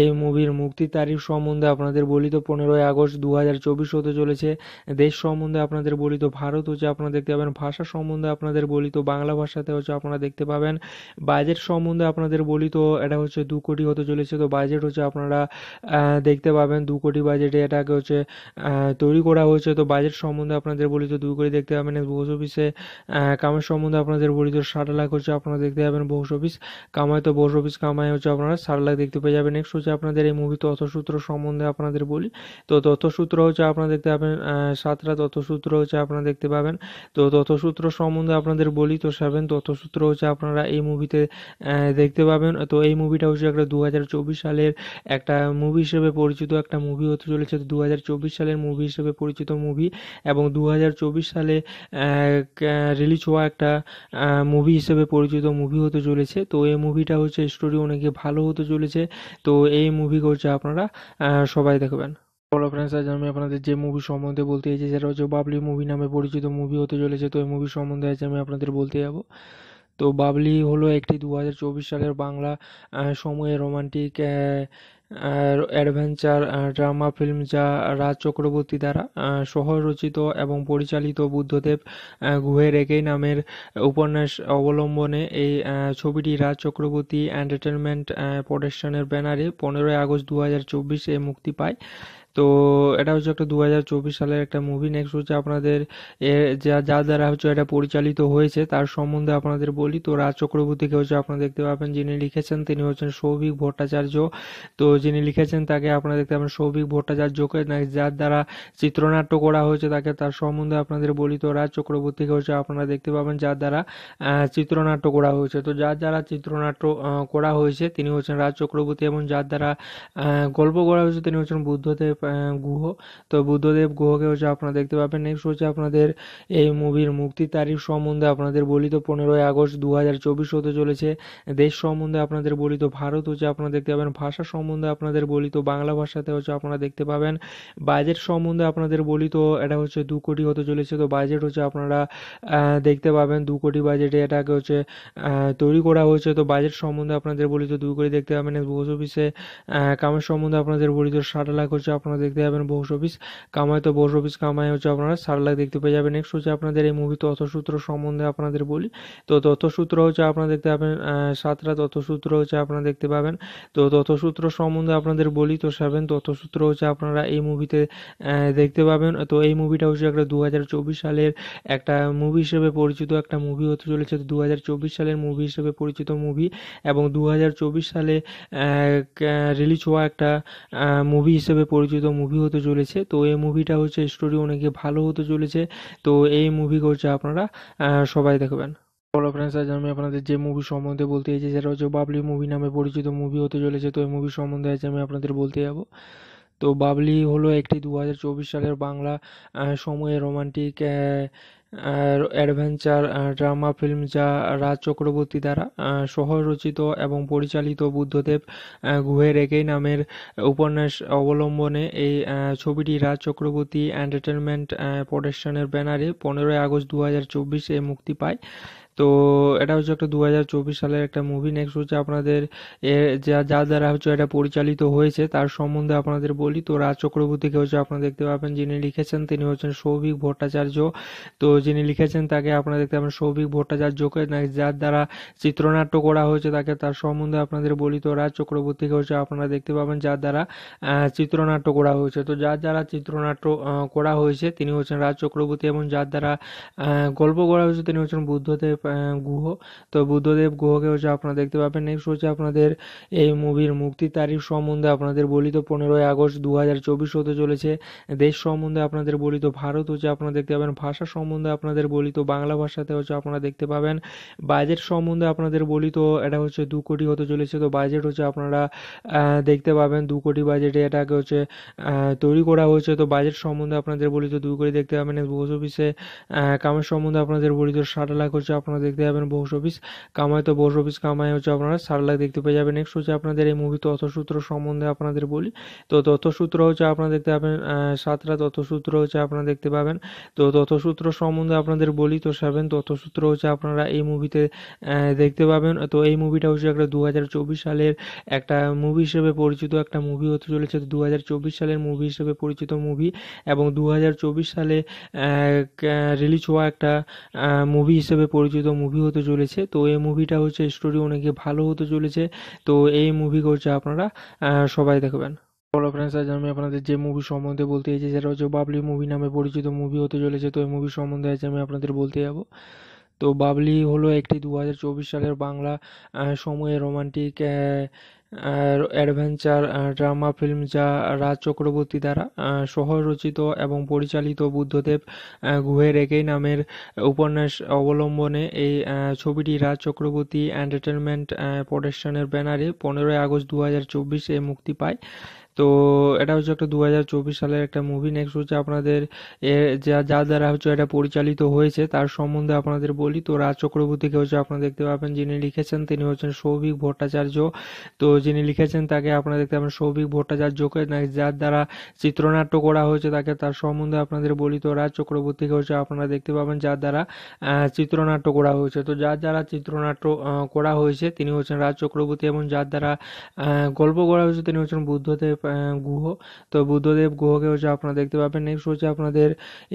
এই মুভির মুক্তি তারিখ সম্বন্ধে আপনাদের বলি তো পনেরোই আগস্ট দু হাজার চব্বিশ হতে চলেছে দেশ সম্বন্ধে আপনাদের বলি তো ভারত হচ্ছে আপনারা দেখতে পাবেন ভাষা সম্বন্ধে আপনাদের বলি তো বাংলা ভাষাতে হচ্ছে আপনারা দেখতে পাবেন বাজেট সম্বন্ধে আপনাদের বলি তো এটা হচ্ছে দু কোটি হতে চলেছে তো বাজেট হচ্ছে আপনারা দেখতে পাবেন দু কোটি বাজেটে এটাকে হচ্ছে তৈরি করা হয়েছে তো বাজেট সম্বন্ধে আপনাদের বলি তো দু কোটি দেখতে পাবেন বস অফিসে কামের সম্বন্ধে আপনাদের বলি তো ষাট লাখ হচ্ছে আপনারা আপনারা দেখতে পাবেন বক্স অফিস কামাই তো বক্স অফিস কামাই হচ্ছে আপনারা চার লাখ দেখতে পেয়ে যাবেন নেক্সট হচ্ছে আপনাদের এই মুভি তথ্যসূত্র সম্বন্ধে আপনাদের বলি তো তথ্যসূত্র হচ্ছে আপনারা দেখতে পাবেন সাতটা তথ্যসূত্র হচ্ছে আপনারা দেখতে পাবেন তো তথ্যসূত্র সম্বন্ধে আপনাদের বলি তো সেভেন তথ্যসূত্র হচ্ছে আপনারা এই মুভিতে দেখতে পাবেন তো এই মুভিটা হচ্ছে একটা দু সালের একটা মুভি হিসেবে পরিচিত একটা মুভি হতে চলেছে দু সালের মুভি হিসেবে পরিচিত মুভি এবং দু সালে রিলিজ হওয়া একটা মুভি হিসেবে পরিচিত প্রযোজিত মুভি হতে চলেছে তো এই মুভিটা হচ্ছে স্টোরি অনেকে ভালো হতে চলেছে তো এই মুভি হচ্ছে আপনারা সবাই দেখবেন হ্যালো ফ্রেন্ডস আজ আমি আপনাদের যে মুভি সম্বন্ধে বলতে চাইছি সেটা হচ্ছে বাবলি মুভি নামে পরিচিত মুভি হতে চলেছে তো এই মুভি সম্বন্ধে আজ আমি আপনাদের বলতে যাব তো বাবলি হলো একটি দু সালের বাংলা সময়ে রোমান্টিক অ্যাডভেঞ্চার ড্রামা ফিল্ম যা রাজ চক্রবর্তী দ্বারা সহ রচিত এবং পরিচালিত বুদ্ধদেব গুহের একই নামের উপন্যাস অবলম্বনে এই ছবিটি রাজ চক্রবর্তী এন্টারটেনমেন্ট প্রোডাকশনের ব্যানারে পনেরোই আগস্ট দু হাজার চব্বিশে মুক্তি পায় তো এটা হচ্ছে একটা দু হাজার চব্বিশ সালের একটা মুভি নেক্সট হচ্ছে আপনাদের যা যার দ্বারা হচ্ছে এটা পরিচালিত হয়েছে তার সম্বন্ধে আপনাদের বলি তো রাজ চক্রবর্তীকে হচ্ছে আপনারা দেখতে পাবেন যিনি লিখেছেন তিনি হচ্ছেন সৌভিক ভট্টাচার্য তো যিনি লিখেছেন তাকে আপনারা দেখতে পাবেন সৌভিক ভট্টাচার্যকে যার দ্বারা চিত্রনাট্য করা হয়েছে তাকে তার সম্বন্ধে আপনাদের বলি তো রাজ চক্রবর্তীকে হচ্ছে আপনারা দেখতে পাবেন যার দ্বারা চিত্রনাট্য করা হয়েছে তো যার দ্বারা চিত্রনাট্য করা হয়েছে তিনি হচ্ছেন রাজ চক্রবর্তী এবং যার দ্বারা গল্প করা হয়েছে তিনি হচ্ছেন বুদ্ধদেব গুহ তো বুদ্ধদেব গুহকে হচ্ছে আপনারা দেখতে পাবেন নেক্সট হচ্ছে আপনাদের এই মুভির মুক্তি তারিখ সম্বন্ধে আপনাদের বলি তো পনেরোই আগস্ট দু হাজার চব্বিশ হতে চলেছে দেশ সম্বন্ধে আপনাদের বলি তো ভারত হচ্ছে আপনারা দেখতে পাবেন ভাষা সম্বন্ধে আপনাদের বলি তো বাংলা ভাষাতে হচ্ছে আপনারা দেখতে পাবেন বাজেট সম্বন্ধে আপনাদের বলি তো এটা হচ্ছে দু কোটি হতে চলেছে তো বাজেট হচ্ছে আপনারা দেখতে পাবেন দু কোটি বাজেটে এটাকে হচ্ছে তৈরি করা হয়েছে তো বাজেট সম্বন্ধে আপনাদের বলি তো দু কোটি দেখতে পাবেন বক্স অফিসে কামের সম্বন্ধে আপনাদের বলি তো ষাট লাখ হচ্ছে আপনারা আপনারা দেখতে পাবেন বক্স অফিস কামাই তো বক্স অফিস কামাই হচ্ছে আপনারা ষাট লাখ দেখতে পেয়ে যাবেন নেক্সট হচ্ছে আপনাদের এই মুভি তথ্যসূত্র সম্বন্ধে আপনাদের বলি তো তথ্যসূত্র হচ্ছে আপনারা দেখতে পাবেন সাতটা তথ্যসূত্র হচ্ছে আপনারা দেখতে পাবেন তো তথ্যসূত্র সম্বন্ধে আপনাদের বলি তো সেভেন তথ্যসূত্র হচ্ছে আপনারা এই মুভিতে দেখতে পাবেন তো এই মুভিটা হচ্ছে একটা দু সালের একটা মুভি হিসেবে পরিচিত একটা মুভি হতে চলেছে দু সালের মুভি হিসেবে পরিচিত মুভি এবং দু সালে রিলিজ হওয়া একটা মুভি হিসেবে পরিচিত প্রযোজিত মুভি হতে চলেছে তো এই মুভিটা হচ্ছে স্টোরি অনেকে ভালো হতে চলেছে তো এই মুভি হচ্ছে আপনারা সবাই দেখবেন বলো ফ্রেন্ডস আজ আমি আপনাদের যে মুভি সম্বন্ধে বলতে চাইছি সেটা হচ্ছে বাবলি মুভি নামে পরিচিত মুভি হতে চলেছে তো এই মুভি সম্বন্ধে আজ আমি আপনাদের বলতে যাব তো বাবলি হলো একটি দু সালের বাংলা সময়ে রোমান্টিক অ্যাডভেঞ্চার ড্রামা ফিল্ম যা রাজ চক্রবর্তী দ্বারা সহ রচিত এবং পরিচালিত বুদ্ধদেব গুহের একই নামের উপন্যাস অবলম্বনে এই ছবিটি রাজ চক্রবর্তী এন্টারটেনমেন্ট প্রোডাকশনের ব্যানারে পনেরোই আগস্ট দু হাজার চব্বিশে মুক্তি পায় তো এটা হচ্ছে একটা দু সালের একটা মুভি নেক্সট হচ্ছে আপনাদের যা যা দ্বারা হচ্ছে এটা পরিচালিত হয়েছে তার সম্বন্ধে আপনাদের বলি তো রাজ চক্রবর্তীকে হচ্ছে আপনারা দেখতে পাবেন যিনি লিখেছেন তিনি হচ্ছেন সৌভিক ভট্টাচার্য তো যিনি লিখেছেন তাকে আপনারা দেখতে পাবেন সৌভিক ভট্টাচার্যকে যার দ্বারা চিত্রনাট্য করা হয়েছে তাকে তার সম্বন্ধে আপনাদের বলি তো রাজ চক্রবর্তীকে হচ্ছে আপনারা দেখতে পাবেন যার দ্বারা চিত্রনাট্য করা হয়েছে তো যার দ্বারা চিত্রনাট্য করা হয়েছে তিনি হচ্ছেন রাজ চক্রবর্তী এবং যার দ্বারা গল্প করা হয়েছে তিনি হচ্ছেন বুদ্ধদেব গুহ তো বুদ্ধদেব গুহকে হচ্ছে আপনারা দেখতে পাবেন নেক্সট হচ্ছে আপনাদের এই মুভির মুক্তি তারিখ সম্বন্ধে আপনাদের বলি তো পনেরোই আগস্ট দু হাজার চব্বিশ হতে চলেছে দেশ সম্বন্ধে আপনাদের বলি তো ভারত হচ্ছে আপনারা দেখতে পাবেন ভাষা সম্বন্ধে আপনাদের বলি তো বাংলা ভাষাতে হচ্ছে আপনারা দেখতে পাবেন বাজেট সম্বন্ধে আপনাদের বলি তো এটা হচ্ছে দু কোটি হতে চলেছে তো বাজেট হচ্ছে আপনারা দেখতে পাবেন দু কোটি বাজেটে এটাকে হচ্ছে তৈরি করা হয়েছে তো বাজেট সম্বন্ধে আপনাদের বলি তো দু কোটি দেখতে পাবেন বস অফিসে কামের সম্বন্ধে আপনাদের বলি তো ষাট লাখ হচ্ছে আপনারা আপনারা দেখতে পাবেন বহুস অফিস কামাই তো বহুস অফিস কামাই হচ্ছে আপনারা চার লাখ দেখতে পেয়ে যাবেন নেক্সট হচ্ছে আপনাদের এই মুভি তথ্যসূত্র সম্বন্ধে আপনাদের বলি তো তথ্যসূত্র হচ্ছে আপনারা দেখতে পাবেন সাতটা তথ্যসূত্র হচ্ছে আপনারা দেখতে পাবেন তো তথ্যসূত্র সম্বন্ধে আপনাদের বলি তো সেভেন তথ্যসূত্র হচ্ছে আপনারা এই মুভিতে দেখতে পাবেন তো এই মুভিটা হচ্ছে একটা দু সালের একটা মুভি হিসেবে পরিচিত একটা মুভি হতে চলেছে দু সালের মুভি হিসেবে পরিচিত মুভি এবং দু সালে রিলিজ হওয়া একটা মুভি হিসেবে পরিচিত আলোচিত মুভি হতে চলেছে তো এই মুভিটা হচ্ছে স্টোরি অনেকে ভালো হতে চলেছে তো এই মুভি হচ্ছে আপনারা সবাই দেখবেন বলো ফ্রেন্ডস আজ আমি আপনাদের যে মুভি সম্বন্ধে বলতে চাইছি সেটা হচ্ছে বাবলি মুভি নামে পরিচিত মুভি হতে চলেছে তো এই মুভি সম্বন্ধে আজ আমি আপনাদের বলতে যাব তো বাবলি হলো একটি দু সালের বাংলা সময়ে রোমান্টিক অ্যাডভেঞ্চার ড্রামা ফিল্ম যা রাজ চক্রবর্তী দ্বারা সহ-রচিত এবং পরিচালিত বুদ্ধদেব গুহের একই নামের উপন্যাস অবলম্বনে এই ছবিটি রাজ চক্রবর্তী এন্টারটেনমেন্ট প্রোডাকশনের ব্যানারে পনেরোই আগস্ট দু হাজার চব্বিশে মুক্তি পায় তো এটা হচ্ছে একটা দু সালের একটা মুভি নেক্সট হচ্ছে আপনাদের যা যা দ্বারা হচ্ছে এটা পরিচালিত হয়েছে তার সম্বন্ধে আপনাদের বলি তো রাজ চক্রবর্তীকে হচ্ছে আপনারা দেখতে পাবেন যিনি লিখেছেন তিনি হচ্ছেন সৌভিক ভট্টাচার্য তো যিনি লিখেছেন তাকে আপনারা দেখতে পাবেন সৌভিক ভট্টাচার্যকে যার দ্বারা চিত্রনাট্য করা হয়েছে তাকে তার সম্বন্ধে আপনাদের বলি তো রাজ চক্রবর্তীকে হচ্ছে আপনারা দেখতে পাবেন যার দ্বারা চিত্রনাট্য করা হয়েছে তো যার দ্বারা চিত্রনাট্য করা হয়েছে তিনি হচ্ছেন রাজ চক্রবর্তী এবং যার দ্বারা গল্প করা হয়েছে তিনি হচ্ছেন বুদ্ধদেব গুহ তো বুদ্ধদেব গুহকে হচ্ছে আপনারা দেখতে পাবেন নেক্সট হচ্ছে আপনাদের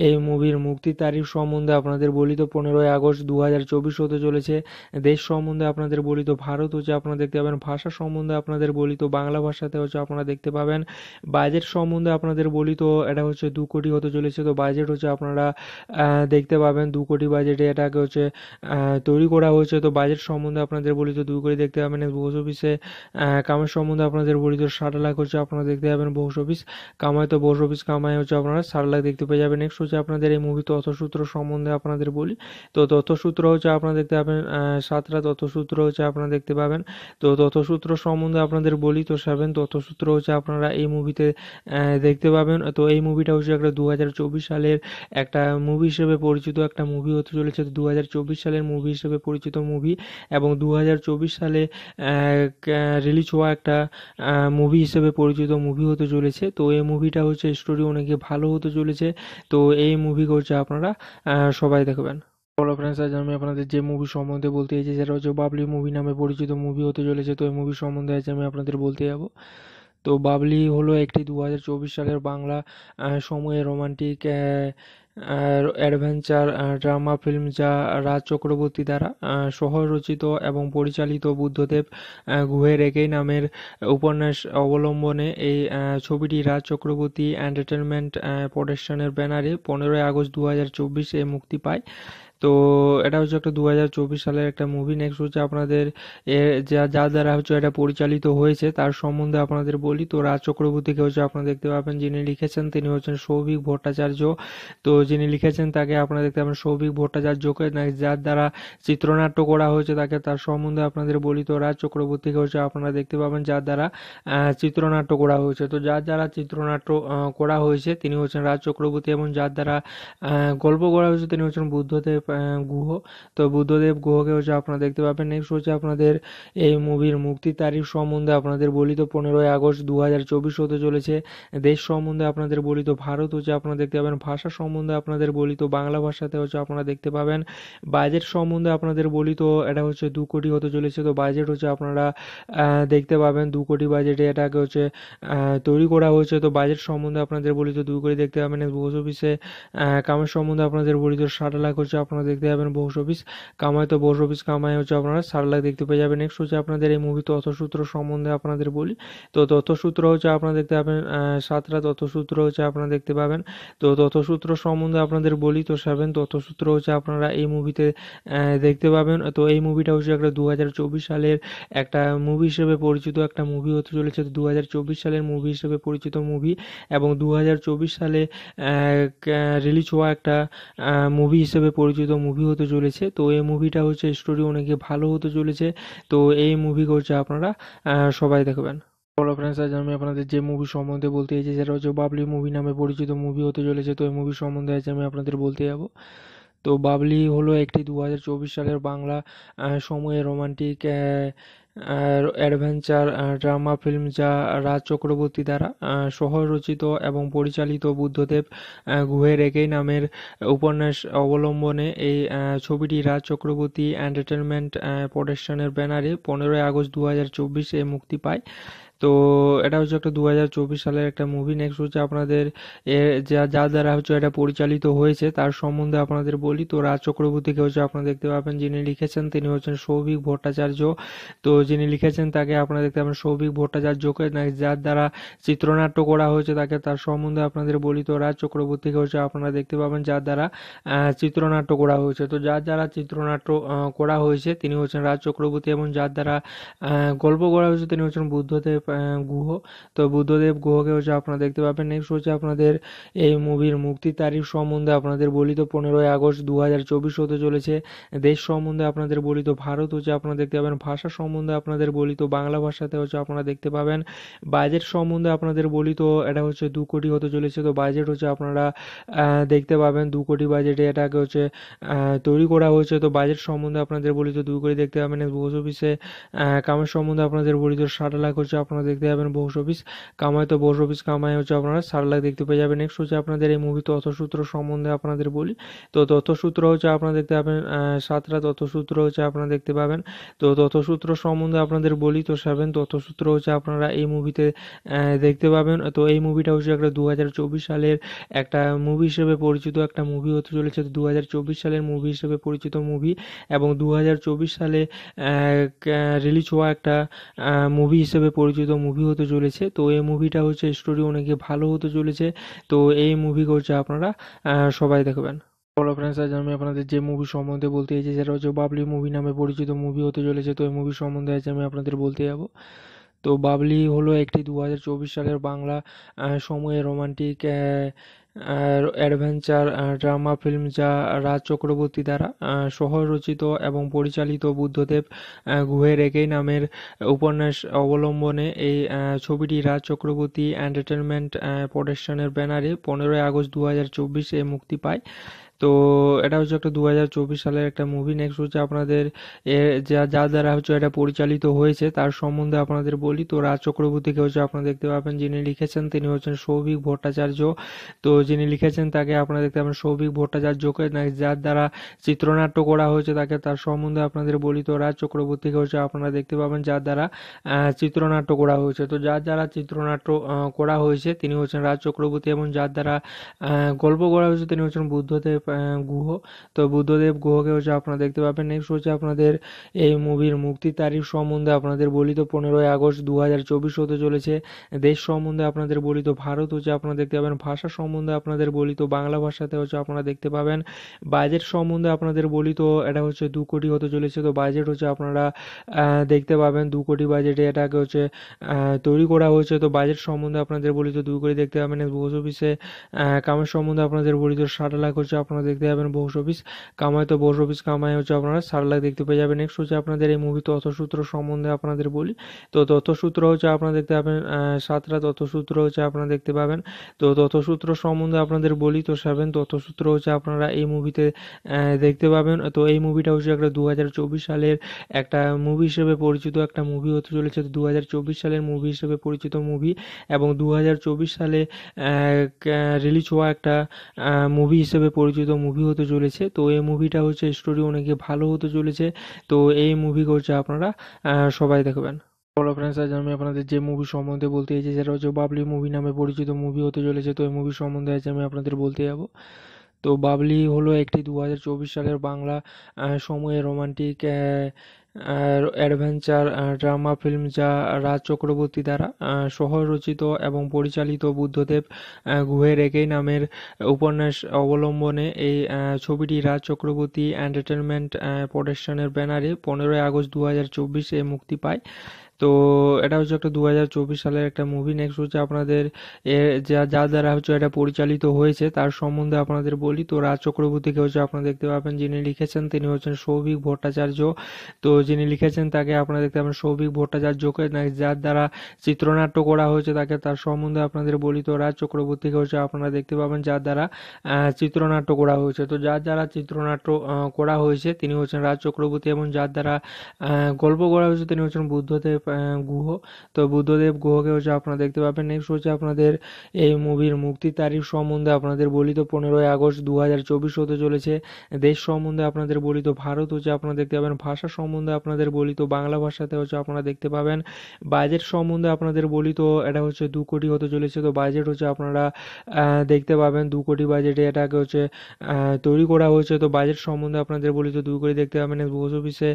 এই মুভির মুক্তি তারিখ সম্বন্ধে আপনাদের বলি তো পনেরোই আগস্ট দু হাজার চব্বিশ হতে চলেছে দেশ সম্বন্ধে আপনাদের বলি তো ভারত হচ্ছে আপনারা দেখতে পাবেন ভাষা সম্বন্ধে আপনাদের বলি তো বাংলা ভাষাতে হচ্ছে আপনারা দেখতে পাবেন বাজেট সম্বন্ধে আপনাদের বলি তো এটা হচ্ছে দু কোটি হতে চলেছে তো বাজেট হচ্ছে আপনারা দেখতে পাবেন দু কোটি বাজেটে এটাকে হচ্ছে তৈরি করা হয়েছে তো বাজেট সম্বন্ধে আপনাদের বলি তো দু কোটি দেখতে পাবেন বস অফিসে কামের সম্বন্ধে আপনাদের বলি তো ষাট লাখ হচ্ছে আপনারা আপনারা দেখতে পাবেন বক্স অফিস কামাই তো বক্স অফিস কামায় হচ্ছে আপনারা সার লাখ দেখতে পেয়ে যাবেন নেক্সট হচ্ছে আপনাদের এই মুভি তথ্যসূত্র সম্বন্ধে আপনাদের বলি তো তথ্যসূত্র হচ্ছে আপনারা দেখতে পাবেন সাতটা তথ্যসূত্র হচ্ছে আপনারা দেখতে পাবেন তো তথ্যসূত্র সম্বন্ধে আপনাদের বলি তো সেভেন তথ্যসূত্র হচ্ছে আপনারা এই মুভিতে দেখতে পাবেন তো এই মুভিটা হচ্ছে একটা দু সালের একটা মুভি হিসেবে পরিচিত একটা মুভি হতে চলেছে দু সালের মুভি হিসেবে পরিচিত মুভি এবং দু সালে রিলিজ হওয়া একটা মুভি হিসেবে পরিচিত প্রযোজিত মুভি হতে চলেছে তো এই মুভিটা হচ্ছে স্টোরি অনেকে ভালো হতে চলেছে তো এই মুভি হচ্ছে আপনারা সবাই দেখবেন বলো ফ্রেন্ডস আজ আমি আপনাদের যে মুভি সম্বন্ধে বলতে চাইছি সেটা হচ্ছে বাবলি মুভি নামে পরিচিত মুভি হতে চলেছে তো এই মুভি সম্বন্ধে আজ আমি আপনাদের বলতে যাব তো বাবলি হলো একটি দু সালের বাংলা সময়ে রোমান্টিক অ্যাডভেঞ্চার ড্রামা ফিল্ম যা রাজ চক্রবর্তী দ্বারা সহ রচিত এবং পরিচালিত বুদ্ধদেব গুহের একই নামের উপন্যাস অবলম্বনে এই ছবিটি রাজ চক্রবর্তী এন্টারটেনমেন্ট প্রোডাকশনের ব্যানারে পনেরোই আগস্ট দু হাজার চব্বিশে মুক্তি পায় তো এটা হচ্ছে একটা দু সালের একটা মুভি নেক্সট হচ্ছে আপনাদের যা যা দ্বারা হচ্ছে এটা পরিচালিত হয়েছে তার সম্বন্ধে আপনাদের বলি তো রাজ চক্রবর্তীকে হচ্ছে আপনারা দেখতে পাবেন যিনি লিখেছেন তিনি হচ্ছেন সৌভিক ভট্টাচার্য তো যিনি লিখেছেন তাকে আপনারা দেখতে পাবেন সৌভিক ভট্টাচার্যকে যার দ্বারা চিত্রনাট্য করা হয়েছে তাকে তার সম্বন্ধে আপনাদের বলি তো রাজ চক্রবর্তীকে হচ্ছে আপনারা দেখতে পাবেন যার দ্বারা চিত্রনাট্য করা হয়েছে তো যার দ্বারা চিত্রনাট্য করা হয়েছে তিনি হচ্ছেন রাজ চক্রবর্তী এবং যার দ্বারা গল্প করা হয়েছে তিনি হচ্ছেন বুদ্ধদেব গুহ তো বুদ্ধদেব গুহকে হচ্ছে আপনারা দেখতে পাবেন নেক্সট হচ্ছে আপনাদের এই মুভির মুক্তি তারিখ সম্বন্ধে আপনাদের বলি তো পনেরোই আগস্ট দু হাজার চব্বিশ হতে চলেছে দেশ সম্বন্ধে আপনাদের বলি তো ভারত হচ্ছে আপনারা দেখতে পাবেন ভাষা সম্বন্ধে আপনাদের বলি তো বাংলা ভাষাতে হচ্ছে আপনারা দেখতে পাবেন বাজেট সম্বন্ধে আপনাদের বলি তো এটা হচ্ছে দু কোটি হতে চলেছে তো বাজেট হচ্ছে আপনারা দেখতে পাবেন দু কোটি বাজেটে এটাকে হচ্ছে তৈরি করা হয়েছে তো বাজেট সম্বন্ধে আপনাদের বলি তো দু কোটি দেখতে পাবেন বস অফিসে কামের সম্বন্ধে আপনাদের বলি তো ষাট লাখ হচ্ছে আপনারা আপনারা দেখতে পাবেন বক্স অফিস কামাই তো বক্স অফিস কামাই হচ্ছে আপনারা সার লাখ দেখতে পেয়ে যাবেন নেক্সট হচ্ছে আপনাদের এই মুভি তথ্যসূত্র সম্বন্ধে আপনাদের বলি তো তথ্যসূত্র হচ্ছে আপনারা দেখতে পাবেন সাতটা তথ্যসূত্র হচ্ছে আপনারা দেখতে পাবেন তো তথ্যসূত্র সম্বন্ধে আপনাদের বলি তো সেভেন তথ্যসূত্র হচ্ছে আপনারা এই মুভিতে দেখতে পাবেন তো এই মুভিটা হচ্ছে একটা দু সালের একটা মুভি হিসেবে পরিচিত একটা মুভি হতে চলেছে দু সালের মুভি হিসেবে পরিচিত মুভি এবং দু সালে রিলিজ হওয়া একটা মুভি হিসেবে পরিচিত প্রযোজিত মুভি হতে চলেছে তো এই মুভিটা হচ্ছে স্টোরি অনেকে ভালো হতে চলেছে তো এই মুভি হচ্ছে আপনারা সবাই দেখবেন হ্যালো ফ্রেন্ডস আজ আমি আপনাদের যে মুভি সম্বন্ধে বলতে চাইছি সেটা হচ্ছে বাবলি মুভি নামে পরিচিত মুভি হতে চলেছে তো এই মুভি সম্বন্ধে আজ আমি আপনাদের বলতে যাব তো বাবলি হলো একটি দু সালের বাংলা সময়ে রোমান্টিক অ্যাডভেঞ্চার ড্রামা ফিল্ম যা রাজ চক্রবর্তী দ্বারা সহ রচিত এবং পরিচালিত বুদ্ধদেব গুহের একই নামের উপন্যাস অবলম্বনে এই ছবিটি রাজ চক্রবর্তী এন্টারটেনমেন্ট প্রোডাকশনের ব্যানারে পনেরোই আগস্ট দু হাজার চব্বিশে মুক্তি পায় তো এটা হচ্ছে একটা দু হাজার চব্বিশ সালের একটা মুভি নেক্সট হচ্ছে আপনাদের যা যা দ্বারা হচ্ছে এটা পরিচালিত হয়েছে তার সম্বন্ধে আপনাদের বলি তো রাজ চক্রবর্তীকে হচ্ছে আপনারা দেখতে পাবেন যিনি লিখেছেন তিনি হচ্ছেন সৌভিক ভট্টাচার্য তো যিনি লিখেছেন তাকে আপনারা দেখতে পাবেন সৌভিক ভট্টাচার্যকে যার দ্বারা চিত্রনাট্য করা হয়েছে তাকে তার সম্বন্ধে আপনাদের বলি তো রাজ চক্রবর্তীকে হচ্ছে আপনারা দেখতে পাবেন যার দ্বারা চিত্রনাট্য করা হয়েছে তো যার দ্বারা চিত্রনাট্য করা হয়েছে তিনি হচ্ছেন রাজ চক্রবর্তী এবং যার দ্বারা গল্প করা হয়েছে তিনি হচ্ছেন বুদ্ধদেব গুহ তো বুদ্ধদেব গুহকে হচ্ছে আপনারা দেখতে পাবেন নেক্সট হচ্ছে আপনাদের এই মুভির মুক্তি তারিখ সম্বন্ধে আপনাদের বলি তো পনেরোই আগস্ট দু হাজার চব্বিশ হতে চলেছে দেশ সম্বন্ধে আপনাদের বলি তো ভারত হচ্ছে আপনারা দেখতে পাবেন ভাষা সম্বন্ধে আপনাদের বলি তো বাংলা ভাষাতে হচ্ছে আপনারা দেখতে পাবেন বাজেট সম্বন্ধে আপনাদের বলি তো এটা হচ্ছে দু কোটি হতে চলেছে তো বাজেট হচ্ছে আপনারা দেখতে পাবেন দু কোটি বাজেটে এটাকে হচ্ছে তৈরি করা হয়েছে তো বাজেট সম্বন্ধে আপনাদের বলি তো দু কোটি দেখতে পাবেন বক্স অফিসে কামের সম্বন্ধে আপনাদের বলি তো ষাট লাখ হচ্ছে আপনারা আপনারা দেখতে পাবেন বক্স অফিস কামাই তো বক্স অফিস কামাই হচ্ছে আপনারা সার লাখ দেখতে পেয়ে যাবেন নেক্সট হচ্ছে আপনাদের এই মুভি তথ্যসূত্র সম্বন্ধে আপনাদের বলি তো তথ্যসূত্র হচ্ছে আপনারা দেখতে পাবেন সাতটা তথ্যসূত্র হচ্ছে আপনারা দেখতে পাবেন তো তথ্যসূত্র সম্বন্ধে আপনাদের বলি তো সেভেন তথ্যসূত্র হচ্ছে আপনারা এই মুভিতে দেখতে পাবেন তো এই মুভিটা হচ্ছে একটা দু সালের একটা মুভি হিসেবে পরিচিত একটা মুভি হতে চলেছে দু সালের মুভি হিসেবে পরিচিত মুভি এবং দু সালে রিলিজ হওয়া একটা মুভি হিসেবে পরিচিত প্রযোজিত মুভি হতে চলেছে তো এই মুভিটা হচ্ছে স্টোরি অনেকে ভালো হতে চলেছে তো এই মুভি হচ্ছে আপনারা সবাই দেখবেন হ্যালো ফ্রেন্ডস আজ আমি আপনাদের যে মুভি সম্বন্ধে বলতে চাইছি সেটা হচ্ছে বাবলি মুভি নামে পরিচিত মুভি হতে চলেছে তো এই মুভি সম্বন্ধে আজ আমি আপনাদের বলতে যাব তো বাবলি হলো একটি দু সালের বাংলা সময়ে রোমান্টিক অ্যাডভেঞ্চার ড্রামা ফিল্ম যা রাজ চক্রবর্তী দ্বারা সহ রচিত এবং পরিচালিত বুদ্ধদেব গুহের একই নামের উপন্যাস অবলম্বনে এই ছবিটি রাজ চক্রবর্তী এন্টারটেনমেন্ট প্রোডাকশনের ব্যানারে পনেরোই আগস্ট দু হাজার চব্বিশে মুক্তি পায় তো এটা হচ্ছে একটা দু হাজার চব্বিশ সালের একটা মুভি নেক্সট হচ্ছে আপনাদের যা যা দ্বারা হচ্ছে এটা পরিচালিত হয়েছে তার সম্বন্ধে আপনাদের বলি তো রাজ চক্রবর্তীকে হচ্ছে আপনারা দেখতে পাবেন যিনি লিখেছেন তিনি হচ্ছেন সৌভিক ভট্টাচার্য তো যিনি লিখেছেন তাকে আপনারা দেখতে পাবেন সৌভিক ভট্টাচার্যকে যার দ্বারা চিত্রনাট্য করা হয়েছে তাকে তার সম্বন্ধে আপনাদের বলি তো রাজ চক্রবর্তীকে হচ্ছে আপনারা দেখতে পাবেন যার দ্বারা চিত্রনাট্য করা হয়েছে তো যার দ্বারা চিত্রনাট্য করা হয়েছে তিনি হচ্ছেন রাজ চক্রবর্তী এবং যার দ্বারা গল্প করা হয়েছে তিনি হচ্ছেন বুদ্ধদেব গুহ তো বুদ্ধদেব গুহকে হচ্ছে আপনারা দেখতে পাবেন নেক্সট হচ্ছে আপনাদের এই মুভির মুক্তি তারিখ সম্বন্ধে আপনাদের বলি তো পনেরোই আগস্ট দু হাজার চব্বিশ হতে চলেছে দেশ সম্বন্ধে আপনাদের বলি তো ভারত হচ্ছে আপনারা দেখতে পাবেন ভাষা সম্বন্ধে আপনাদের বলি তো বাংলা ভাষাতে হচ্ছে আপনারা দেখতে পাবেন বাজেট সম্বন্ধে আপনাদের বলি তো এটা হচ্ছে দু কোটি হতে চলেছে তো বাজেট হচ্ছে আপনারা দেখতে পাবেন দু কোটি বাজেটে এটাকে হচ্ছে তৈরি করা হয়েছে তো বাজেট সম্বন্ধে আপনাদের বলি তো দু কোটি দেখতে পাবেন বক্স অফিসে কামের সম্বন্ধে আপনাদের বলি তো ষাট লাখ হচ্ছে আপনারা আপনারা দেখতে পাবেন বক্স অফিস কামাই তো বোস অফিস কামাই হচ্ছে আপনারা চার লাখ দেখতে পেয়ে যাবেন নেক্সট হচ্ছে আপনাদের এই মুভি তথ্যসূত্র সম্বন্ধে আপনাদের বলি তো তথ্যসূত্র হচ্ছে আপনারা দেখতে পাবেন সাতটা তথ্যসূত্র হচ্ছে আপনারা দেখতে পাবেন তো তথ্যসূত্র সম্বন্ধে আপনাদের বলি তো সেভেন তথ্যসূত্র হচ্ছে আপনারা এই মুভিতে দেখতে পাবেন তো এই মুভিটা হচ্ছে একটা দু সালের একটা মুভি হিসেবে পরিচিত একটা মুভি হতে চলেছে দু সালের মুভি হিসেবে পরিচিত মুভি এবং দু সালে রিলিজ হওয়া একটা মুভি হিসেবে পরিচিত প্রযোজিত মুভি হতে চলেছে তো এই মুভিটা হচ্ছে স্টোরি অনেকে ভালো হতে চলেছে তো এই মুভি হচ্ছে আপনারা সবাই দেখবেন হ্যালো ফ্রেন্ডস আজ আমি আপনাদের যে মুভি সম্বন্ধে বলতে চাইছি সেটা হচ্ছে বাবলি মুভি নামে পরিচিত মুভি হতে চলেছে তো এই মুভি সম্বন্ধে আজ আমি আপনাদের বলতে যাব তো বাবলি হলো একটি দু সালের বাংলা সময়ে রোমান্টিক অ্যাডভেঞ্চার ড্রামা ফিল্ম যা রাজ চক্রবর্তী দ্বারা সহ রচিত এবং পরিচালিত বুদ্ধদেব গুহের একই নামের উপন্যাস অবলম্বনে এই ছবিটি রাজ চক্রবর্তী এন্টারটেনমেন্ট প্রোডাকশনের ব্যানারে পনেরোই আগস্ট দু হাজার চব্বিশে মুক্তি পায় তো এটা হচ্ছে একটা দু হাজার চব্বিশ সালের একটা মুভি নেক্সট হচ্ছে আপনাদের যা যা দ্বারা হচ্ছে এটা পরিচালিত হয়েছে তার সম্বন্ধে আপনাদের বলি তো রাজ চক্রবর্তীকে হচ্ছে আপনারা দেখতে পাবেন যিনি লিখেছেন তিনি হচ্ছেন সৌভিক ভট্টাচার্য তো যিনি লিখেছেন তাকে আপনারা দেখতে পাবেন সৌভিক ভট্টাচার্যকে যার দ্বারা চিত্রনাট্য করা হয়েছে তাকে তার সম্বন্ধে আপনাদের বলি তো রাজ চক্রবর্তীকে হচ্ছে আপনারা দেখতে পাবেন যার দ্বারা চিত্রনাট্য করা হয়েছে তো যার দ্বারা চিত্রনাট্য করা হয়েছে তিনি হচ্ছেন রাজ চক্রবর্তী এবং যার দ্বারা গল্প করা হয়েছে তিনি হচ্ছেন বুদ্ধদেব গুহ তো বুদ্ধদেব গুহকে হচ্ছে আপনারা দেখতে পাবেন নেক্সট হচ্ছে আপনাদের এই মুভির মুক্তি তারিখ সম্বন্ধে আপনাদের বলি তো পনেরোই আগস্ট দু হাজার চব্বিশ হতে চলেছে দেশ সম্বন্ধে আপনাদের বলি তো ভারত হচ্ছে আপনারা দেখতে পাবেন ভাষা সম্বন্ধে আপনাদের বলি তো বাংলা ভাষাতে হচ্ছে আপনারা দেখতে পাবেন বাজেট সম্বন্ধে আপনাদের বলি তো এটা হচ্ছে দু কোটি হতে চলেছে তো বাজেট হচ্ছে আপনারা দেখতে পাবেন দু কোটি বাজেটে এটাকে হচ্ছে তৈরি করা হয়েছে তো বাজেট সম্বন্ধে আপনাদের বলি তো দু কোটি দেখতে পাবেন বক্স অফিসে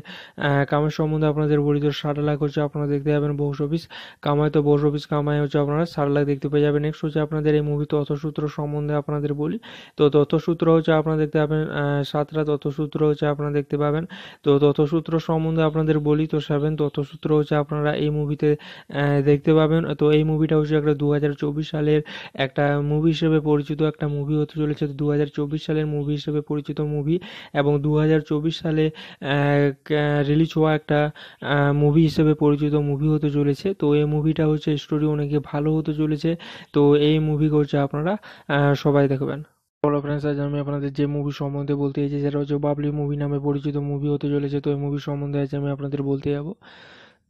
কামের সম্বন্ধে আপনাদের বলি তো ষাট লাখ হচ্ছে আপনারা আপনারা দেখতে পাবেন বক্স অফিস কামাই তো বক্স অফিস কামাই হচ্ছে আপনারা চার লাখ দেখতে পেয়ে যাবেন নেক্সট হচ্ছে আপনাদের এই মুভি তথ্যসূত্র সম্বন্ধে আপনাদের বলি তো তথ্যসূত্র হচ্ছে আপনারা দেখতে পাবেন সাতটা তথ্যসূত্র হচ্ছে আপনারা দেখতে পাবেন তো তথ্যসূত্র সম্বন্ধে আপনাদের বলি তো সেভেন তথ্যসূত্র হচ্ছে আপনারা এই মুভিতে দেখতে পাবেন তো এই মুভিটা হচ্ছে একটা দু সালের একটা মুভি হিসেবে পরিচিত একটা মুভি হতে চলেছে তো দু সালের মুভি হিসেবে পরিচিত মুভি এবং দু সালে রিলিজ হওয়া একটা মুভি হিসেবে পরিচিত প্রযোজিত মুভি হতে চলেছে তো এই মুভিটা হচ্ছে স্টোরি অনেকে ভালো হতে চলেছে তো এই মুভি হচ্ছে আপনারা সবাই দেখবেন হ্যালো ফ্রেন্ডস আজ আমি আপনাদের যে মুভি সম্বন্ধে বলতে চাইছি সেটা হচ্ছে বাবলি মুভি নামে পরিচিত মুভি হতে চলেছে তো এই মুভি সম্বন্ধে আজ আমি আপনাদের বলতে যাব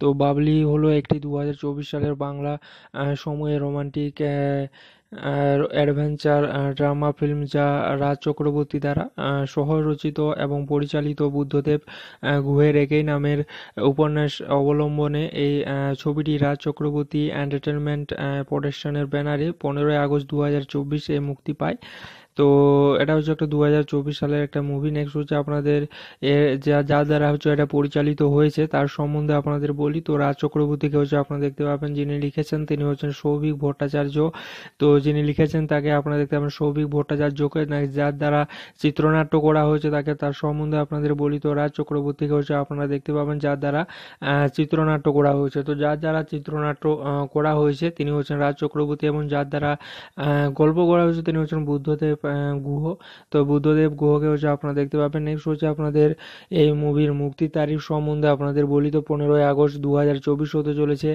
তো বাবলি হলো একটি দু সালের বাংলা সময়ে রোমান্টিক অ্যাডভেঞ্চার ড্রামা ফিল্ম যা রাজ চক্রবর্তী দ্বারা সহ-রচিত এবং পরিচালিত বুদ্ধদেব গুহের একই নামের উপন্যাস অবলম্বনে এই ছবিটি রাজ চক্রবর্তী এন্টারটেনমেন্ট প্রোডাকশনের ব্যানারে পনেরোই আগস্ট দু হাজার চব্বিশে মুক্তি পায় তো এটা হচ্ছে একটা দু সালের একটা মুভি নেক্সট হচ্ছে আপনাদের যা যা দ্বারা হচ্ছে এটা পরিচালিত হয়েছে তার সম্বন্ধে আপনাদের বলি তো রাজ চক্রবর্তীকে হচ্ছে আপনারা দেখতে পাবেন যিনি লিখেছেন তিনি হচ্ছেন সৌভিক ভট্টাচার্য তো যিনি লিখেছেন তাকে আপনারা দেখতে পাবেন সৌভিক ভট্টাচার্যকে যার দ্বারা চিত্রনাট্য করা হয়েছে তাকে তার সম্বন্ধে আপনাদের বলি তো রাজ চক্রবর্তীকে হচ্ছে আপনারা দেখতে পাবেন যার দ্বারা চিত্রনাট্য করা হয়েছে তো যার দ্বারা চিত্রনাট্য করা হয়েছে তিনি হচ্ছেন রাজ চক্রবর্তী এবং যার দ্বারা গল্প করা হয়েছে তিনি হচ্ছেন বুদ্ধদেব গুহ তো বুদ্ধদেব গুহকে হচ্ছে আপনারা দেখতে পাবেন নেক্সট হচ্ছে আপনাদের এই মুভির মুক্তি তারিখ সম্বন্ধে আপনাদের বলি তো পনেরোই আগস্ট দু হাজার চব্বিশ হতে চলেছে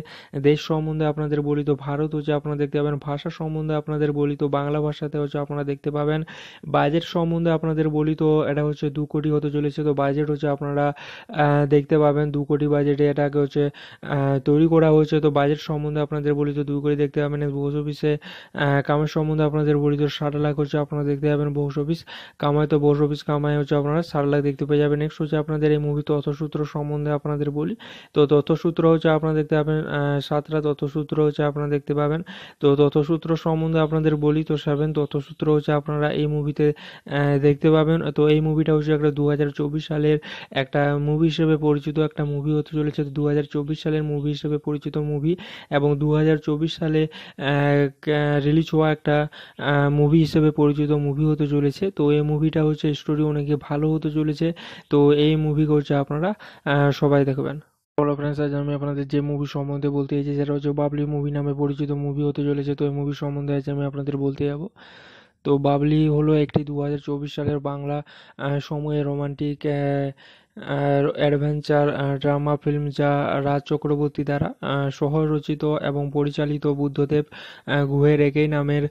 দেশ সম্বন্ধে আপনাদের বলি তো ভারত হচ্ছে আপনারা দেখতে পাবেন ভাষা সম্বন্ধে আপনাদের বলি তো বাংলা ভাষাতে হচ্ছে আপনারা দেখতে পাবেন বাজেট সম্বন্ধে আপনাদের বলি তো এটা হচ্ছে দু কোটি হতে চলেছে তো বাজেট হচ্ছে আপনারা দেখতে পাবেন দু কোটি বাজেটে এটাকে হচ্ছে তৈরি করা হয়েছে তো বাজেট সম্বন্ধে আপনাদের বলি তো দু কোটি দেখতে পাবেন বস অফিসে কামের সম্বন্ধে আপনাদের বলি তো ষাট লাখ হচ্ছে আপনারা আপনারা দেখতে পাবেন বক্স অফিস কামাই তো বক্স অফিস কামায় হচ্ছে আপনারা সার লাখ দেখতে পেয়ে যাবেন নেক্সট হচ্ছে আপনাদের এই মুভি তথ্যসূত্র সম্বন্ধে আপনাদের বলি তো তথ্যসূত্র হচ্ছে আপনারা দেখতে পাবেন সাতটা তথ্যসূত্র হচ্ছে আপনারা দেখতে পাবেন তো তথ্যসূত্র সম্বন্ধে আপনাদের বলি তো সেভেন তথ্যসূত্র হচ্ছে আপনারা এই মুভিতে দেখতে পাবেন তো এই মুভিটা হচ্ছে একটা দু সালের একটা মুভি হিসেবে পরিচিত একটা মুভি হতে চলেছে দু সালের মুভি হিসেবে পরিচিত মুভি এবং দু সালে রিলিজ হওয়া একটা মুভি হিসেবে পরিচিত প্রযোজিত মুভি হতে চলেছে তো এই মুভিটা হচ্ছে স্টোরি অনেকে ভালো হতে চলেছে তো এই মুভি হচ্ছে আপনারা সবাই দেখবেন হ্যালো ফ্রেন্ডস আজ আমি আপনাদের যে মুভি সম্বন্ধে বলতে চাইছি সেটা হচ্ছে বাবলি মুভি নামে পরিচিত মুভি হতে চলেছে তো এই মুভি সম্বন্ধে আজ আমি আপনাদের বলতে যাব তো বাবলি হলো একটি দু সালের বাংলা সময়ে রোমান্টিক অ্যাডভেঞ্চার ড্রামা ফিল্ম যা রাজ চক্রবর্তী দ্বারা সহ রচিত এবং পরিচালিত বুদ্ধদেব গুহের একই নামের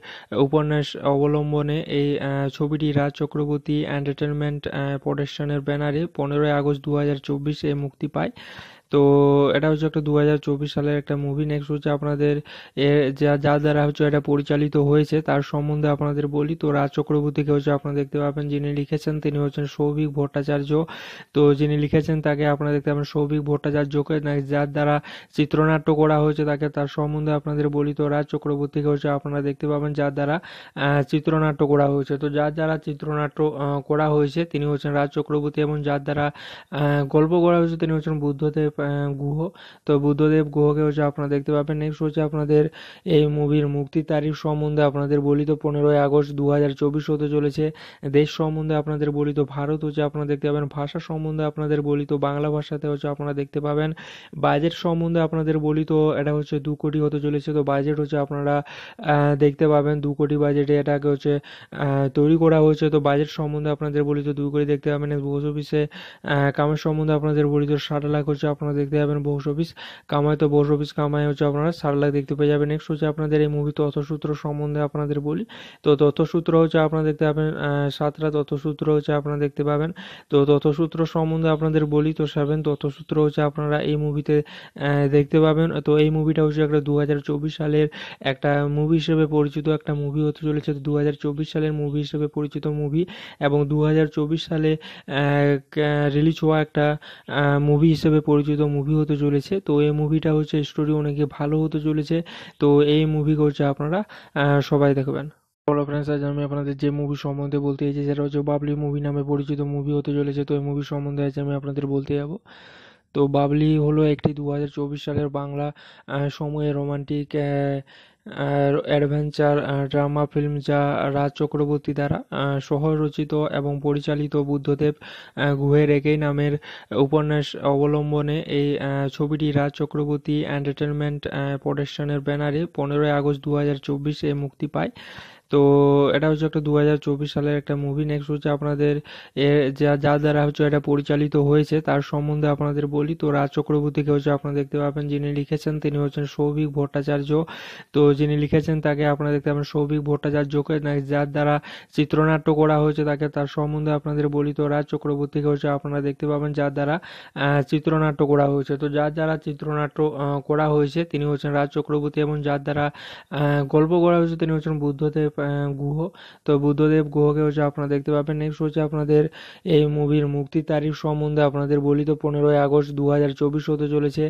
উপন্যাস অবলম্বনে এই ছবিটি রাজ চক্রবর্তী এন্টারটেনমেন্ট প্রোডাকশনের ব্যানারে পনেরোই আগস্ট দু হাজার চব্বিশে মুক্তি পায় তো এটা হচ্ছে একটা দু সালের একটা মুভি নেক্সট হচ্ছে আপনাদের যা যা দ্বারা হচ্ছে এটা পরিচালিত হয়েছে তার সম্বন্ধে আপনাদের বলি তো রাজ চক্রবর্তীকে হচ্ছে আপনারা দেখতে পাবেন যিনি লিখেছেন তিনি হচ্ছেন সৌভিক ভট্টাচার্য তো যিনি লিখেছেন তাকে আপনারা দেখতে পাবেন সৌভিক ভট্টাচার্যকে যার দ্বারা চিত্রনাট্য করা হয়েছে তাকে তার সম্বন্ধে আপনাদের বলি তো রাজ চক্রবর্তীকে হচ্ছে আপনারা দেখতে পাবেন যার দ্বারা চিত্রনাট্য করা হয়েছে তো যার দ্বারা চিত্রনাট্য করা হয়েছে তিনি হচ্ছেন রাজ চক্রবর্তী এবং যার দ্বারা গল্প করা হয়েছে তিনি হচ্ছেন বুদ্ধদেব গুহ তো বুদ্ধদেব গুহকে হচ্ছে আপনারা দেখতে পাবেন নেক্সট হচ্ছে আপনাদের এই মুভির মুক্তি তারিখ সম্বন্ধে আপনাদের বলি তো পনেরোই আগস্ট দু হাজার চব্বিশ হতে চলেছে দেশ সম্বন্ধে আপনাদের বলি তো ভারত হচ্ছে আপনারা দেখতে পাবেন ভাষা সম্বন্ধে আপনাদের বলি তো বাংলা ভাষাতে হচ্ছে আপনারা দেখতে পাবেন বাজেট সম্বন্ধে আপনাদের বলি তো এটা হচ্ছে দু কোটি হতে চলেছে তো বাজেট হচ্ছে আপনারা দেখতে পাবেন দু কোটি বাজেটে এটাকে হচ্ছে তৈরি করা হয়েছে তো বাজেট সম্বন্ধে আপনাদের বলি তো দু কোটি দেখতে পাবেন বস অফিসে কামের সম্বন্ধে আপনাদের বলি তো ষাট লাখ হচ্ছে আপনারা আপনারা দেখতে পাবেন বক্স অফিস কামাই তো বক্স অফিস কামাই হচ্ছে আপনারা সার লাখ দেখতে পেয়ে যাবেন নেক্সট হচ্ছে আপনাদের এই মুভি তথ্যসূত্র সম্বন্ধে আপনাদের বলি তো তথ্যসূত্র হচ্ছে আপনারা দেখতে পাবেন সাতটা তথ্যসূত্র হচ্ছে আপনারা দেখতে পাবেন তো তথ্যসূত্র সম্বন্ধে আপনাদের বলি তো সেভেন তথ্যসূত্র হচ্ছে আপনারা এই মুভিতে দেখতে পাবেন তো এই মুভিটা হচ্ছে একটা দু সালের একটা মুভি হিসেবে পরিচিত একটা মুভি হতে চলেছে দু সালের মুভি হিসেবে পরিচিত মুভি এবং দু সালে রিলিজ হওয়া একটা মুভি হিসেবে পরিচিত প্রযোজিত মুভি হতে চলেছে তো এই মুভিটা হচ্ছে স্টোরি অনেকে ভালো হতে চলেছে তো এই মুভি হচ্ছে আপনারা সবাই দেখবেন হ্যালো ফ্রেন্ডস আজ আমি আপনাদের যে মুভি সম্বন্ধে বলতে চাইছি সেটা হচ্ছে বাবলি মুভি নামে পরিচিত মুভি হতে চলেছে তো এই মুভি সম্বন্ধে আজ আমি আপনাদের বলতে যাব তো বাবলি হলো একটি দু সালের বাংলা সময়ে রোমান্টিক অ্যাডভেঞ্চার ড্রামা ফিল্ম যা রাজ চক্রবর্তী দ্বারা সহ রচিত এবং পরিচালিত বুদ্ধদেব গুহের একই নামের উপন্যাস অবলম্বনে এই ছবিটি রাজ চক্রবর্তী এন্টারটেনমেন্ট প্রোডাকশনের ব্যানারে পনেরোই আগস্ট দু হাজার চব্বিশে মুক্তি পায় তো এটা হচ্ছে একটা দু হাজার চব্বিশ সালের একটা মুভি নেক্সট হচ্ছে আপনাদের যা যার দ্বারা হচ্ছে এটা পরিচালিত হয়েছে তার সম্বন্ধে আপনাদের বলি তো রাজ চক্রবর্তীকে হচ্ছে আপনারা দেখতে পাবেন যিনি লিখেছেন তিনি হচ্ছেন সৌভিক ভট্টাচার্য তো যিনি লিখেছেন তাকে আপনারা দেখতে পাবেন সৌভিক ভট্টাচার্যকে যার দ্বারা চিত্রনাট্য করা হয়েছে তাকে তার সম্বন্ধে আপনাদের বলি তো রাজ চক্রবর্তীকে হচ্ছে আপনারা দেখতে পাবেন যার দ্বারা চিত্রনাট্য করা হয়েছে তো যার দ্বারা চিত্রনাট্য করা হয়েছে তিনি হচ্ছেন রাজ চক্রবর্তী এবং যার দ্বারা গল্প করা হয়েছে তিনি হচ্ছেন বুদ্ধদেব গুহ তো বুদ্ধদেব গুহকে হচ্ছে আপনারা দেখতে পাবেন নেক্সট হচ্ছে আপনাদের এই মুভির মুক্তি তারিখ সম্বন্ধে আপনাদের বলি তো পনেরোই আগস্ট দু হাজার চব্বিশ হতে চলেছে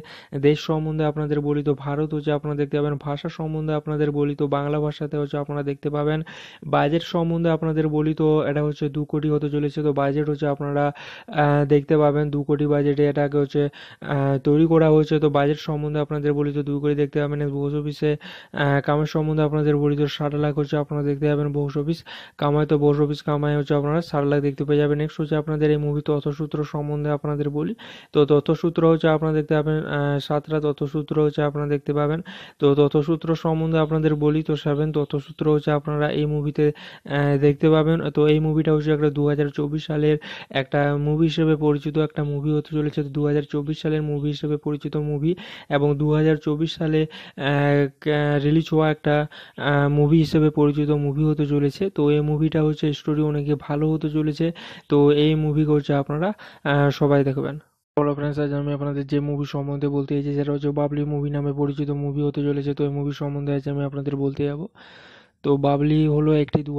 দেশ সম্বন্ধে আপনাদের বলি তো ভারত হচ্ছে আপনারা দেখতে পাবেন ভাষা সম্বন্ধে আপনাদের বলি তো বাংলা ভাষাতে হচ্ছে আপনারা দেখতে পাবেন বাজেট সম্বন্ধে আপনাদের বলি তো এটা হচ্ছে দু কোটি হতে চলেছে তো বাজেট হচ্ছে আপনারা দেখতে পাবেন দু কোটি বাজেটে এটাকে হচ্ছে তৈরি করা হয়েছে তো বাজেট সম্বন্ধে আপনাদের বলি তো দু কোটি দেখতে পাবেন বক্স অফিসে কামের সম্বন্ধে আপনাদের বলি তো ষাট লাখ হচ্ছে আপনারা আপনারা দেখতে পাবেন বক্স অফিস কামাই তো বক্স অফিস কামাই হচ্ছে আপনারা সার লাখ দেখতে পেয়ে যাবেন নেক্সট হচ্ছে আপনাদের এই মুভি তথ্যসূত্র সম্বন্ধে আপনাদের বলি তো তথ্যসূত্র হচ্ছে আপনারা দেখতে পাবেন সাতটা তথ্যসূত্র হচ্ছে আপনারা দেখতে পাবেন তো তথ্যসূত্র সম্বন্ধে আপনাদের বলি তো সেভেন তথ্যসূত্র হচ্ছে আপনারা এই মুভিতে দেখতে পাবেন তো এই মুভিটা হচ্ছে একটা দু সালের একটা মুভি হিসেবে পরিচিত একটা মুভি হতে চলেছে দু সালের মুভি হিসেবে পরিচিত মুভি এবং দু সালে রিলিজ হওয়া একটা মুভি হিসেবে পরিচিত প্রযোজিত মুভি হতে চলেছে তো এই মুভিটা হচ্ছে স্টোরি অনেকে ভালো হতে চলেছে তো এই মুভি হচ্ছে আপনারা সবাই দেখবেন হ্যালো ফ্রেন্ডস আজ আমি আপনাদের যে মুভি সম্বন্ধে বলতে চাইছি সেটা হচ্ছে বাবলি মুভি নামে পরিচিত মুভি হতে চলেছে তো এই মুভি সম্বন্ধে আজ আমি আপনাদের বলতে যাব তো বাবলি হলো একটি দু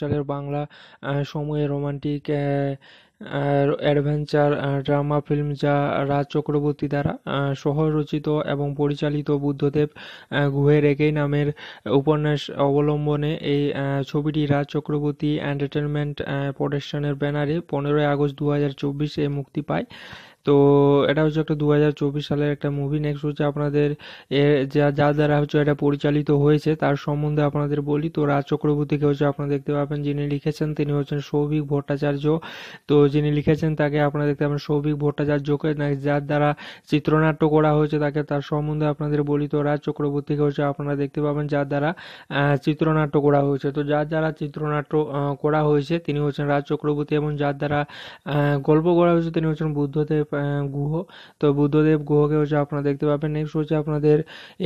সালের বাংলা সময়ে রোমান্টিক অ্যাডভেঞ্চার ড্রামা ফিল্ম যা রাজ চক্রবর্তী দ্বারা সহ রচিত এবং পরিচালিত বুদ্ধদেব গুহের একই নামের উপন্যাস অবলম্বনে এই ছবিটি রাজ চক্রবর্তী এন্টারটেনমেন্ট প্রোডাকশনের ব্যানারে পনেরোই আগস্ট দু হাজার চব্বিশে মুক্তি পায় তো এটা হচ্ছে একটা দু হাজার চব্বিশ সালের একটা মুভি নেক্সট হচ্ছে আপনাদের যা যা দ্বারা হচ্ছে এটা পরিচালিত হয়েছে তার সম্বন্ধে আপনাদের বলি তো রাজ চক্রবর্তীকে হচ্ছে আপনারা দেখতে পাবেন যিনি লিখেছেন তিনি হচ্ছেন সৌভিক ভট্টাচার্য তো যিনি লিখেছেন তাকে আপনারা দেখতে পাবেন সৌভিক ভট্টাচার্যকে যার দ্বারা চিত্রনাট্য করা হয়েছে তাকে তার সম্বন্ধে আপনাদের বলি তো রাজ চক্রবর্তীকে হচ্ছে আপনারা দেখতে পাবেন যার দ্বারা চিত্রনাট্য করা হয়েছে তো যার দ্বারা চিত্রনাট্য করা হয়েছে তিনি হচ্ছেন রাজ চক্রবর্তী এবং যার দ্বারা গল্প করা হয়েছে তিনি হচ্ছেন বুদ্ধদেব গুহ তো বুদ্ধদেব গুহকে হচ্ছে আপনারা দেখতে পাবেন নেক্সট হচ্ছে আপনাদের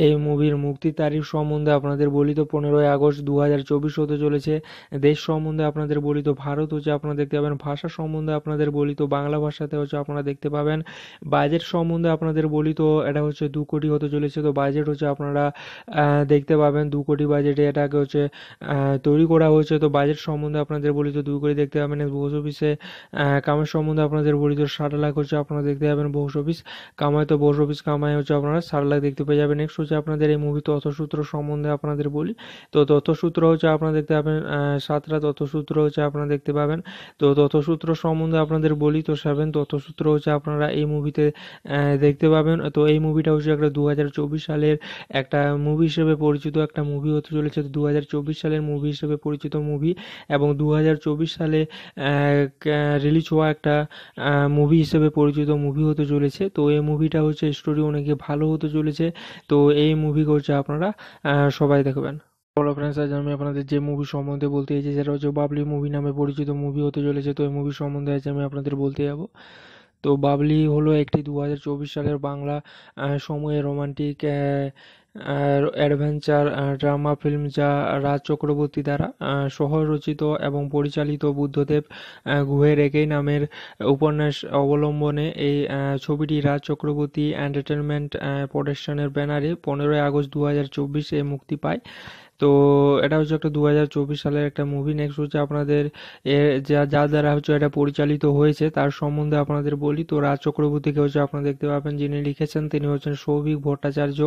এই মুভির মুক্তি তারিখ সম্বন্ধে আপনাদের বলি তো পনেরোই আগস্ট দু হাজার চব্বিশ হতে চলেছে দেশ সম্বন্ধে আপনাদের বলি তো ভারত হচ্ছে আপনারা দেখতে পাবেন ভাষা সম্বন্ধে আপনাদের বলি তো বাংলা ভাষাতে হচ্ছে আপনারা দেখতে পাবেন বাজেট সম্বন্ধে আপনাদের বলি তো এটা হচ্ছে দু কোটি হতে চলেছে তো বাজেট হচ্ছে আপনারা দেখতে পাবেন দু কোটি বাজেটে এটাকে হচ্ছে তৈরি করা হয়েছে তো বাজেট সম্বন্ধে আপনাদের বলি তো দু কোটি দেখতে পাবেন বক্স অফিসে কামের সম্বন্ধে আপনাদের বলি তো ষাট লাখ হচ্ছে আপনারা আপনারা দেখতে পাবেন বোস অফিস কামাই তো বোস অফিস কামাই হচ্ছে আপনারা চার লাখ দেখতে পেয়ে যাবেন নেক্সট হচ্ছে আপনাদের এই মুভি তথ্যসূত্র সম্বন্ধে আপনাদের বলি তো তথ্যসূত্র হচ্ছে আপনারা দেখতে পাবেন সাতটা তথ্যসূত্র হচ্ছে আপনারা দেখতে পাবেন তো তথ্যসূত্র সম্বন্ধে আপনাদের বলি তো সেভেন তথ্যসূত্র হচ্ছে আপনারা এই মুভিতে দেখতে পাবেন তো এই মুভিটা হচ্ছে একটা দু সালের একটা মুভি হিসেবে পরিচিত একটা মুভি হতে চলেছে দু সালের মুভি হিসেবে পরিচিত মুভি এবং দু সালে রিলিজ হওয়া একটা মুভি হিসেবে পরিচিত প্রযোজিত মুভি হতে চলেছে তো এই মুভিটা হচ্ছে স্টোরি অনেকে ভালো হতে চলেছে তো এই মুভি হচ্ছে আপনারা সবাই দেখবেন হ্যালো ফ্রেন্ডস আজ আমি আপনাদের যে মুভি সম্বন্ধে বলতে চাইছি সেটা হচ্ছে বাবলি মুভি নামে পরিচিত মুভি হতে চলেছে তো এই মুভি সম্বন্ধে আজ আমি আপনাদের বলতে যাব তো বাবলি হলো একটি দু সালের বাংলা সময়ে রোমান্টিক অ্যাডভেঞ্চার ড্রামা ফিল্ম যা রাজ চক্রবর্তী দ্বারা সহ রচিত এবং পরিচালিত বুদ্ধদেব গুহের একই নামের উপন্যাস অবলম্বনে এই ছবিটি রাজ চক্রবর্তী এন্টারটেনমেন্ট প্রোডাকশনের ব্যানারে পনেরোই আগস্ট দু হাজার চব্বিশে মুক্তি পায় তো এটা হচ্ছে একটা দু হাজার চব্বিশ সালের একটা মুভি নেক্সট হচ্ছে আপনাদের যা যা দ্বারা হচ্ছে এটা পরিচালিত হয়েছে তার সম্বন্ধে আপনাদের বলি তো রাজ চক্রবর্তীকে হচ্ছে আপনারা দেখতে পাবেন যিনি লিখেছেন তিনি হচ্ছেন সৌভিক ভট্টাচার্য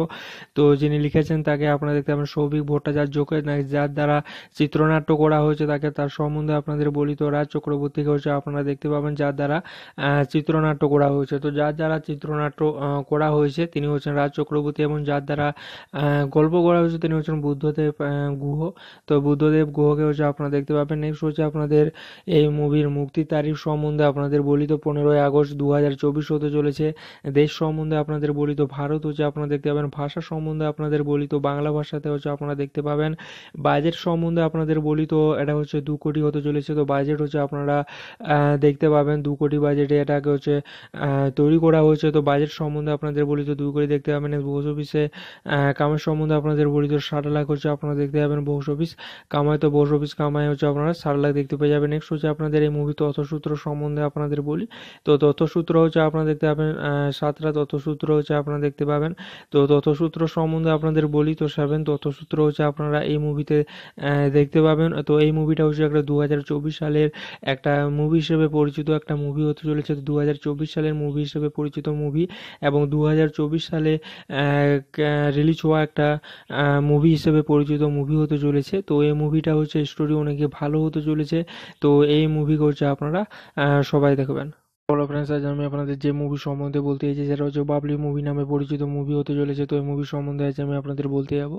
তো যিনি লিখেছেন তাকে আপনারা দেখতে পাবেন সৌভিক ভট্টাচার্যকে যার দ্বারা চিত্রনাট্য করা হয়েছে তাকে তার সম্বন্ধে আপনাদের বলি তো রাজ চক্রবর্তীকে হচ্ছে আপনারা দেখতে পাবেন যার দ্বারা চিত্রনাট্য করা হয়েছে তো যার দ্বারা চিত্রনাট্য করা হয়েছে তিনি হচ্ছেন রাজ চক্রবর্তী এবং যার দ্বারা গল্প করা হয়েছে তিনি হচ্ছেন বুদ্ধদেব গুহ তো বুদ্ধদেব গুহকে হচ্ছে আপনারা দেখতে পাবেন নেক্সট হচ্ছে আপনাদের এই মুভির মুক্তি তারিখ সম্বন্ধে আপনাদের বলি তো পনেরোই আগস্ট দু হাজার চব্বিশ হতে চলেছে দেশ সম্বন্ধে আপনাদের বলি তো ভারত হচ্ছে আপনারা দেখতে পাবেন ভাষা সম্বন্ধে আপনাদের বলি তো বাংলা ভাষাতে হচ্ছে আপনারা দেখতে পাবেন বাজেট সম্বন্ধে আপনাদের বলি তো এটা হচ্ছে দু কোটি হতে চলেছে তো বাজেট হচ্ছে আপনারা দেখতে পাবেন দু কোটি বাজেটে এটাকে হচ্ছে তৈরি করা হয়েছে তো বাজেট সম্বন্ধে আপনাদের বলি তো দু কোটি দেখতে পাবেন বক্স অফিসে কামের সম্বন্ধে আপনাদের বলি তো ষাট লাখ হচ্ছে আপনারা আপনারা দেখতে পাবেন বক্স অফিস কামাই তো বক্স অফিস কামাই হচ্ছে আপনারা চার লাখ দেখতে পেয়ে যাবেন নেক্সট হচ্ছে আপনাদের এই মুভি তথ্যসূত্র সম্বন্ধে আপনাদের বলি তো তথ্যসূত্র হচ্ছে আপনারা দেখতে পাবেন সাতটা তথ্যসূত্র হচ্ছে আপনারা দেখতে পাবেন তো তথ্যসূত্র সম্বন্ধে আপনাদের বলি তো সেভেন তথ্যসূত্র হচ্ছে আপনারা এই মুভিতে দেখতে পাবেন তো এই মুভিটা হচ্ছে একটা দু সালের একটা মুভি হিসেবে পরিচিত একটা মুভি হতে চলেছে তো দু সালের মুভি হিসেবে পরিচিত মুভি এবং দু সালে রিলিজ হওয়া একটা মুভি হিসেবে পরিচিত প্রযোজিত মুভি হতে চলেছে তো এই মুভিটা হচ্ছে স্টোরি অনেকে ভালো হতে চলেছে তো এই মুভি হচ্ছে আপনারা সবাই দেখবেন হ্যালো ফ্রেন্ডস আজ আমি আপনাদের যে মুভি সম্বন্ধে বলতে চাইছি সেটা হচ্ছে বাবলি মুভি নামে পরিচিত মুভি হতে চলেছে তো এই মুভি সম্বন্ধে আজ আমি আপনাদের বলতে যাব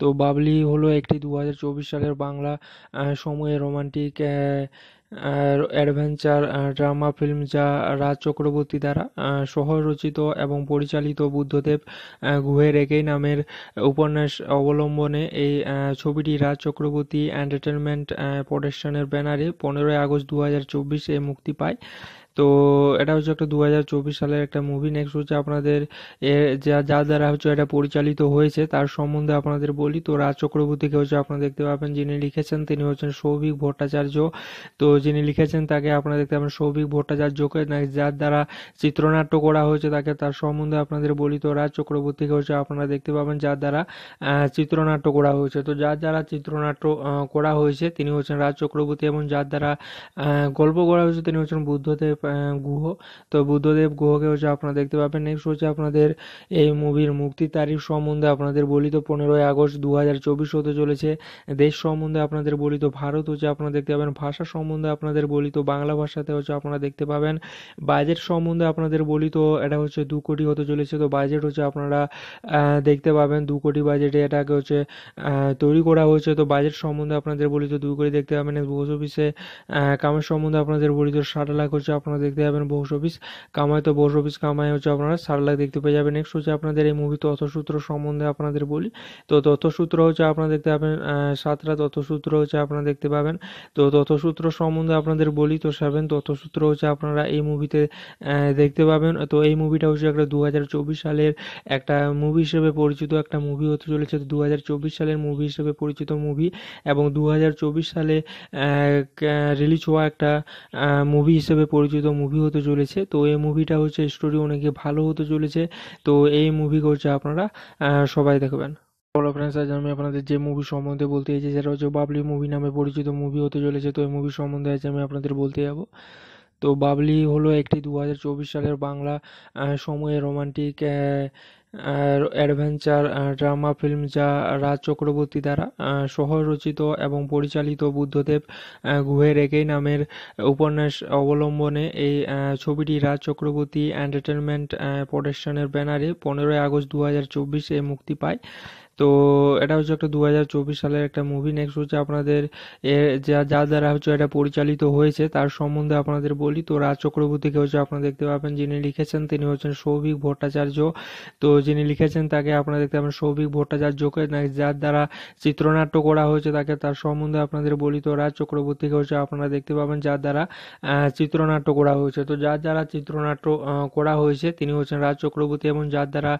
তো বাবলি হলো একটি দু সালের বাংলা সময়ে রোমান্টিক অ্যাডভেঞ্চার ড্রামা ফিল্ম যা রাজ চক্রবর্তী দ্বারা সহ রচিত এবং পরিচালিত বুদ্ধদেব গুহের একই নামের উপন্যাস অবলম্বনে এই ছবিটি রাজ চক্রবর্তী এন্টারটেনমেন্ট প্রোডাকশনের ব্যানারে পনেরোই আগস্ট দু হাজার চব্বিশে মুক্তি পায় তো এটা হচ্ছে একটা দু হাজার চব্বিশ সালের একটা মুভি নেক্সট হচ্ছে আপনাদের যা যা দ্বারা হচ্ছে এটা পরিচালিত হয়েছে তার সম্বন্ধে আপনাদের বলি তো রাজ চক্রবর্তীকে হচ্ছে আপনারা দেখতে পাবেন যিনি লিখেছেন তিনি হচ্ছেন সৌভিক ভট্টাচার্য তো যিনি লিখেছেন তাকে আপনারা দেখতে পাবেন সৌভিক ভট্টাচার্যকে যার দ্বারা চিত্রনাট্য করা হয়েছে তাকে তার সম্বন্ধে আপনাদের বলি তো রাজ চক্রবর্তীকে হচ্ছে আপনারা দেখতে পাবেন যার দ্বারা চিত্রনাট্য করা হয়েছে তো যার দ্বারা চিত্রনাট্য করা হয়েছে তিনি হচ্ছেন রাজ চক্রবর্তী এবং যার দ্বারা গল্প করা হয়েছে তিনি হচ্ছেন বুদ্ধদেব গুহ তো বুদ্ধদেব গুহকে হচ্ছে আপনারা দেখতে পাবেন নেক্সট হচ্ছে আপনাদের এই মুভির মুক্তি তারিখ সম্বন্ধে আপনাদের বলি তো পনেরোই আগস্ট দু হাজার চব্বিশ হতে চলেছে দেশ সম্বন্ধে আপনাদের বলি তো ভারত হচ্ছে আপনারা দেখতে পাবেন ভাষা সম্বন্ধে আপনাদের বলি তো বাংলা ভাষাতে হচ্ছে আপনারা দেখতে পাবেন বাজেট সম্বন্ধে আপনাদের বলি তো এটা হচ্ছে দু কোটি হতে চলেছে তো বাজেট হচ্ছে আপনারা দেখতে পাবেন দু কোটি বাজেটে এটাকে হচ্ছে তৈরি করা হয়েছে তো বাজেট সম্বন্ধে আপনাদের বলি তো দু কোটি দেখতে পাবেন বক্স অফিসে কামের সম্বন্ধে আপনাদের বলি তো ষাট লাখ হচ্ছে আপনারা আপনারা দেখতে পাবেন বোস অফিস কামাই তো বোস অফিস কামাই হচ্ছে আপনারা চার লাখ দেখতে পেয়ে যাবেন নেক্সট হচ্ছে আপনাদের এই মুভি তথ্যসূত্র সম্বন্ধে আপনাদের বলি তো তথ্যসূত্র হচ্ছে আপনারা দেখতে পাবেন সাতটা তথ্যসূত্র হচ্ছে আপনারা দেখতে পাবেন তো তথ্যসূত্র সম্বন্ধে আপনাদের বলি তো সেভেন তথ্যসূত্র হচ্ছে আপনারা এই মুভিতে দেখতে পাবেন তো এই মুভিটা হচ্ছে একটা দু সালের একটা মুভি হিসেবে পরিচিত একটা মুভি হতে চলেছে তো দু সালের মুভি হিসেবে পরিচিত মুভি এবং দু সালে রিলিজ হওয়া একটা মুভি হিসেবে পরিচিত পরিচালিত মুভি হতে চলেছে তো এই মুভিটা হচ্ছে স্টোরি অনেকে ভালো হতে চলেছে তো এই মুভি হচ্ছে আপনারা সবাই দেখবেন হ্যালো ফ্রেন্ডস আজ আমি আপনাদের যে মুভি সম্বন্ধে বলতে চাইছি সেটা হচ্ছে বাবলি মুভি নামে পরিচিত মুভি হতে চলেছে তো এই মুভি সম্বন্ধে আজ আমি আপনাদের বলতে যাব তো বাবলি হলো একটি দু সালের বাংলা সময়ে রোমান্টিক অ্যাডভেঞ্চার ড্রামা ফিল্ম যা রাজ চক্রবর্তী দ্বারা সহ রচিত এবং পরিচালিত বুদ্ধদেব গুহের একই নামের উপন্যাস অবলম্বনে এই ছবিটি রাজ চক্রবর্তী এন্টারটেনমেন্ট প্রোডাকশনের ব্যানারে পনেরোই আগস্ট দু হাজার চব্বিশে মুক্তি পায় তো এটা হচ্ছে একটা দু সালের একটা মুভি নেক্সট হচ্ছে আপনাদের যা যা দ্বারা হচ্ছে এটা পরিচালিত হয়েছে তার সম্বন্ধে আপনাদের বলি তো রাজ চক্রবর্তীকে হচ্ছে আপনারা দেখতে পাবেন যিনি লিখেছেন তিনি হচ্ছেন সৌভিক ভট্টাচার্য তো যিনি লিখেছেন তাকে আপনারা দেখতে পাবেন সৌভিক ভট্টাচার্যকে যার দ্বারা চিত্রনাট্য করা হয়েছে তাকে তার সম্বন্ধে আপনাদের বলি তো রাজ চক্রবর্তীকে হচ্ছে আপনারা দেখতে পাবেন যার দ্বারা চিত্রনাট্য করা হয়েছে তো যার দ্বারা চিত্রনাট্য করা হয়েছে তিনি হচ্ছেন রাজ চক্রবর্তী এবং যার দ্বারা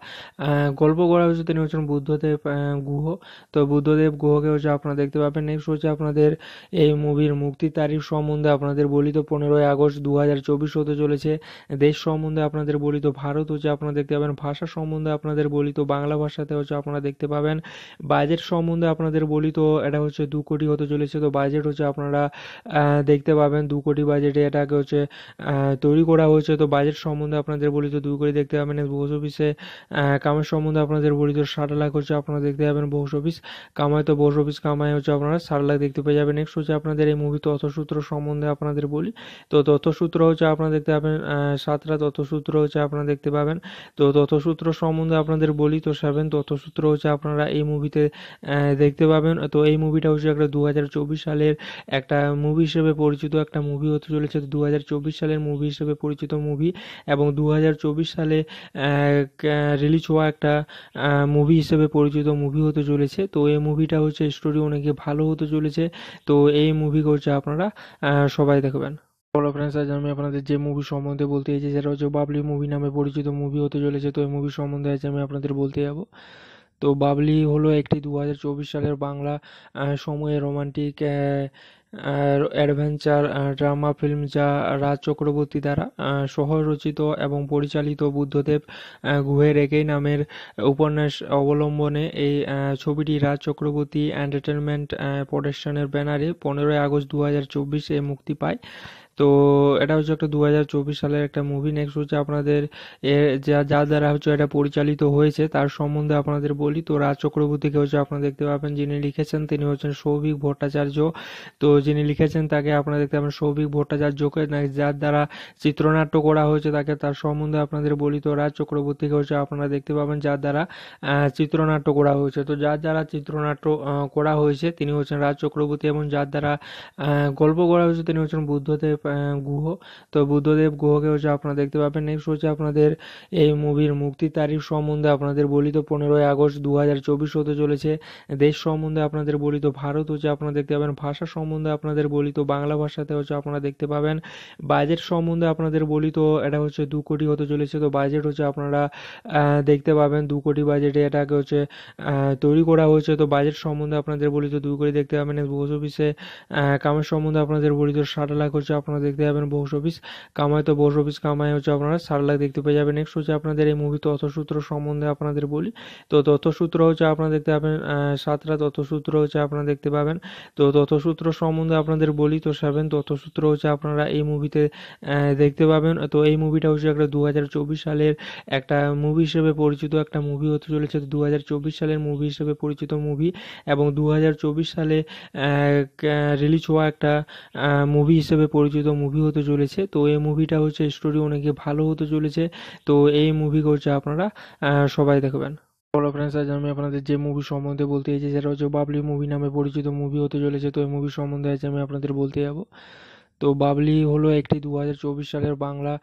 গল্প করা হয়েছে তিনি হচ্ছেন বুদ্ধদেব গুহ তো বুদ্ধদেব গুহকে হচ্ছে আপনারা দেখতে পাবেন নেক্সট হচ্ছে আপনাদের এই মুভির মুক্তি তারিখ সম্বন্ধে আপনাদের বলি তো পনেরোই আগস্ট দু হাজার চব্বিশ হতে চলেছে দেশ সম্বন্ধে আপনাদের বলি তো ভারত হচ্ছে আপনারা দেখতে পাবেন ভাষা সম্বন্ধে আপনাদের বলি তো বাংলা ভাষাতে হচ্ছে আপনারা দেখতে পাবেন বাজেট সম্বন্ধে আপনাদের বলি তো এটা হচ্ছে দু কোটি হতে চলেছে তো বাজেট হচ্ছে আপনারা দেখতে পাবেন দু কোটি বাজেটে এটাকে হচ্ছে তৈরি করা হয়েছে তো বাজেট সম্বন্ধে আপনাদের বলি তো দু কোটি দেখতে পাবেন বস অফিসে কামের সম্বন্ধে আপনাদের বলি তো ষাট লাখ হচ্ছে আপনারা আপনারা দেখতে পাবেন বক্স অফিস কামাই তো বক্স অফিস কামাই হচ্ছে আপনারা সার লাখ দেখতে পেয়ে যাবেন নেক্সট হচ্ছে আপনাদের এই মুভি তথ্যসূত্র সম্বন্ধে আপনাদের বলি তো তথ্যসূত্র হচ্ছে আপনারা দেখতে পাবেন সাতটা তথ্যসূত্র হচ্ছে আপনারা দেখতে পাবেন তো তথ্যসূত্র সম্বন্ধে আপনাদের বলি তো সেভেন তথ্যসূত্র হচ্ছে আপনারা এই মুভিতে দেখতে পাবেন তো এই মুভিটা হচ্ছে একটা দু সালের একটা মুভি হিসেবে পরিচিত একটা মুভি হতে চলেছে দু সালের মুভি হিসেবে পরিচিত মুভি এবং দু সালে রিলিজ হওয়া একটা মুভি হিসেবে পরিচিত প্রযোজিত মুভি হতে চলেছে তো এই মুভিটা হচ্ছে স্টোরি অনেকে ভালো হতে চলেছে তো এই মুভি হচ্ছে আপনারা সবাই দেখবেন হ্যালো ফ্রেন্ডস আজ আমি আপনাদের যে মুভি সম্বন্ধে বলতে চাইছি সেটা হচ্ছে বাবলি মুভি নামে পরিচিত মুভি হতে চলেছে তো এই মুভি সম্বন্ধে আজ আমি আপনাদের বলতে যাব তো বাবলি হলো একটি দু সালের বাংলা সময়ে রোমান্টিক অ্যাডভেঞ্চার ড্রামা ফিল্ম যা রাজ চক্রবর্তী দ্বারা সহ রচিত এবং পরিচালিত বুদ্ধদেব গুহের একই নামের উপন্যাস অবলম্বনে এই ছবিটি রাজ চক্রবর্তী এন্টারটেনমেন্ট প্রোডাকশনের ব্যানারে পনেরোই আগস্ট দু হাজার চব্বিশে মুক্তি পায় তো এটা হচ্ছে একটা দু হাজার চব্বিশ সালের একটা মুভি নেক্সট হচ্ছে আপনাদের যা যার দ্বারা হচ্ছে এটা পরিচালিত হয়েছে তার সম্বন্ধে আপনাদের বলি তো রাজ চক্রবর্তীকে হচ্ছে আপনারা দেখতে পাবেন যিনি লিখেছেন তিনি হচ্ছেন সৌভিক ভট্টাচার্য তো যিনি লিখেছেন তাকে আপনারা দেখতে পাবেন সৌভিক ভট্টাচার্যকে যার দ্বারা চিত্রনাট্য করা হয়েছে তাকে তার সম্বন্ধে আপনাদের বলি তো রাজ চক্রবর্তীকে হচ্ছে আপনারা দেখতে পাবেন যার দ্বারা চিত্রনাট্য করা হয়েছে তো যার দ্বারা চিত্রনাট্য করা হয়েছে তিনি হচ্ছেন রাজ চক্রবর্তী এবং যার দ্বারা গল্প করা হয়েছে তিনি হচ্ছেন বুদ্ধদেব গুহ তো বুদ্ধদেব গুহকে হচ্ছে আপনারা দেখতে পাবেন নেক্সট হচ্ছে আপনাদের এই মুভির মুক্তি তারিখ সম্বন্ধে আপনাদের বলি তো পনেরোই আগস্ট দু হাজার চব্বিশ হতে চলেছে দেশ সম্বন্ধে আপনাদের বলি তো ভারত হচ্ছে আপনারা দেখতে পাবেন ভাষা সম্বন্ধে আপনাদের বলি তো বাংলা ভাষাতে হচ্ছে আপনারা দেখতে পাবেন বাজেট সম্বন্ধে আপনাদের বলি তো এটা হচ্ছে দু কোটি হতে চলেছে তো বাজেট হচ্ছে আপনারা দেখতে পাবেন দু কোটি বাজেটে এটাকে হচ্ছে তৈরি করা হয়েছে তো বাজেট সম্বন্ধে আপনাদের বলি তো দু কোটি দেখতে পাবেন বক্স অফিসে কামের সম্বন্ধে আপনাদের বলি তো ষাট লাখ হচ্ছে আপনারা আপনারা দেখতে পাবেন বক্স অফিস কামাই তো বক্স অফিস কামাই হচ্ছে আপনারা ষাট লাখ দেখতে পেয়ে যাবেন নেক্সট হচ্ছে আপনাদের এই মুভি তথ্যসূত্র সম্বন্ধে আপনাদের বলি তো তথ্যসূত্র হচ্ছে আপনারা দেখতে পাবেন সাতটা তথ্যসূত্র হচ্ছে আপনারা দেখতে পাবেন তো তথ্যসূত্র সম্বন্ধে আপনাদের বলি তো সেভেন তথ্যসূত্র হচ্ছে আপনারা এই মুভিতে দেখতে পাবেন তো এই মুভিটা হচ্ছে একটা দু সালের একটা মুভি হিসেবে পরিচিত একটা মুভি হতে চলেছে দু সালের মুভি হিসেবে পরিচিত মুভি এবং দু সালে রিলিজ হওয়া একটা মুভি হিসেবে পরিচিত প্রযোজিত মুভি হতে চলেছে তো এই মুভিটা হচ্ছে স্টোরি অনেকে ভালো হতে চলেছে তো এই মুভি হচ্ছে আপনারা সবাই দেখবেন হ্যালো ফ্রেন্ডস আজ আমি আপনাদের যে মুভি সম্বন্ধে বলতে চাইছি সেটা হচ্ছে বাবলি মুভি নামে পরিচিত মুভি হতে চলেছে তো এই মুভি সম্বন্ধে আজ আমি আপনাদের বলতে যাব তো বাবলি হলো একটি দু সালের বাংলা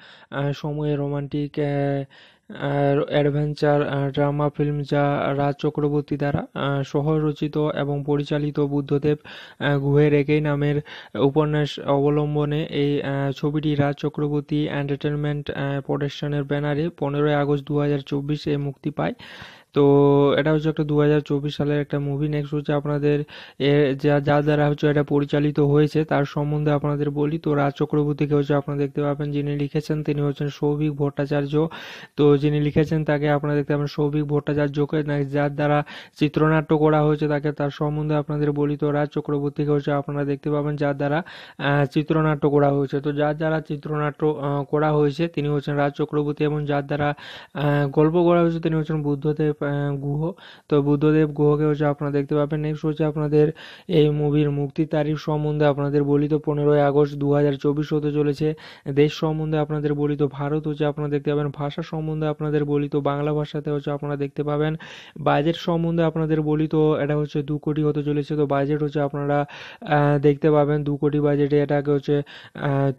সময়ে রোমান্টিক অ্যাডভেঞ্চার ড্রামা ফিল্ম যা রাজ চক্রবর্তী দ্বারা সহ রচিত এবং পরিচালিত বুদ্ধদেব গুহের একই নামের উপন্যাস অবলম্বনে এই ছবিটি রাজ চক্রবর্তী এন্টারটেনমেন্ট প্রোডাকশনের ব্যানারে পনেরোই আগস্ট দু হাজার চব্বিশে মুক্তি পায় তো এটা হচ্ছে একটা দু হাজার চব্বিশ সালের একটা মুভি নেক্সট হচ্ছে আপনাদের যা যা দ্বারা হচ্ছে এটা পরিচালিত হয়েছে তার সম্বন্ধে আপনাদের বলি তো রাজ চক্রবর্তীকে হচ্ছে আপনারা দেখতে পাবেন যিনি লিখেছেন তিনি হচ্ছেন সৌভিক ভট্টাচার্য তো যিনি লিখেছেন তাকে আপনারা দেখতে পাবেন সৌভিক ভট্টাচার্যকে যার দ্বারা চিত্রনাট্য করা হয়েছে তাকে তার সম্বন্ধে আপনাদের বলি তো রাজ চক্রবর্তীকে হচ্ছে আপনারা দেখতে পাবেন যার দ্বারা চিত্রনাট্য করা হয়েছে তো যার দ্বারা চিত্রনাট্য করা হয়েছে তিনি হচ্ছেন রাজ চক্রবর্তী এবং যার দ্বারা গল্প করা হয়েছে তিনি হচ্ছেন বুদ্ধদেব গুহ তো বুদ্ধদেব গুহকে হচ্ছে আপনারা দেখতে পাবেন নেক্সট হচ্ছে আপনাদের এই মুভির মুক্তি তারিখ সম্বন্ধে আপনাদের বলি তো পনেরোই আগস্ট দু হাজার চব্বিশ হতে চলেছে দেশ সম্বন্ধে আপনাদের বলি তো ভারত হচ্ছে আপনারা দেখতে পাবেন ভাষা সম্বন্ধে আপনাদের বলি তো বাংলা ভাষাতে হচ্ছে আপনারা দেখতে পাবেন বাজেট সম্বন্ধে আপনাদের বলি তো এটা হচ্ছে দু কোটি হতে চলেছে তো বাজেট হচ্ছে আপনারা দেখতে পাবেন দু কোটি বাজেটে এটাকে হচ্ছে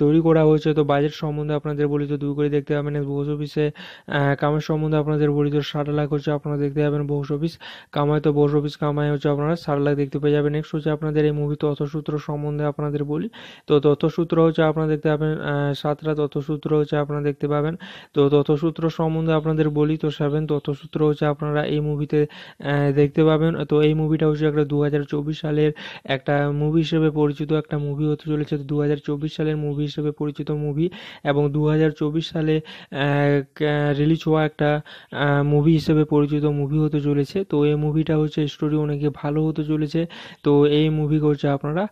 তৈরি করা হয়েছে তো বাজেট সম্বন্ধে আপনাদের বলি তো দু কোটি দেখতে পাবেন বক্স অফিসে কামের সম্বন্ধে আপনাদের বলি তো ষাট লাখ হচ্ছে আপনারা আপনারা দেখতে পাবেন বোস অফিস কামাই তো বোস অফিস কামাই হচ্ছে আপনারা চার লাখ দেখতে পেয়ে যাবেন নেক্সট হচ্ছে আপনাদের এই মুভি তথ্যসূত্র সম্বন্ধে আপনাদের বলি তো তথ্যসূত্র হচ্ছে আপনারা দেখতে পাবেন সাতটা তথ্যসূত্র হচ্ছে আপনারা দেখতে পাবেন তো তথ্যসূত্র সম্বন্ধে আপনাদের বলি তো সেভেন তথ্যসূত্র হচ্ছে আপনারা এই মুভিতে দেখতে পাবেন তো এই মুভিটা হচ্ছে একটা দু সালের একটা মুভি হিসেবে পরিচিত একটা মুভি হতে চলেছে দু সালের মুভি হিসেবে পরিচিত মুভি এবং দু সালে রিলিজ হওয়া একটা মুভি হিসেবে পরিচিত প্রযোজিত মুভি হতে চলেছে তো এই মুভিটা হচ্ছে স্টোরি অনেকে ভালো হতে চলেছে তো এই মুভি হচ্ছে আপনারা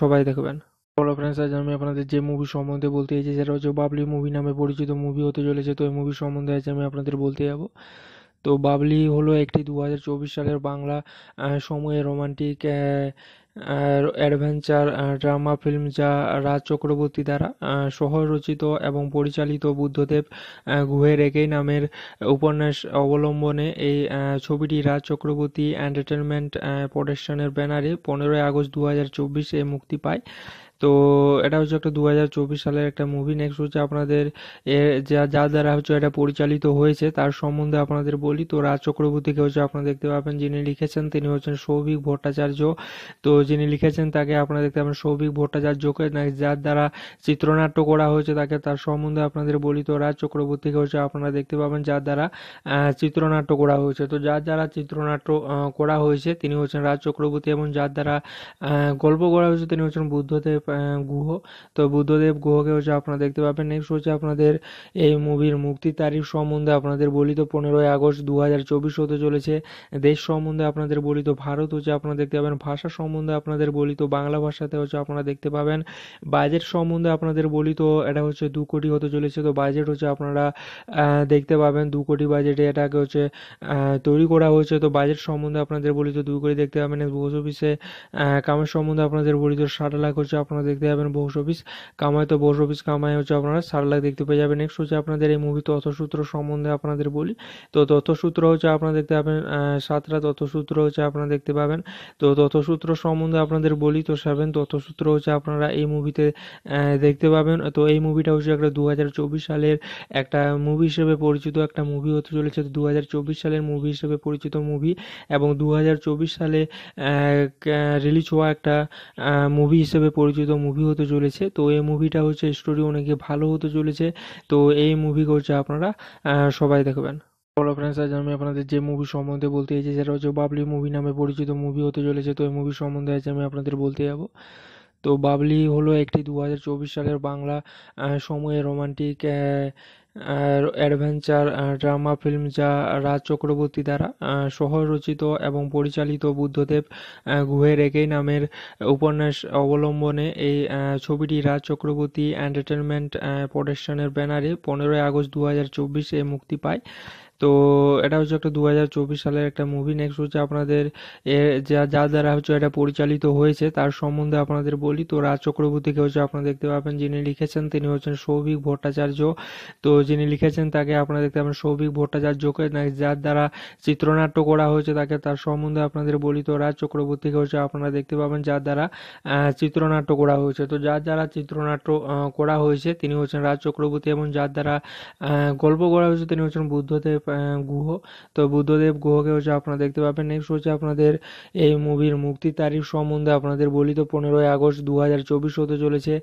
সবাই দেখবেন হ্যালো ফ্রেন্ডস আজ আমি আপনাদের যে মুভি সম্বন্ধে বলতে চাইছি সেটা হচ্ছে বাবলি মুভি নামে পরিচিত মুভি হতে চলেছে তো এই মুভি সম্বন্ধে আজ আমি আপনাদের বলতে যাব তো বাবলি হলো একটি দু সালের বাংলা সময়ে রোমান্টিক অ্যাডভেঞ্চার ড্রামা ফিল্ম যা রাজ চক্রবর্তী দ্বারা সহ রচিত এবং পরিচালিত বুদ্ধদেব গুহের একই নামের উপন্যাস অবলম্বনে এই ছবিটি রাজ চক্রবর্তী এন্টারটেনমেন্ট প্রোডাকশনের ব্যানারে পনেরোই আগস্ট দু হাজার চব্বিশে মুক্তি পায় তো এটা হচ্ছে একটা দু হাজার চব্বিশ সালের একটা মুভি নেক্সট হচ্ছে আপনাদের যা যা দ্বারা হচ্ছে এটা পরিচালিত হয়েছে তার সম্বন্ধে আপনাদের বলি তো রাজ চক্রবর্তীকে হচ্ছে আপনারা দেখতে পাবেন যিনি লিখেছেন তিনি হচ্ছেন সৌভিক ভট্টাচার্য তো যিনি লিখেছেন তাকে আপনারা দেখতে পাবেন সৌভিক ভট্টাচার্যকে যার দ্বারা চিত্রনাট্য করা হয়েছে তাকে তার সম্বন্ধে আপনাদের বলি তো রাজ চক্রবর্তীকে হচ্ছে আপনারা দেখতে পাবেন যার দ্বারা চিত্রনাট্য করা হয়েছে তো যার দ্বারা চিত্রনাট্য করা হয়েছে তিনি হচ্ছেন রাজ চক্রবর্তী এবং যার দ্বারা গল্প করা হয়েছে তিনি হচ্ছেন বুদ্ধদেব গুহ তো বুদ্ধদেব গুহকে হচ্ছে আপনারা দেখতে পাবেন নেক্সট হচ্ছে আপনাদের এই মুভির মুক্তি তারিখ সম্বন্ধে আপনাদের বলি তো পনেরোই আগস্ট দু হাজার চব্বিশ হতে চলেছে দেশ সম্বন্ধে আপনাদের বলি তো ভারত হচ্ছে আপনারা দেখতে পাবেন ভাষা সম্বন্ধে আপনাদের বলি তো বাংলা ভাষাতে হচ্ছে আপনারা দেখতে পাবেন বাজেট সম্বন্ধে আপনাদের বলি তো এটা হচ্ছে দু কোটি হতে চলেছে তো বাজেট হচ্ছে আপনারা দেখতে পাবেন দু কোটি বাজেটে এটাকে হচ্ছে তৈরি করা হয়েছে তো বাজেট সম্বন্ধে আপনাদের বলি তো দু কোটি দেখতে পাবেন বক্স অফিসে কামের সম্বন্ধে আপনাদের বলি তো ষাট লাখ হচ্ছে আপনারা আপনারা দেখতে পাবেন বক্স অফিস কামাই তো বক্স অফিস কামাই হচ্ছে আপনারা চার লাখ দেখতে পেয়ে যাবেন নেক্সট হচ্ছে আপনাদের এই মুভি তথ্যসূত্র সম্বন্ধে আপনাদের বলি তো তথ্যসূত্র হচ্ছে আপনারা দেখতে পাবেন সাতটা তথ্যসূত্র হচ্ছে আপনারা দেখতে পাবেন তো তথ্যসূত্র সম্বন্ধে আপনাদের বলি তো সেভেন তথ্যসূত্র হচ্ছে আপনারা এই মুভিতে দেখতে পাবেন তো এই মুভিটা হচ্ছে একটা দু সালের একটা মুভি হিসেবে পরিচিত একটা মুভি হতে চলেছে তো দু সালের মুভি হিসেবে পরিচিত মুভি এবং দু সালে রিলিজ হওয়া একটা মুভি হিসেবে পরিচিত প্রযোজিত মুভি হতে চলেছে তো এই মুভিটা হচ্ছে স্টোরি অনেকে ভালো হতে চলেছে তো এই মুভি হচ্ছে আপনারা সবাই দেখবেন হলো ফ্রেন্ডস আজ আমি আপনাদের যে মুভি সম্বন্ধে বলতে চাইছি সেটা হচ্ছে বাবলি মুভি নামে পরিচিত মুভি হতে চলেছে তো এই মুভি সম্বন্ধে আজ আমি আপনাদের বলতে যাব তো বাবলি হলো একটি দু সালের বাংলা সময়ে রোমান্টিক অ্যাডভেঞ্চার ড্রামা ফিল্ম যা রাজ চক্রবর্তী দ্বারা সহ রচিত এবং পরিচালিত বুদ্ধদেব গুহের একই নামের উপন্যাস অবলম্বনে এই ছবিটি রাজ চক্রবর্তী এন্টারটেনমেন্ট প্রোডাকশনের ব্যানারে পনেরোই আগস্ট দু হাজার চব্বিশে মুক্তি পায় তো এটা হচ্ছে একটা দু হাজার চব্বিশ সালের একটা মুভি নেক্সট হচ্ছে আপনাদের যা যা দ্বারা হচ্ছে এটা পরিচালিত হয়েছে তার সম্বন্ধে আপনাদের বলি তো রাজ চক্রবর্তীকে হচ্ছে আপনারা দেখতে পাবেন যিনি লিখেছেন তিনি হচ্ছেন সৌভিক ভট্টাচার্য তো যিনি লিখেছেন তাকে আপনারা দেখতে পাবেন সৌভিক ভট্টাচার্যকে যার দ্বারা চিত্রনাট্য করা হয়েছে তাকে তার সম্বন্ধে আপনাদের বলি তো রাজ চক্রবর্তীকে হচ্ছে আপনারা দেখতে পাবেন যার দ্বারা চিত্রনাট্য করা হয়েছে তো যার দ্বারা চিত্রনাট্য করা হয়েছে তিনি হচ্ছেন রাজ চক্রবর্তী এবং যার দ্বারা গল্প করা হয়েছে তিনি হচ্ছেন বুদ্ধদেব গুহ তো বুদ্ধদেব গুহকে হচ্ছে আপনারা দেখতে পাবেন নেক্সট হচ্ছে আপনাদের এই মুভির মুক্তি তারিখ সম্বন্ধে আপনাদের বলি তো পনেরোই আগস্ট দু হাজার চব্বিশ হতে চলেছে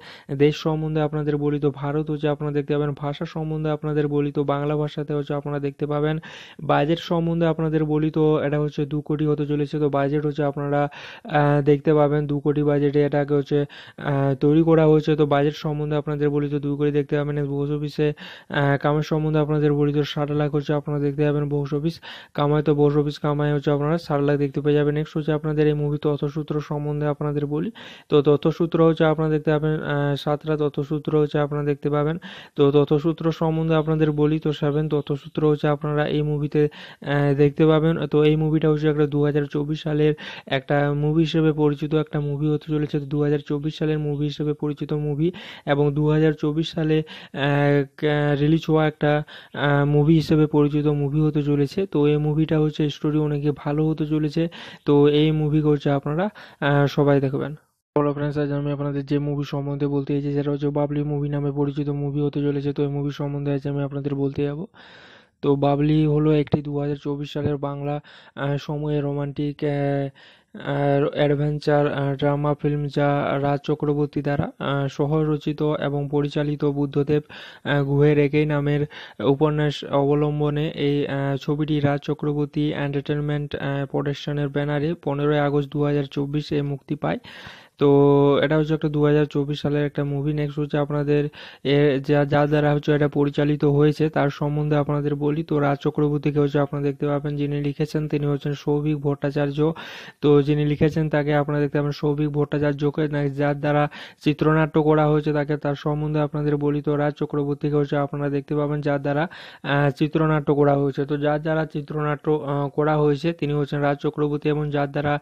দেশ সম্বন্ধে আপনাদের বলি তো ভারত হচ্ছে আপনারা দেখতে পাবেন ভাষা সম্বন্ধে আপনাদের বলি তো বাংলা ভাষাতে হচ্ছে আপনারা দেখতে পাবেন বাজেট সম্বন্ধে আপনাদের বলি তো এটা হচ্ছে দু কোটি হতে চলেছে তো বাজেট হচ্ছে আপনারা দেখতে পাবেন দু কোটি বাজেটে এটাকে হচ্ছে তৈরি করা হয়েছে তো বাজেট সম্বন্ধে আপনাদের বলি তো দু কোটি দেখতে পাবেন বক্স অফিসে কামের সম্বন্ধে আপনাদের বলি তো ষাট লাখ হচ্ছে আপনারা আপনারা দেখতে পাবেন বক্স অফিস কামাই তো বক্স অফিস কামাই হচ্ছে আপনারা চার লাখ দেখতে পেয়ে যাবেন নেক্সট হচ্ছে আপনাদের এই মুভি তথ্যসূত্র সম্বন্ধে আপনাদের বলি তো তথ্যসূত্র হচ্ছে আপনারা দেখতে পাবেন সাতটা তথ্যসূত্র হচ্ছে আপনারা দেখতে পাবেন তো তথ্যসূত্র সম্বন্ধে আপনাদের বলি তো সেভেন তথ্যসূত্র হচ্ছে আপনারা এই মুভিতে দেখতে পাবেন তো এই মুভিটা হচ্ছে একটা দু সালের একটা মুভি হিসেবে পরিচিত একটা মুভি হতে চলেছে তো দু সালের মুভি হিসেবে পরিচিত মুভি এবং দু সালে রিলিজ হওয়া একটা মুভি হিসেবে পরিচিত আলোচিত মুভি হতে চলেছে তো এই মুভিটা হচ্ছে স্টোরি অনেকে ভালো হতে চলেছে তো এই মুভি হচ্ছে আপনারা সবাই দেখবেন হ্যালো ফ্রেন্ডস আজ আমি আপনাদের যে মুভি সম্বন্ধে বলতে চাইছি সেটা হচ্ছে বাবলি মুভি নামে পরিচিত মুভি হতে চলেছে তো এই মুভি সম্বন্ধে আজ আমি আপনাদের বলতে যাব তো বাবলি হলো একটি দু সালের বাংলা সময়ে রোমান্টিক অ্যাডভেঞ্চার ড্রামা ফিল্ম যা রাজ চক্রবর্তী দ্বারা সহ রচিত এবং পরিচালিত বুদ্ধদেব গুহের একই নামের উপন্যাস অবলম্বনে এই ছবিটি রাজ চক্রবর্তী এন্টারটেনমেন্ট প্রোডাকশনের ব্যানারে পনেরোই আগস্ট দু হাজার চব্বিশে মুক্তি পায় তো এটা হচ্ছে একটা দু সালের একটা মুভি নেক্সট হচ্ছে আপনাদের যা যা দ্বারা হচ্ছে এটা পরিচালিত হয়েছে তার সম্বন্ধে আপনাদের বলি তো রাজ চক্রবর্তীকে হচ্ছে আপনারা দেখতে পাবেন যিনি লিখেছেন তিনি হচ্ছেন সৌভিক ভট্টাচার্য তো যিনি লিখেছেন তাকে আপনারা দেখতে পাবেন সৌভিক ভট্টাচার্যকে যার দ্বারা চিত্রনাট্য করা হয়েছে তাকে তার সম্বন্ধে আপনাদের বলি তো রাজ চক্রবর্তীকে হচ্ছে আপনারা দেখতে পাবেন যার দ্বারা চিত্রনাট্য করা হয়েছে তো যার দ্বারা চিত্রনাট্য করা হয়েছে তিনি হচ্ছেন রাজ চক্রবর্তী এবং যার দ্বারা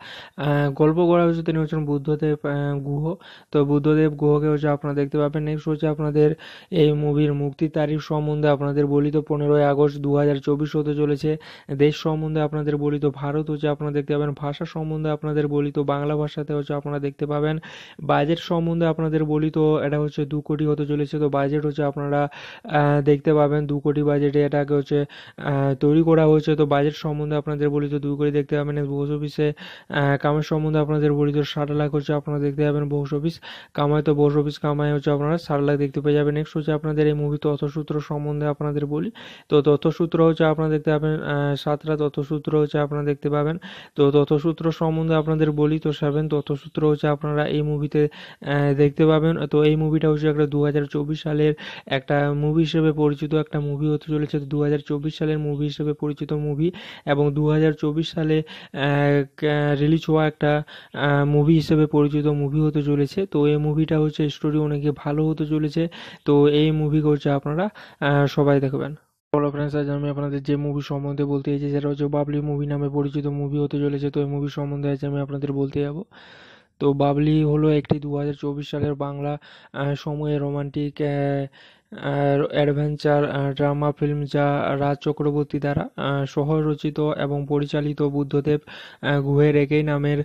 গল্প করা হয়েছে তিনি হচ্ছেন বুদ্ধদেব গুহ তো বুদ্ধদেব গুহকে হচ্ছে আপনারা দেখতে পাবেন নেক্সট হচ্ছে আপনাদের এই মুভির মুক্তি তারিখ সম্বন্ধে আপনাদের বলি তো পনেরোই আগস্ট দু হাজার চব্বিশ হতে চলেছে দেশ সম্বন্ধে আপনাদের বলি তো ভারত হচ্ছে আপনারা দেখতে পাবেন ভাষা সম্বন্ধে আপনাদের বলি তো বাংলা ভাষাতে হচ্ছে আপনারা দেখতে পাবেন বাজেট সম্বন্ধে আপনাদের বলি তো এটা হচ্ছে দু কোটি হতে চলেছে তো বাজেট হচ্ছে আপনারা দেখতে পাবেন দু কোটি বাজেটে এটাকে হচ্ছে তৈরি করা হয়েছে তো বাজেট সম্বন্ধে আপনাদের বলি তো দু কোটি দেখতে পাবেন বস অফিসে কামের সম্বন্ধে আপনাদের বলি তো ষাট লাখ হচ্ছে আপনারা আপনারা দেখতে পাবেন বক্স অফিস কামাই তো বক্স অফিস কামাই হচ্ছে আপনারা সার লাখ দেখতে পেয়ে যাবেন নেক্সট হচ্ছে আপনাদের এই মুভি তথ্যসূত্র সম্বন্ধে আপনাদের বলি তো তথ্যসূত্র হচ্ছে আপনারা দেখতে পাবেন সাতটা তথ্যসূত্র হচ্ছে আপনারা দেখতে পাবেন তো তথ্যসূত্র সম্বন্ধে আপনাদের বলি তো সেভেন তথ্যসূত্র হচ্ছে আপনারা এই মুভিতে দেখতে পাবেন তো এই মুভিটা হচ্ছে একটা দু সালের একটা মুভি হিসেবে পরিচিত একটা মুভি হতে চলেছে দু সালের মুভি হিসেবে পরিচিত মুভি এবং দু সালে রিলিজ হওয়া একটা মুভি হিসেবে পরিচিত প্রযোজিত মুভি হতে চলেছে তো এই মুভিটা হচ্ছে স্টোরি অনেকে ভালো হতে চলেছে তো এই মুভি হচ্ছে আপনারা সবাই দেখবেন হ্যালো ফ্রেন্ডস আজ আমি আপনাদের যে মুভি সম্বন্ধে বলতে চাইছি সেটা হচ্ছে বাবলি মুভি নামে পরিচিত মুভি হতে চলেছে তো এই মুভি সম্বন্ধে আজ আমি আপনাদের বলতে যাব তো বাবলি হলো একটি দু সালের বাংলা সময়ে রোমান্টিক অ্যাডভেঞ্চার ড্রামা ফিল্ম যা রাজ চক্রবর্তী দ্বারা সহ রচিত এবং পরিচালিত বুদ্ধদেব গুহের একই নামের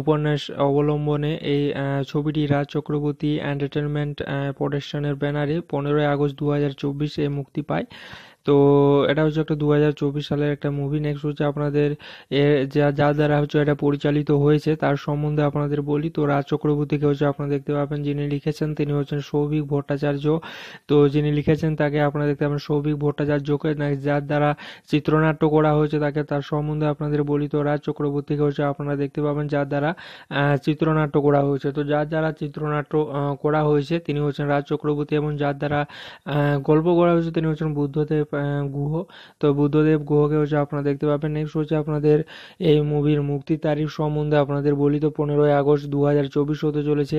উপন্যাস অবলম্বনে এই ছবিটি রাজ চক্রবর্তী এন্টারটেনমেন্ট প্রোডাকশনের ব্যানারে পনেরোই আগস্ট দু হাজার চব্বিশে মুক্তি পায় তো এটা হচ্ছে একটা দু হাজার চব্বিশ সালের একটা মুভি নেক্সট হচ্ছে আপনাদের যা যার দ্বারা হচ্ছে এটা পরিচালিত হয়েছে তার সম্বন্ধে আপনাদের বলি তো রাজ চক্রবর্তীকে হচ্ছে আপনারা দেখতে পাবেন যিনি লিখেছেন তিনি হচ্ছেন সৌভিক ভট্টাচার্য তো যিনি লিখেছেন তাকে আপনারা দেখতে পাবেন সৌভিক ভট্টাচার্যকে যার দ্বারা চিত্রনাট্য করা হয়েছে তাকে তার সম্বন্ধে আপনাদের বলি তো রাজ চক্রবর্তীকে হচ্ছে আপনারা দেখতে পাবেন যার দ্বারা চিত্রনাট্য করা হয়েছে তো যার দ্বারা চিত্রনাট্য করা হয়েছে তিনি হচ্ছেন রাজ চক্রবর্তী এবং যার দ্বারা গল্প করা হয়েছে তিনি হচ্ছেন বুদ্ধদেব গুহ তো বুদ্ধদেব গুহকে হচ্ছে আপনারা দেখতে পাবেন নেক্সট হচ্ছে আপনাদের এই মুভির মুক্তি তারিখ সম্বন্ধে আপনাদের বলি তো পনেরোই আগস্ট দু হাজার চব্বিশ হতে চলেছে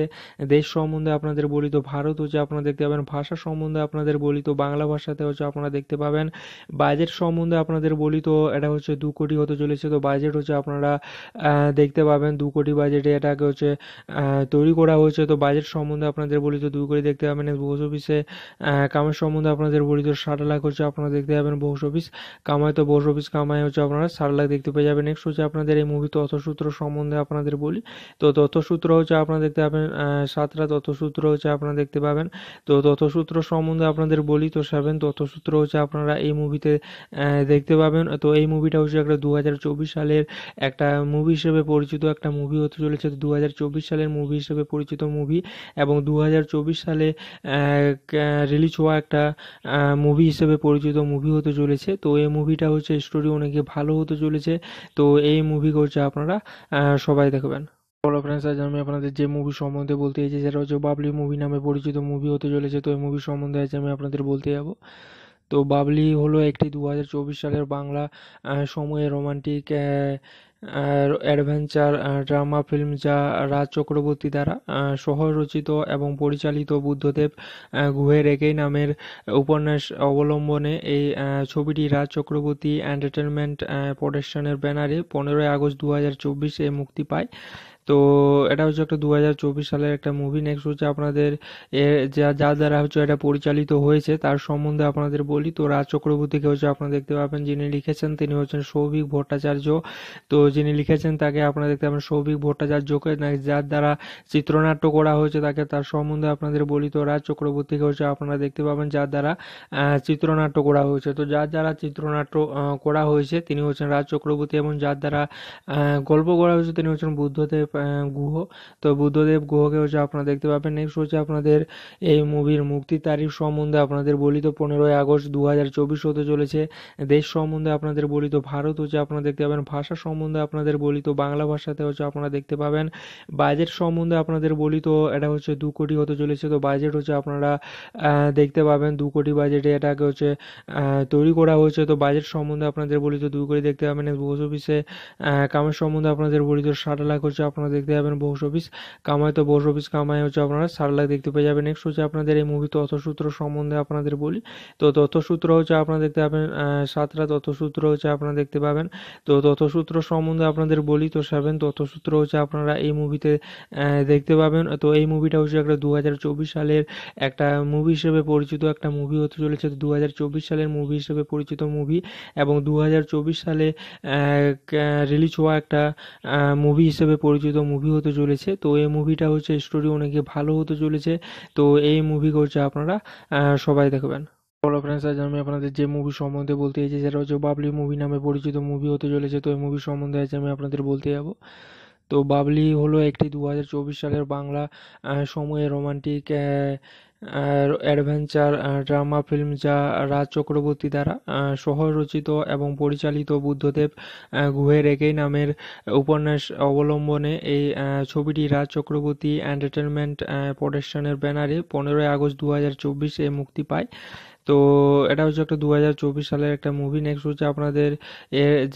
দেশ সম্বন্ধে আপনাদের বলি তো ভারত হচ্ছে আপনারা দেখতে পাবেন ভাষা সম্বন্ধে আপনাদের বলি তো বাংলা ভাষাতে হচ্ছে আপনারা দেখতে পাবেন বাজেট সম্বন্ধে আপনাদের বলি তো এটা হচ্ছে দু কোটি হতে চলেছে তো বাজেট হচ্ছে আপনারা দেখতে পাবেন দু কোটি বাজেটে এটাকে হচ্ছে তৈরি করা হয়েছে তো বাজেট সম্বন্ধে আপনাদের বলি তো দু কোটি দেখতে পাবেন বক্স অফিসে কামের সম্বন্ধে আপনাদের বলি তো ষাট লাখ হচ্ছে আপনারা আপনারা দেখতে পাবেন বক্স অফিস কামাই তো বক্স অফিস কামাই হচ্ছে আপনারা ষাট লাখ দেখতে পেয়ে যাবেন নেক্সট হচ্ছে আপনাদের এই মুভি তথ্যসূত্র সম্বন্ধে আপনাদের বলি তো তথ্যসূত্র হচ্ছে আপনারা দেখতে পাবেন সাতটা তথ্যসূত্র হচ্ছে আপনারা দেখতে পাবেন তো তথ্যসূত্র সম্বন্ধে আপনাদের বলি তো সেভেন তথ্যসূত্র হচ্ছে আপনারা এই মুভিতে দেখতে পাবেন তো এই মুভিটা হচ্ছে একটা দু সালের একটা মুভি হিসেবে পরিচিত একটা মুভি হতে চলেছে দু সালের মুভি হিসেবে পরিচিত মুভি এবং দু সালে রিলিজ হওয়া একটা মুভি হিসেবে পরিচিত প্রযোজিত মুভি হতে চলেছে তো এই মুভিটা হচ্ছে স্টোরি অনেকে ভালো হতে চলেছে তো এই মুভি হচ্ছে আপনারা সবাই দেখবেন হ্যালো ফ্রেন্ডস আজ আমি আপনাদের যে মুভি সম্বন্ধে বলতে চাইছি সেটা হচ্ছে বাবলি মুভি নামে পরিচিত মুভি হতে চলেছে তো এই মুভি সম্বন্ধে আজ আমি আপনাদের বলতে যাব তো বাবলি হলো একটি দু সালের বাংলা সময়ে রোমান্টিক অ্যাডভেঞ্চার ড্রামা ফিল্ম যা রাজ চক্রবর্তী দ্বারা সহ রচিত এবং পরিচালিত বুদ্ধদেব গুহের একই নামের উপন্যাস অবলম্বনে এই ছবিটি রাজ চক্রবর্তী এন্টারটেনমেন্ট প্রোডাকশনের ব্যানারে পনেরোই আগস্ট দু হাজার চব্বিশে মুক্তি পায় তো এটা হচ্ছে একটা দু হাজার চব্বিশ সালের একটা মুভি নেক্সট হচ্ছে আপনাদের যা যা দ্বারা হচ্ছে এটা পরিচালিত হয়েছে তার সম্বন্ধে আপনাদের বলি তো রাজ চক্রবর্তীকে হচ্ছে আপনারা দেখতে পাবেন যিনি লিখেছেন তিনি হচ্ছেন সৌভিক ভট্টাচার্য তো যিনি লিখেছেন তাকে আপনারা দেখতে পাবেন সৌভিক ভট্টাচার্যকে যার দ্বারা চিত্রনাট্য করা হয়েছে তাকে তার সম্বন্ধে আপনাদের বলি তো রাজ চক্রবর্তীকে হচ্ছে আপনারা দেখতে পাবেন যার দ্বারা চিত্রনাট্য করা হয়েছে তো যার দ্বারা চিত্রনাট্য করা হয়েছে তিনি হচ্ছেন রাজ চক্রবর্তী এবং যার দ্বারা গল্প করা হয়েছে তিনি হচ্ছেন বুদ্ধদেব গুহ তো বুদ্ধদেব গুহকে হচ্ছে আপনারা দেখতে পাবেন নেক্সট হচ্ছে আপনাদের এই মুভির মুক্তি তারিখ সম্বন্ধে আপনাদের বলি তো পনেরোই আগস্ট দু হাজার চব্বিশ হতে চলেছে দেশ সম্বন্ধে আপনাদের বলি তো ভারত হচ্ছে আপনারা দেখতে পাবেন ভাষা সম্বন্ধে আপনাদের বলি তো বাংলা ভাষাতে হচ্ছে আপনারা দেখতে পাবেন বাজেট সম্বন্ধে আপনাদের বলি তো এটা হচ্ছে দু কোটি হতে চলেছে তো বাজেট হচ্ছে আপনারা দেখতে পাবেন দু কোটি বাজেটে এটাকে হচ্ছে তৈরি করা হয়েছে তো বাজেট সম্বন্ধে আপনাদের বলি তো দু কোটি দেখতে পাবেন বক্স অফিসে কামের সম্বন্ধে আপনাদের বলি তো ষাট লাখ হচ্ছে আপনারা আপনারা দেখতে পাবেন বোস অফিস কামাই তো বোস অফিস কামাই হচ্ছে আপনারা চার লাখ দেখতে পেয়ে যাবেন নেক্সট হচ্ছে আপনাদের এই মুভি তথ্যসূত্র সম্বন্ধে আপনাদের বলি তো তথ্যসূত্র হচ্ছে আপনারা দেখতে পাবেন সাতটা তথ্যসূত্র হচ্ছে আপনারা দেখতে পাবেন তো তথ্যসূত্র সম্বন্ধে আপনাদের বলি তো সেভেন তথ্যসূত্র হচ্ছে আপনারা এই মুভিতে দেখতে পাবেন তো এই মুভিটা হচ্ছে একটা দু সালের একটা মুভি হিসেবে পরিচিত একটা মুভি হতে চলেছে দু সালের মুভি হিসেবে পরিচিত মুভি এবং দু সালে রিলিজ হওয়া একটা মুভি হিসেবে পরিচিত প্রযোজিত মুভি হতে চলেছে তো এই মুভিটা হচ্ছে স্টোরি অনেকে ভালো হতে চলেছে তো এই মুভি হচ্ছে আপনারা সবাই দেখবেন হ্যালো ফ্রেন্ডস আজ আমি আপনাদের যে মুভি সম্বন্ধে বলতে চাইছি সেটা হচ্ছে বাবলি মুভি নামে পরিচিত মুভি হতে চলেছে তো এই মুভি সম্বন্ধে আজ আমি আপনাদের বলতে যাব তো বাবলি হলো একটি দু সালের বাংলা সময়ে রোমান্টিক অ্যাডভেঞ্চার ড্রামা ফিল্ম যা রাজ চক্রবর্তী দ্বারা সহ রচিত এবং পরিচালিত বুদ্ধদেব গুহের একই নামের উপন্যাস অবলম্বনে এই ছবিটি রাজ চক্রবর্তী এন্টারটেনমেন্ট প্রোডাকশনের ব্যানারে পনেরোই আগস্ট দু হাজার চব্বিশে মুক্তি পায় তো এটা হচ্ছে একটা দু হাজার চব্বিশ সালের একটা মুভি নেক্সট হচ্ছে আপনাদের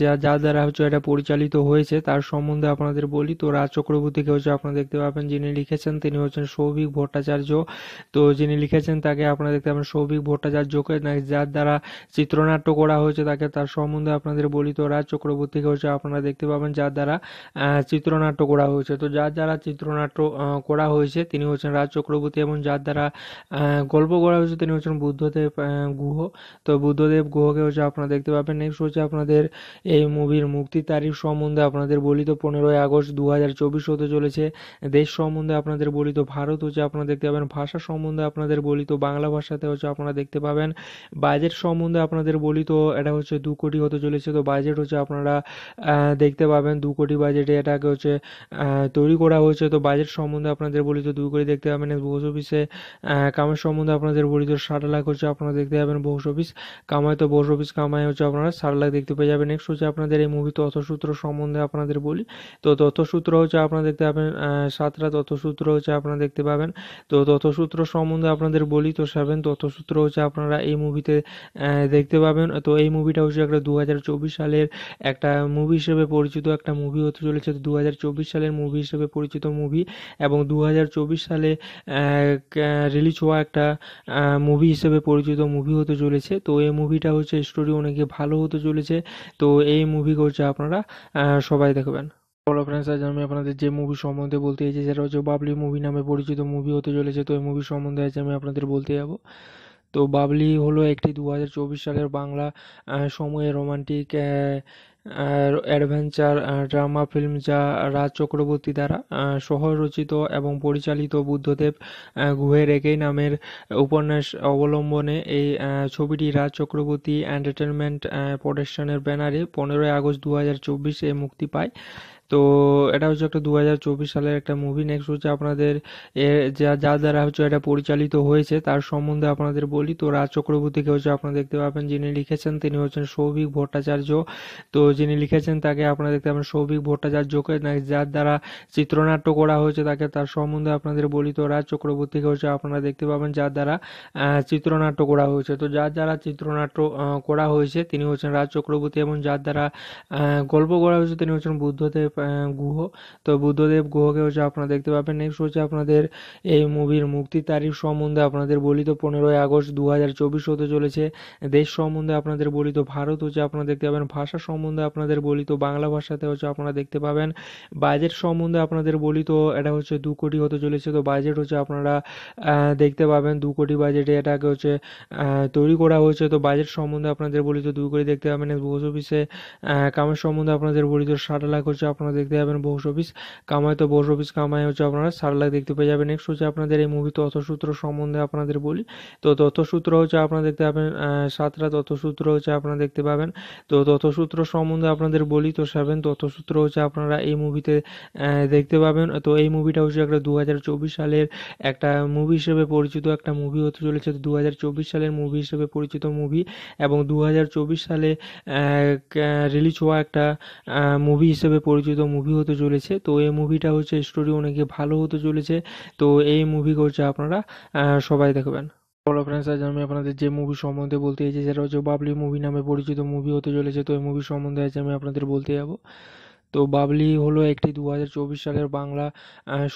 যা যা দ্বারা হচ্ছে এটা পরিচালিত হয়েছে তার সম্বন্ধে আপনাদের বলি তো রাজ চক্রবর্তীকে হচ্ছে আপনারা দেখতে পাবেন যিনি লিখেছেন তিনি হচ্ছেন সৌভিক ভট্টাচার্য তো যিনি লিখেছেন তাকে আপনারা দেখতে পাবেন সৌভিক ভট্টাচার্যকে যার দ্বারা চিত্রনাট্য করা হয়েছে তাকে তার সম্বন্ধে আপনাদের বলি তো রাজ চক্রবর্তীকে হচ্ছে আপনারা দেখতে পাবেন যার দ্বারা চিত্রনাট্য করা হয়েছে তো যার দ্বারা চিত্রনাট্য করা হয়েছে তিনি হচ্ছেন রাজ চক্রবর্তী এবং যার দ্বারা গল্প করা হয়েছে তিনি হচ্ছেন বুদ্ধদেব গুহ তো বুদ্ধদেব গুহকে হচ্ছে আপনারা দেখতে পাবেন নেক্সট হচ্ছে আপনাদের এই মুভির মুক্তি তারিখ সম্বন্ধে আপনাদের বলি তো পনেরোই আগস্ট দু হাজার চব্বিশ হতে চলেছে দেশ সম্বন্ধে আপনাদের বলি তো ভারত হচ্ছে আপনারা দেখতে পাবেন ভাষা সম্বন্ধে আপনাদের বলি তো বাংলা ভাষাতে হচ্ছে আপনারা দেখতে পাবেন বাজেট সম্বন্ধে আপনাদের বলি তো এটা হচ্ছে দু কোটি হতে চলেছে তো বাজেট হচ্ছে আপনারা দেখতে পাবেন দু কোটি বাজেটে এটাকে হচ্ছে তৈরি করা হয়েছে তো বাজেট সম্বন্ধে আপনাদের বলি তো দু কোটি দেখতে পাবেন বক্স অফিসে কামের সম্বন্ধে আপনাদের বলি তো ষাট লাখ হচ্ছে আপনারা আপনারা দেখতে পাবেন বোস অফিস কামাই তো বোস অফিস কামাই হচ্ছে আপনারা চার লাখ দেখতে পেয়ে যাবেন নেক্সট হচ্ছে আপনাদের এই মুভি তথ্যসূত্র সম্বন্ধে আপনাদের বলি তো তথ্যসূত্র হচ্ছে আপনারা দেখতে পাবেন সাতটা তথ্যসূত্র হচ্ছে আপনারা দেখতে পাবেন তো তথ্যসূত্র সম্বন্ধে আপনাদের বলি তো সেভেন তথ্যসূত্র হচ্ছে আপনারা এই মুভিতে দেখতে পাবেন তো এই মুভিটা হচ্ছে একটা দু সালের একটা মুভি হিসেবে পরিচিত একটা মুভি হতে চলেছে তো দু সালের মুভি হিসেবে পরিচিত মুভি এবং দু সালে রিলিজ হওয়া একটা মুভি হিসেবে পরিচিত প্রযোজিত মুভি হতে চলেছে তো এই মুভিটা হচ্ছে স্টোরি অনেকে ভালো হতে চলেছে তো এই মুভি হচ্ছে আপনারা সবাই দেখবেন হ্যালো ফ্রেন্ডস আজ আমি আপনাদের যে মুভি সম্বন্ধে বলতে চাইছি সেটা হচ্ছে বাবলি মুভি নামে পরিচিত মুভি হতে চলেছে তো এই মুভি সম্বন্ধে আজ আমি আপনাদের বলতে যাব তো বাবলি হলো একটি দু সালের বাংলা সময়ে রোমান্টিক অ্যাডভেঞ্চার ড্রামা ফিল্ম যা রাজ চক্রবর্তী দ্বারা সহ রচিত এবং পরিচালিত বুদ্ধদেব গুহের একই নামের উপন্যাস অবলম্বনে এই ছবিটি রাজ চক্রবর্তী এন্টারটেনমেন্ট প্রোডাকশনের ব্যানারে পনেরোই আগস্ট দু হাজার চব্বিশে মুক্তি পায় তো এটা হচ্ছে একটা দু হাজার চব্বিশ সালের একটা মুভি নেক্সট হচ্ছে আপনাদের যা যা দ্বারা হচ্ছে এটা পরিচালিত হয়েছে তার সম্বন্ধে আপনাদের বলি তো রাজ চক্রবর্তীকে হচ্ছে আপনারা দেখতে পাবেন যিনি লিখেছেন তিনি হচ্ছেন সৌভিক ভট্টাচার্য তো যিনি লিখেছেন তাকে আপনারা দেখতে পাবেন সৌভিক ভট্টাচার্যকে যার দ্বারা চিত্রনাট্য করা হয়েছে তাকে তার সম্বন্ধে আপনাদের বলি তো রাজ চক্রবর্তীকে হচ্ছে আপনারা দেখতে পাবেন যার দ্বারা চিত্রনাট্য করা হয়েছে তো যার দ্বারা চিত্রনাট্য করা হয়েছে তিনি হচ্ছেন রাজ চক্রবর্তী এবং যার দ্বারা গল্প করা হয়েছে তিনি হচ্ছেন বুদ্ধদেব গুহ তো বুদ্ধদেব গুহকে হচ্ছে আপনারা দেখতে পাবেন নেক্সট হচ্ছে আপনাদের এই মুভির মুক্তি তারিখ সম্বন্ধে আপনাদের বলি তো পনেরোই আগস্ট দু হাজার চব্বিশ হতে চলেছে দেশ সম্বন্ধে আপনাদের বলি তো ভারত হচ্ছে আপনারা দেখতে পাবেন ভাষা সম্বন্ধে আপনাদের বলি তো বাংলা ভাষাতে হচ্ছে আপনারা দেখতে পাবেন বাজেট সম্বন্ধে আপনাদের বলি তো এটা হচ্ছে দু কোটি হতে চলেছে তো বাজেট হচ্ছে আপনারা দেখতে পাবেন দু কোটি বাজেটে এটাকে হচ্ছে তৈরি করা হয়েছে তো বাজেট সম্বন্ধে আপনাদের বলি তো দু কোটি দেখতে পাবেন বক্স অফিসে কামের সম্বন্ধে আপনাদের বলি তো ষাট লাখ হচ্ছে আপনারা আপনারা দেখতে পাবেন বক্স অফিস কামাই তো বক্স অফিস কামাই হচ্ছে আপনারা সার লাখ দেখতে পেয়ে যাবেন নেক্সট হচ্ছে আপনাদের এই মুভি তথ্যসূত্র সম্বন্ধে আপনাদের বলি তো তথ্যসূত্র হচ্ছে আপনারা দেখতে পাবেন সাতটা তথ্যসূত্র হচ্ছে আপনারা দেখতে পাবেন তো তথ্যসূত্র সম্বন্ধে আপনাদের বলি তো সেভেন তথ্যসূত্র হচ্ছে আপনারা এই মুভিতে দেখতে পাবেন তো এই মুভিটা হচ্ছে একটা দু সালের একটা মুভি হিসেবে পরিচিত একটা মুভি হতে চলেছে তো দু সালের মুভি হিসেবে পরিচিত মুভি এবং দু সালে রিলিজ হওয়া একটা মুভি হিসেবে পরিচিত পরিচালিত মুভি হতে চলেছে তো এই মুভিটা হচ্ছে স্টোরি অনেকে ভালো হতে চলেছে তো এই মুভি হচ্ছে আপনারা সবাই দেখবেন হ্যালো ফ্রেন্ডস আজ আমি আপনাদের যে মুভি সম্বন্ধে বলতে চাইছি যেটা হচ্ছে বাবলি মুভি নামে পরিচিত মুভি হতে চলেছে তো এই মুভি সম্বন্ধে আজ আমি আপনাদের বলতে যাবো তো বাবলি হলো একটি দু সালের বাংলা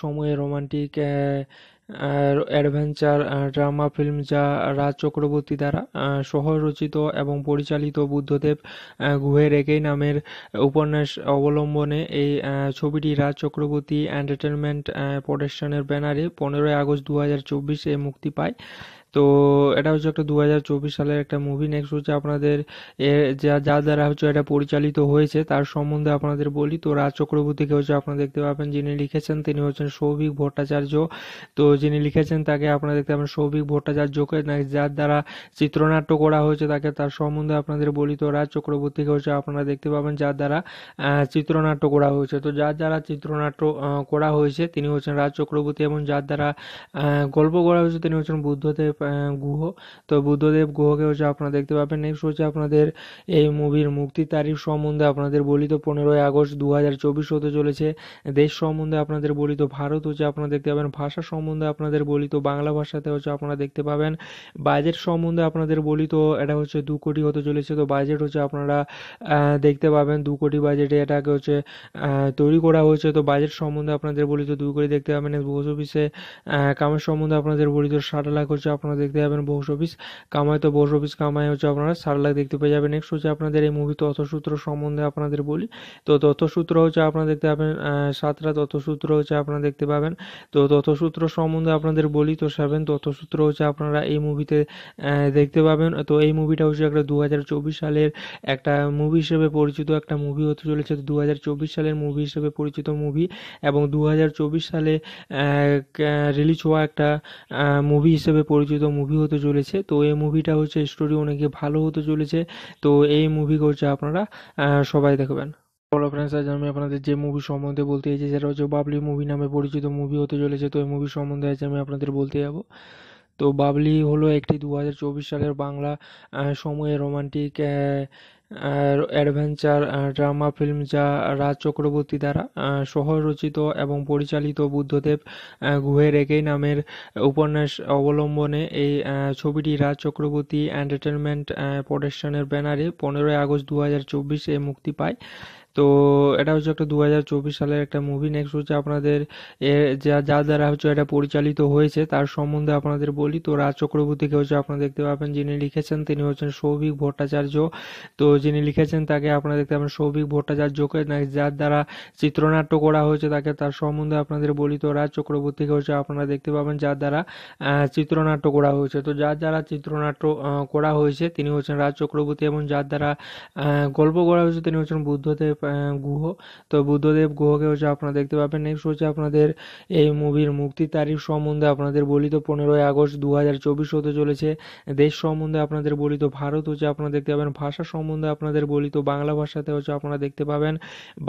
সময়ে রোমান্টিক অ্যাডভেঞ্চার ড্রামা ফিল্ম যা রাজ চক্রবর্তী দ্বারা সহ রচিত এবং পরিচালিত বুদ্ধদেব গুহের একই নামের উপন্যাস অবলম্বনে এই ছবিটি রাজ চক্রবর্তী এন্টারটেনমেন্ট প্রোডাকশনের ব্যানারে পনেরোই আগস্ট দু হাজার চব্বিশে মুক্তি পায় তো এটা হচ্ছে একটা দু হাজার চব্বিশ সালের একটা মুভি নেক্সট হচ্ছে আপনাদের যা যা দ্বারা হচ্ছে এটা পরিচালিত হয়েছে তার সম্বন্ধে আপনাদের বলি তো রাজ চক্রবর্তীকে হচ্ছে আপনারা দেখতে পাবেন যিনি লিখেছেন তিনি হচ্ছেন সৌভিক ভট্টাচার্য তো যিনি লিখেছেন তাকে আপনারা দেখতে পাবেন সৌভিক ভট্টাচার্যকে যার দ্বারা চিত্রনাট্য করা হয়েছে তাকে তার সম্বন্ধে আপনাদের বলি তো রাজ চক্রবর্তীকে হচ্ছে আপনারা দেখতে পাবেন যার দ্বারা চিত্রনাট্য করা হয়েছে তো যার দ্বারা চিত্রনাট্য করা হয়েছে তিনি হচ্ছেন রাজ চক্রবর্তী এবং যার দ্বারা গল্প করা হয়েছে তিনি হচ্ছেন বুদ্ধদেব গুহ তো বুদ্ধদেব গুহকে হচ্ছে আপনারা দেখতে পাবেন নেক্সট হচ্ছে আপনাদের এই মুভির মুক্তি তারিখ সম্বন্ধে আপনাদের বলি তো পনেরোই আগস্ট দু হাজার চব্বিশ হতে চলেছে দেশ সম্বন্ধে আপনাদের বলি তো ভারত হচ্ছে আপনারা দেখতে পাবেন ভাষা সম্বন্ধে আপনাদের বলি তো বাংলা ভাষাতে হচ্ছে আপনারা দেখতে পাবেন বাজেট সম্বন্ধে আপনাদের বলি তো এটা হচ্ছে দু কোটি হতে চলেছে তো বাজেট হচ্ছে আপনারা দেখতে পাবেন দু কোটি বাজেটে এটাকে হচ্ছে তৈরি করা হয়েছে তো বাজেট সম্বন্ধে আপনাদের বলি তো দু কোটি দেখতে পাবেন বক্স অফিসে কামের সম্বন্ধে আপনাদের বলি তো ষাট লাখ হচ্ছে আপনারা আপনারা দেখতে পাবেন বক্স অফিস কামাই তো বক্স অফিস কামাই হচ্ছে আপনারা চার লাখ দেখতে পেয়ে যাবেন নেক্সট হচ্ছে আপনাদের এই মুভি তথ্যসূত্র সম্বন্ধে আপনাদের বলি তো তথ্যসূত্র হচ্ছে আপনারা দেখতে পাবেন সাতটা তথ্যসূত্র হচ্ছে আপনারা দেখতে পাবেন তো তথ্যসূত্র সম্বন্ধে আপনাদের বলি তো সেভেন তথ্যসূত্র হচ্ছে আপনারা এই মুভিতে দেখতে পাবেন তো এই মুভিটা হচ্ছে একটা দু সালের একটা মুভি হিসেবে পরিচিত একটা মুভি হতে চলেছে দু সালের মুভি হিসেবে পরিচিত মুভি এবং দু সালে রিলিজ হওয়া একটা মুভি হিসেবে পরিচিত আলোচিত মুভি হতে চলেছে তো এই মুভিটা হচ্ছে স্টোরি অনেকে ভালো হতে চলেছে তো এই মুভি হচ্ছে আপনারা সবাই দেখবেন হ্যালো ফ্রেন্ডস আজ আমি আপনাদের যে মুভি সম্বন্ধে বলতে চাইছি সেটা হচ্ছে বাবলি মুভি নামে পরিচিত মুভি হতে চলেছে তো এই মুভি সম্বন্ধে আজ আমি আপনাদের বলতে যাব তো বাবলি হলো একটি দু সালের বাংলা সময়ে রোমান্টিক অ্যাডভেঞ্চার ড্রামা ফিল্ম যা রাজ চক্রবর্তী দ্বারা সহ রচিত এবং পরিচালিত বুদ্ধদেব গুহের একই নামের উপন্যাস অবলম্বনে এই ছবিটি রাজ চক্রবর্তী এন্টারটেনমেন্ট প্রোডাকশনের ব্যানারে পনেরোই আগস্ট দু হাজার চব্বিশে মুক্তি পায় তো এটা হচ্ছে একটা দু হাজার চব্বিশ সালের একটা মুভি নেক্সট হচ্ছে আপনাদের যা যার দ্বারা হচ্ছে এটা পরিচালিত হয়েছে তার সম্বন্ধে আপনাদের বলি তো রাজ চক্রবর্তীকে হচ্ছে আপনারা দেখতে পাবেন যিনি লিখেছেন তিনি হচ্ছেন সৌভিক ভট্টাচার্য তো যিনি লিখেছেন তাকে আপনারা দেখতে পাবেন সৌভিক ভট্টাচার্যকে যার দ্বারা চিত্রনাট্য করা হয়েছে তাকে তার সম্বন্ধে আপনাদের বলি তো রাজ চক্রবর্তীকে হচ্ছে আপনারা দেখতে পাবেন যার দ্বারা চিত্রনাট্য করা হয়েছে তো যার দ্বারা চিত্রনাট্য করা হয়েছে তিনি হচ্ছেন রাজ চক্রবর্তী এবং যার দ্বারা গল্প করা হয়েছে তিনি হচ্ছেন বুদ্ধদেব গুহ তো বুদ্ধদেব গুহকে হচ্ছে আপনারা দেখতে পাবেন নেক্সট হচ্ছে আপনাদের এই মুভির মুক্তি তারিখ সম্বন্ধে আপনাদের বলি তো পনেরোই আগস্ট দু হাজার চব্বিশ হতে চলেছে দেশ সম্বন্ধে আপনাদের বলি তো ভারত হচ্ছে আপনারা দেখতে পাবেন ভাষা সম্বন্ধে আপনাদের বলি তো বাংলা ভাষাতে হচ্ছে আপনারা দেখতে পাবেন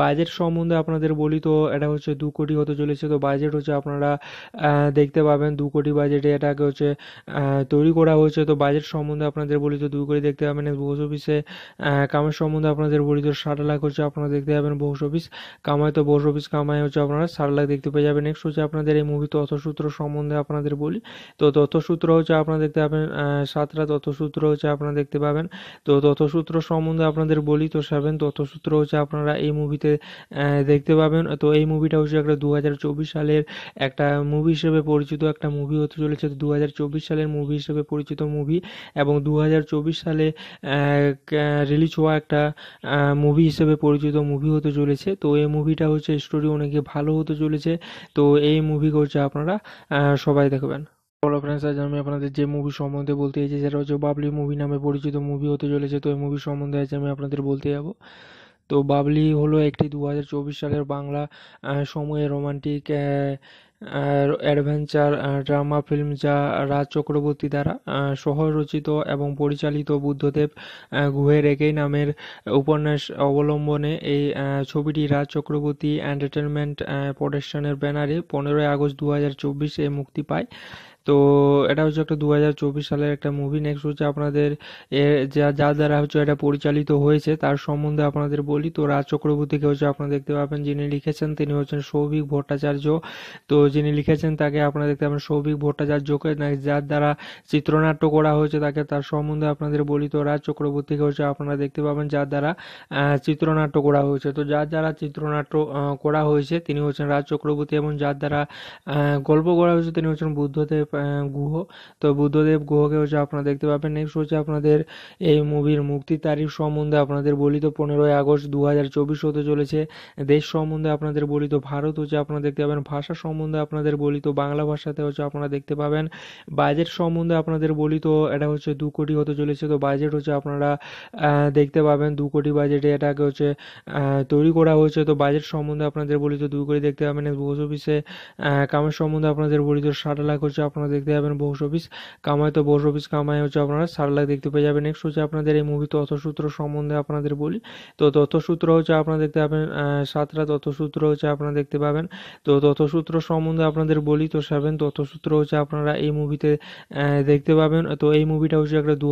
বাজেট সম্বন্ধে আপনাদের বলি তো এটা হচ্ছে দু কোটি হতে চলেছে তো বাজেট হচ্ছে আপনারা দেখতে পাবেন দু কোটি বাজেটে এটাকে হচ্ছে তৈরি করা হয়েছে তো বাজেট সম্বন্ধে আপনাদের বলি তো দু কোটি দেখতে পাবেন বক্স অফিসে কামের সম্বন্ধে আপনাদের বলি তো ষাট লাখ হচ্ছে আপনারা আপনারা দেখতে পাবেন বক্স অফিস কামাই তো বক্স অফিস কামাই হচ্ছে আপনারা চার লাখ দেখতে পেয়ে যাবেন নেক্সট হচ্ছে আপনাদের এই মুভি তথ্যসূত্র সম্বন্ধে আপনাদের বলি তো তথ্যসূত্র হচ্ছে আপনারা দেখতে পাবেন সাতটা তথ্যসূত্র হচ্ছে আপনারা দেখতে পাবেন তো তথ্যসূত্র সম্বন্ধে আপনাদের বলি তো সেভেন তথ্যসূত্র হচ্ছে আপনারা এই মুভিতে দেখতে পাবেন তো এই মুভিটা হচ্ছে একটা দু সালের একটা মুভি হিসেবে পরিচিত একটা মুভি হতে চলেছে দু সালের মুভি হিসেবে পরিচিত মুভি এবং দু সালে রিলিজ হওয়া একটা মুভি হিসেবে পরিচিত প্রযোজিত মুভি হতে চলেছে তো এই মুভিটা হচ্ছে স্টোরি অনেকে ভালো হতে চলেছে তো এই মুভি হচ্ছে আপনারা সবাই দেখবেন হ্যালো ফ্রেন্ডস আজ আমি আপনাদের যে মুভি সম্বন্ধে বলতে চাইছি সেটা হচ্ছে বাবলি মুভি নামে পরিচিত মুভি হতে চলেছে তো এই মুভি সম্বন্ধে আজ আমি আপনাদের বলতে যাব তো বাবলি হলো একটি দু সালের বাংলা সময়ে রোমান্টিক অ্যাডভেঞ্চার ড্রামা ফিল্ম যা রাজ চক্রবর্তী দ্বারা সহ রচিত এবং পরিচালিত বুদ্ধদেব গুহের একই নামের উপন্যাস অবলম্বনে এই ছবিটি রাজ চক্রবর্তী এন্টারটেনমেন্ট প্রোডাকশনের ব্যানারে পনেরোই আগস্ট দু হাজার চব্বিশে মুক্তি পায় তো এটা হচ্ছে একটা দু হাজার চব্বিশ সালের একটা মুভি নেক্সট হচ্ছে আপনাদের যা যা দ্বারা হচ্ছে এটা পরিচালিত হয়েছে তার সম্বন্ধে আপনাদের বলি তো রাজ চক্রবর্তীকে হচ্ছে আপনারা দেখতে পাবেন যিনি লিখেছেন তিনি হচ্ছেন সৌভিক ভট্টাচার্য তো যিনি লিখেছেন তাকে আপনারা দেখতে পাবেন সৌভিক ভট্টাচার্যকে যার দ্বারা চিত্রনাট্য করা হয়েছে তাকে তার সম্বন্ধে আপনাদের বলি তো রাজ চক্রবর্তীকে হচ্ছে আপনারা দেখতে পাবেন যার দ্বারা চিত্রনাট্য করা হয়েছে তো যার দ্বারা চিত্রনাট্য করা হয়েছে তিনি হচ্ছেন রাজ চক্রবর্তী এবং যার দ্বারা গল্প করা হয়েছে তিনি হচ্ছেন বুদ্ধদেব গুহ তো বুদ্ধদেব গুহকে হচ্ছে আপনারা দেখতে পাবেন নেক্সট হচ্ছে আপনাদের এই মুভির মুক্তি তারিখ সম্বন্ধে আপনাদের বলি তো পনেরোই আগস্ট দু হাজার চব্বিশ হতে চলেছে দেশ সম্বন্ধে আপনাদের বলি তো ভারত হচ্ছে আপনারা দেখতে পাবেন ভাষা সম্বন্ধে আপনাদের বলি তো বাংলা ভাষাতে হচ্ছে আপনারা দেখতে পাবেন বাজেট সম্বন্ধে আপনাদের বলি তো এটা হচ্ছে দু কোটি হতে চলেছে তো বাজেট হচ্ছে আপনারা দেখতে পাবেন দু কোটি বাজেটে এটাকে হচ্ছে তৈরি করা হয়েছে তো বাজেট সম্বন্ধে আপনাদের বলি তো দু কোটি দেখতে পাবেন বক্স অফিসে কামের সম্বন্ধে আপনাদের বলি তো ষাট লাখ হচ্ছে আপনারা আপনারা দেখতে পাবেন বোস অফিস কামাই তো বোস অফিস কামাই হচ্ছে আপনারা চার লাখ দেখতে পেয়ে যাবেন নেক্সট হচ্ছে আপনাদের এই মুভি তথ্যসূত্র সম্বন্ধে আপনাদের বলি তো তথ্যসূত্র হচ্ছে আপনারা দেখতে পাবেন সাতটা তথ্যসূত্র হচ্ছে আপনারা দেখতে পাবেন তো তথ্যসূত্র সম্বন্ধে আপনাদের বলি তো সেভেন তথ্যসূত্র হচ্ছে আপনারা এই মুভিতে দেখতে পাবেন তো এই মুভিটা হচ্ছে একটা দু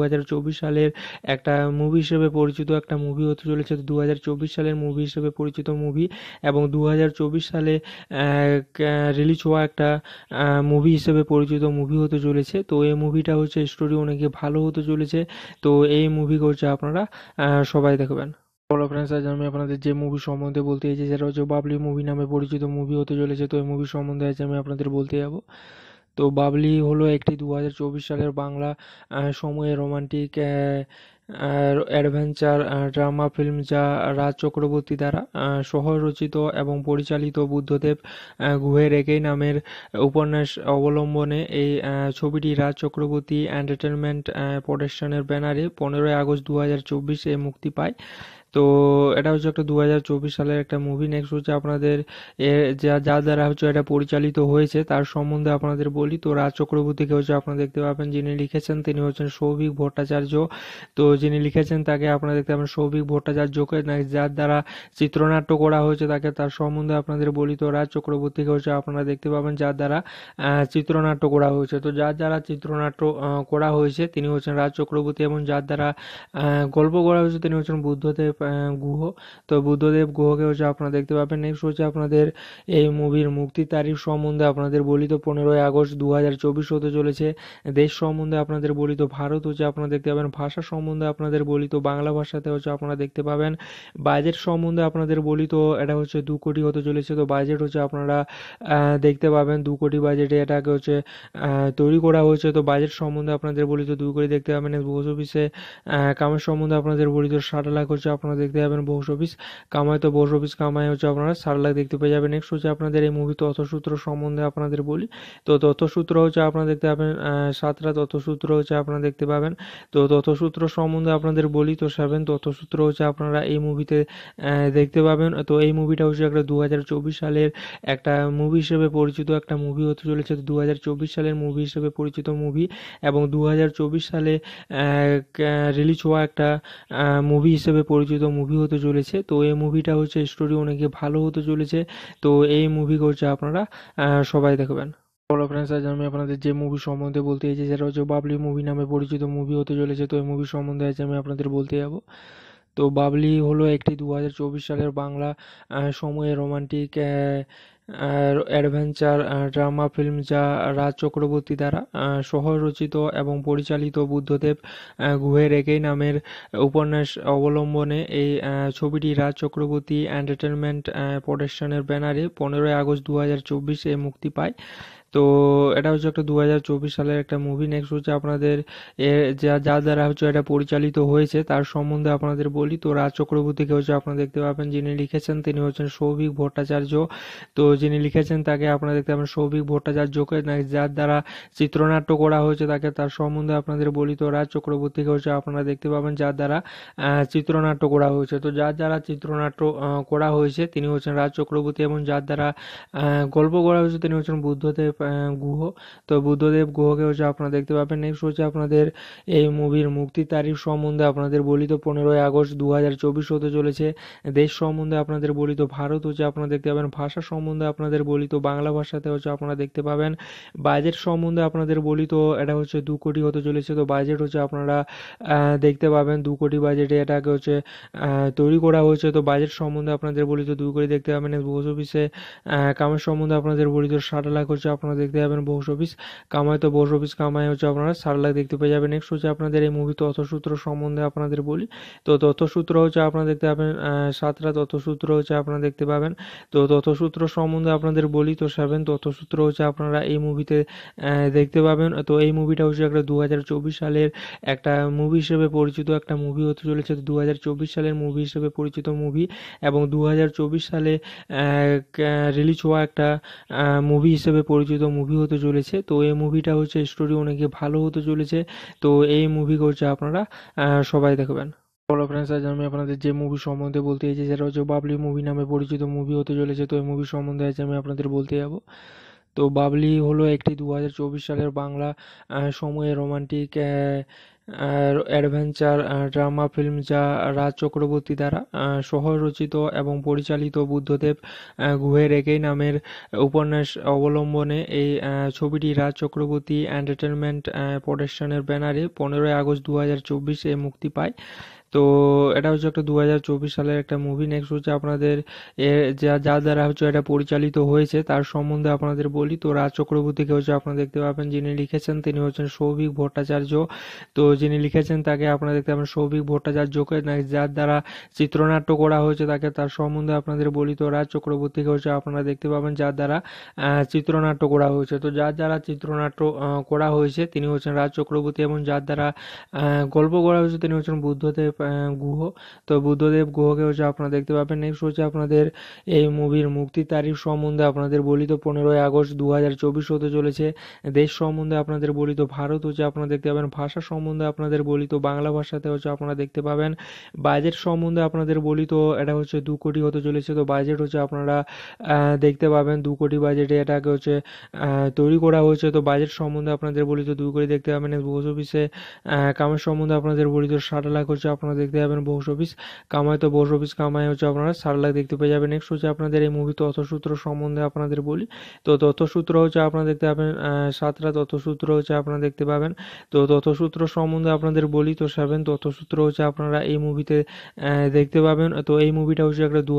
সালের একটা মুভি হিসেবে পরিচিত একটা মুভি হতে চলেছে তো দু সালের মুভি হিসেবে পরিচিত মুভি এবং দু সালে রিলিজ হওয়া একটা মুভি হিসেবে পরিচিত প্রযোজিত মুভি হতে চলেছে তো এই মুভিটা হচ্ছে স্টোরি অনেকে ভালো হতে চলেছে তো এই মুভি হচ্ছে আপনারা সবাই দেখবেন হ্যালো ফ্রেন্ডস আজ আমি আপনাদের যে মুভি সম্বন্ধে বলতে চাইছি সেটা হচ্ছে বাবলি মুভি নামে পরিচিত মুভি হতে চলেছে তো এই মুভি সম্বন্ধে আজ আমি আপনাদের বলতে যাব তো বাবলি হলো একটি দু সালের বাংলা সময়ে রোমান্টিক অ্যাডভেঞ্চার ড্রামা ফিল্ম যা রাজ চক্রবর্তী দ্বারা সহ রচিত এবং পরিচালিত বুদ্ধদেব গুহের একই নামের উপন্যাস অবলম্বনে এই ছবিটি রাজ চক্রবর্তী এন্টারটেনমেন্ট প্রোডাকশনের ব্যানারে পনেরোই আগস্ট দু হাজার চব্বিশে মুক্তি পায় তো এটা হচ্ছে একটা দু হাজার চব্বিশ সালের একটা মুভি নেক্সট হচ্ছে আপনাদের যা যা দ্বারা হচ্ছে এটা পরিচালিত হয়েছে তার সম্বন্ধে আপনাদের বলি তো রাজ চক্রবর্তীকে হচ্ছে আপনারা দেখতে পাবেন যিনি লিখেছেন তিনি হচ্ছেন সৌভিক ভট্টাচার্য তো যিনি লিখেছেন তাকে আপনারা দেখতে পাবেন সৌভিক ভট্টাচার্যকে যার দ্বারা চিত্রনাট্য করা হয়েছে তাকে তার সম্বন্ধে আপনাদের বলি তো রাজ চক্রবর্তীকে হচ্ছে আপনারা দেখতে পাবেন যার দ্বারা চিত্রনাট্য করা হয়েছে তো যার দ্বারা চিত্রনাট্য করা হয়েছে তিনি হচ্ছেন রাজ চক্রবর্তী এবং যার দ্বারা গল্প করা হয়েছে তিনি হচ্ছেন বুদ্ধদেব গুহ তো বুদ্ধদেব গুহকে হচ্ছে আপনারা দেখতে পাবেন নেক্সট হচ্ছে আপনাদের এই মুভির মুক্তি তারিখ সম্বন্ধে আপনাদের বলি তো পনেরোই আগস্ট দু হাজার চব্বিশ হতে চলেছে দেশ সম্বন্ধে আপনাদের বলি তো ভারত হচ্ছে আপনারা দেখতে পাবেন ভাষা সম্বন্ধে আপনাদের বলি তো বাংলা ভাষাতে হচ্ছে আপনারা দেখতে পাবেন বাজেট সম্বন্ধে আপনাদের বলি তো এটা হচ্ছে দু কোটি হতে চলেছে তো বাজেট হচ্ছে আপনারা দেখতে পাবেন দু কোটি বাজেটে এটাকে হচ্ছে তৈরি করা হয়েছে তো বাজেট সম্বন্ধে আপনাদের বলি তো দু কোটি দেখতে পাবেন বক্স অফিসে কামের সম্বন্ধে আপনাদের বলি তো ষাট লাখ হচ্ছে আপনারা আপনারা দেখতে পাবেন বোস অফিস কামাই তো বোস অফিস কামাই হচ্ছে আপনারা চার লাখ দেখতে পেয়ে যাবেন নেক্সট হচ্ছে আপনাদের এই মুভি তথ্যসূত্র সম্বন্ধে আপনাদের বলি তো তথ্যসূত্র হচ্ছে আপনারা দেখতে পাবেন সাতটা তথ্যসূত্র হচ্ছে আপনারা দেখতে পাবেন তো তথ্যসূত্র সম্বন্ধে আপনাদের বলি তো সেভেন তথ্যসূত্র হচ্ছে আপনারা এই মুভিতে দেখতে পাবেন তো এই মুভিটা হচ্ছে একটা দু সালের একটা মুভি হিসেবে পরিচিত একটা মুভি হতে চলেছে তো দু সালের মুভি হিসেবে পরিচিত মুভি এবং দু সালে রিলিজ হওয়া একটা মুভি হিসেবে পরিচিত প্রযোজিত মুভি হতে চলেছে তো এই মুভিটা হচ্ছে স্টোরি অনেকে ভালো হতে চলেছে তো এই মুভি হচ্ছে আপনারা সবাই দেখবেন হ্যালো ফ্রেন্ডস আজ আমি আপনাদের যে মুভি সম্বন্ধে বলতে চাইছি সেটা হচ্ছে বাবলি মুভি নামে পরিচিত মুভি হতে চলেছে তো এই মুভি সম্বন্ধে আজ আমি আপনাদের বলতে যাব তো বাবলি হলো একটি দু সালের বাংলা সময়ে রোমান্টিক অ্যাডভেঞ্চার ড্রামা ফিল্ম যা রাজ চক্রবর্তী দ্বারা সহ রচিত এবং পরিচালিত বুদ্ধদেব গুহের একই নামের উপন্যাস অবলম্বনে এই ছবিটি রাজ চক্রবর্তী এন্টারটেনমেন্ট প্রোডাকশনের ব্যানারে পনেরোই আগস্ট দু হাজার চব্বিশে মুক্তি পায় তো এটা হচ্ছে একটা দু হাজার চব্বিশ সালের একটা মুভি নেক্সট হচ্ছে আপনাদের যা যা দ্বারা হচ্ছে এটা পরিচালিত হয়েছে তার সম্বন্ধে আপনাদের বলি তো রাজ চক্রবর্তীকে হচ্ছে আপনারা দেখতে পাবেন যিনি লিখেছেন তিনি হচ্ছেন সৌভিক ভট্টাচার্য তো যিনি লিখেছেন তাকে আপনারা দেখতে পাবেন সৌভিক ভট্টাচার্যকে যার দ্বারা চিত্রনাট্য করা হয়েছে তাকে তার সম্বন্ধে আপনাদের বলি তো রাজ চক্রবর্তীকে হচ্ছে আপনারা দেখতে পাবেন যার দ্বারা চিত্রনাট্য করা হয়েছে তো যার দ্বারা চিত্রনাট্য করা হয়েছে তিনি হচ্ছেন রাজ চক্রবর্তী এবং যার দ্বারা গল্প করা হয়েছে তিনি হচ্ছেন বুদ্ধদেব গুহ তো বুদ্ধদেব গুহকে হচ্ছে আপনারা দেখতে পাবেন নেক্সট হচ্ছে আপনাদের এই মুভির মুক্তি তারিখ সম্বন্ধে আপনাদের বলি তো পনেরোই আগস্ট দু হাজার চব্বিশ হতে চলেছে দেশ সম্বন্ধে আপনাদের বলি তো ভারত হচ্ছে আপনারা দেখতে পাবেন ভাষা সম্বন্ধে আপনাদের বলি তো বাংলা ভাষাতে হচ্ছে আপনারা দেখতে পাবেন বাজেট সম্বন্ধে আপনাদের বলি তো এটা হচ্ছে দু কোটি হতে চলেছে তো বাজেট হচ্ছে আপনারা দেখতে পাবেন দু কোটি বাজেটে এটাকে হচ্ছে তৈরি করা হয়েছে তো বাজেট সম্বন্ধে আপনাদের বলি তো দু কোটি দেখতে পাবেন বক্স অফিসে কামের সম্বন্ধে আপনাদের বলি তো ষাট লাখ হচ্ছে আপনারা আপনারা দেখতে পাবেন বক্স অফিস কামাই তো বক্স অফিস কামাই হচ্ছে আপনারা সার লাখ দেখতে পেয়ে যাবেন নেক্সট হচ্ছে আপনাদের এই মুভি তথ্যসূত্র সম্বন্ধে আপনাদের বলি তো তথ্যসূত্র হচ্ছে আপনারা দেখতে পাবেন সাতটা তথ্যসূত্র হচ্ছে আপনারা দেখতে পাবেন তো তথ্যসূত্র সম্বন্ধে আপনাদের বলি তো সেভেন তথ্যসূত্র হচ্ছে আপনারা এই মুভিতে দেখতে পাবেন তো এই মুভিটা হচ্ছে একটা দু সালের একটা মুভি হিসেবে পরিচিত একটা মুভি হতে চলেছে তো দু সালের মুভি হিসেবে পরিচিত মুভি এবং দু সালে রিলিজ হওয়া একটা মুভি হিসেবে পরিচিত পরিচালিত মুভি হতে চলেছে তো এই মুভিটা হচ্ছে স্টোরি অনেকে ভালো হতে চলেছে তো এই মুভি হচ্ছে আপনারা সবাই দেখবেন হ্যালো ফ্রেন্ডস আজ আমি আপনাদের যে মুভি সম্বন্ধে বলতে চাইছি যেটা হচ্ছে বাবলি মুভি নামে পরিচিত মুভি হতে চলেছে তো এই মুভি সম্বন্ধে আজ আমি আপনাদের বলতে যাব তো বাবলি হলো একটি দু সালের বাংলা সময়ে রোমান্টিক অ্যাডভেঞ্চার ড্রামা ফিল্ম যা রাজ চক্রবর্তী দ্বারা সহ রচিত এবং পরিচালিত বুদ্ধদেব গুহের একই নামের উপন্যাস অবলম্বনে এই ছবিটি রাজ চক্রবর্তী এন্টারটেনমেন্ট প্রোডাকশনের ব্যানারে পনেরোই আগস্ট দু হাজার চব্বিশে মুক্তি পায় তো এটা হচ্ছে একটা দু হাজার চব্বিশ সালের একটা মুভি নেক্সট হচ্ছে আপনাদের যা যা দ্বারা হচ্ছে এটা পরিচালিত হয়েছে তার সম্বন্ধে আপনাদের বলি তো রাজ চক্রবর্তীকে হচ্ছে আপনারা দেখতে পাবেন যিনি লিখেছেন তিনি হচ্ছেন সৌভিক ভট্টাচার্য তো যিনি লিখেছেন তাকে আপনারা দেখতে পাবেন সৌভিক ভট্টাচার্যকে যার দ্বারা চিত্রনাট্য করা হয়েছে তাকে তার সম্বন্ধে আপনাদের বলি তো রাজ চক্রবর্তীকে হচ্ছে আপনারা দেখতে পাবেন যার দ্বারা চিত্রনাট্য করা হয়েছে তো যার দ্বারা চিত্রনাট্য করা হয়েছে তিনি হচ্ছেন রাজ চক্রবর্তী এবং যার দ্বারা গল্প করা হয়েছে তিনি হচ্ছেন বুদ্ধদেব গুহ তো বুদ্ধদেব গুহকে হচ্ছে আপনারা দেখতে পাবেন নেক্সট হচ্ছে আপনাদের এই মুভির মুক্তি তারিখ সম্বন্ধে আপনাদের বলি তো পনেরোই আগস্ট দু হাজার চব্বিশ হতে চলেছে দেশ সম্বন্ধে আপনাদের বলি তো ভারত হচ্ছে আপনারা দেখতে পাবেন ভাষা সম্বন্ধে আপনাদের বলি তো বাংলা ভাষাতে হচ্ছে আপনারা দেখতে পাবেন বাজেট সম্বন্ধে আপনাদের বলি তো এটা হচ্ছে দু কোটি হতে চলেছে তো বাজেট হচ্ছে আপনারা দেখতে পাবেন দু কোটি বাজেটে এটাকে হচ্ছে তৈরি করা হয়েছে তো বাজেট সম্বন্ধে আপনাদের বলি তো দু কোটি দেখতে পাবেন বক্স অফিসে কামের সম্বন্ধে আপনাদের বলি তো ষাট লাখ হচ্ছে আপনারা আপনারা দেখতে পাবেন বক্স অফিস কামাই তো বক্স অফিস কামাই হচ্ছে আপনারা সার লাখ দেখতে পেয়ে যাবেন নেক্সট হচ্ছে আপনাদের এই মুভি তথ্যসূত্র সম্বন্ধে আপনাদের বলি তো তথ্যসূত্র হচ্ছে আপনারা দেখতে পাবেন সাতটা তথ্যসূত্র হচ্ছে আপনারা দেখতে পাবেন তো তথ্যসূত্র সম্বন্ধে আপনাদের বলি তো সেভেন তথ্যসূত্র হচ্ছে আপনারা এই মুভিতে দেখতে পাবেন তো এই মুভিটা হচ্ছে একটা দু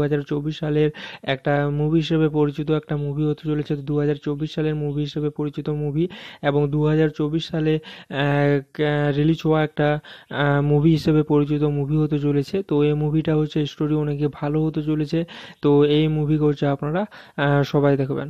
সালের একটা মুভি হিসেবে পরিচিত একটা মুভি হতে চলেছে দু সালের মুভি হিসেবে পরিচিত মুভি এবং দু সালে রিলিজ হওয়া একটা মুভি হিসেবে পরিচিত আলোচিত মুভি হতে চলেছে তো এই মুভিটা হচ্ছে স্টোরি অনেকে ভালো হতে চলেছে তো এই মুভি হচ্ছে আপনারা সবাই দেখবেন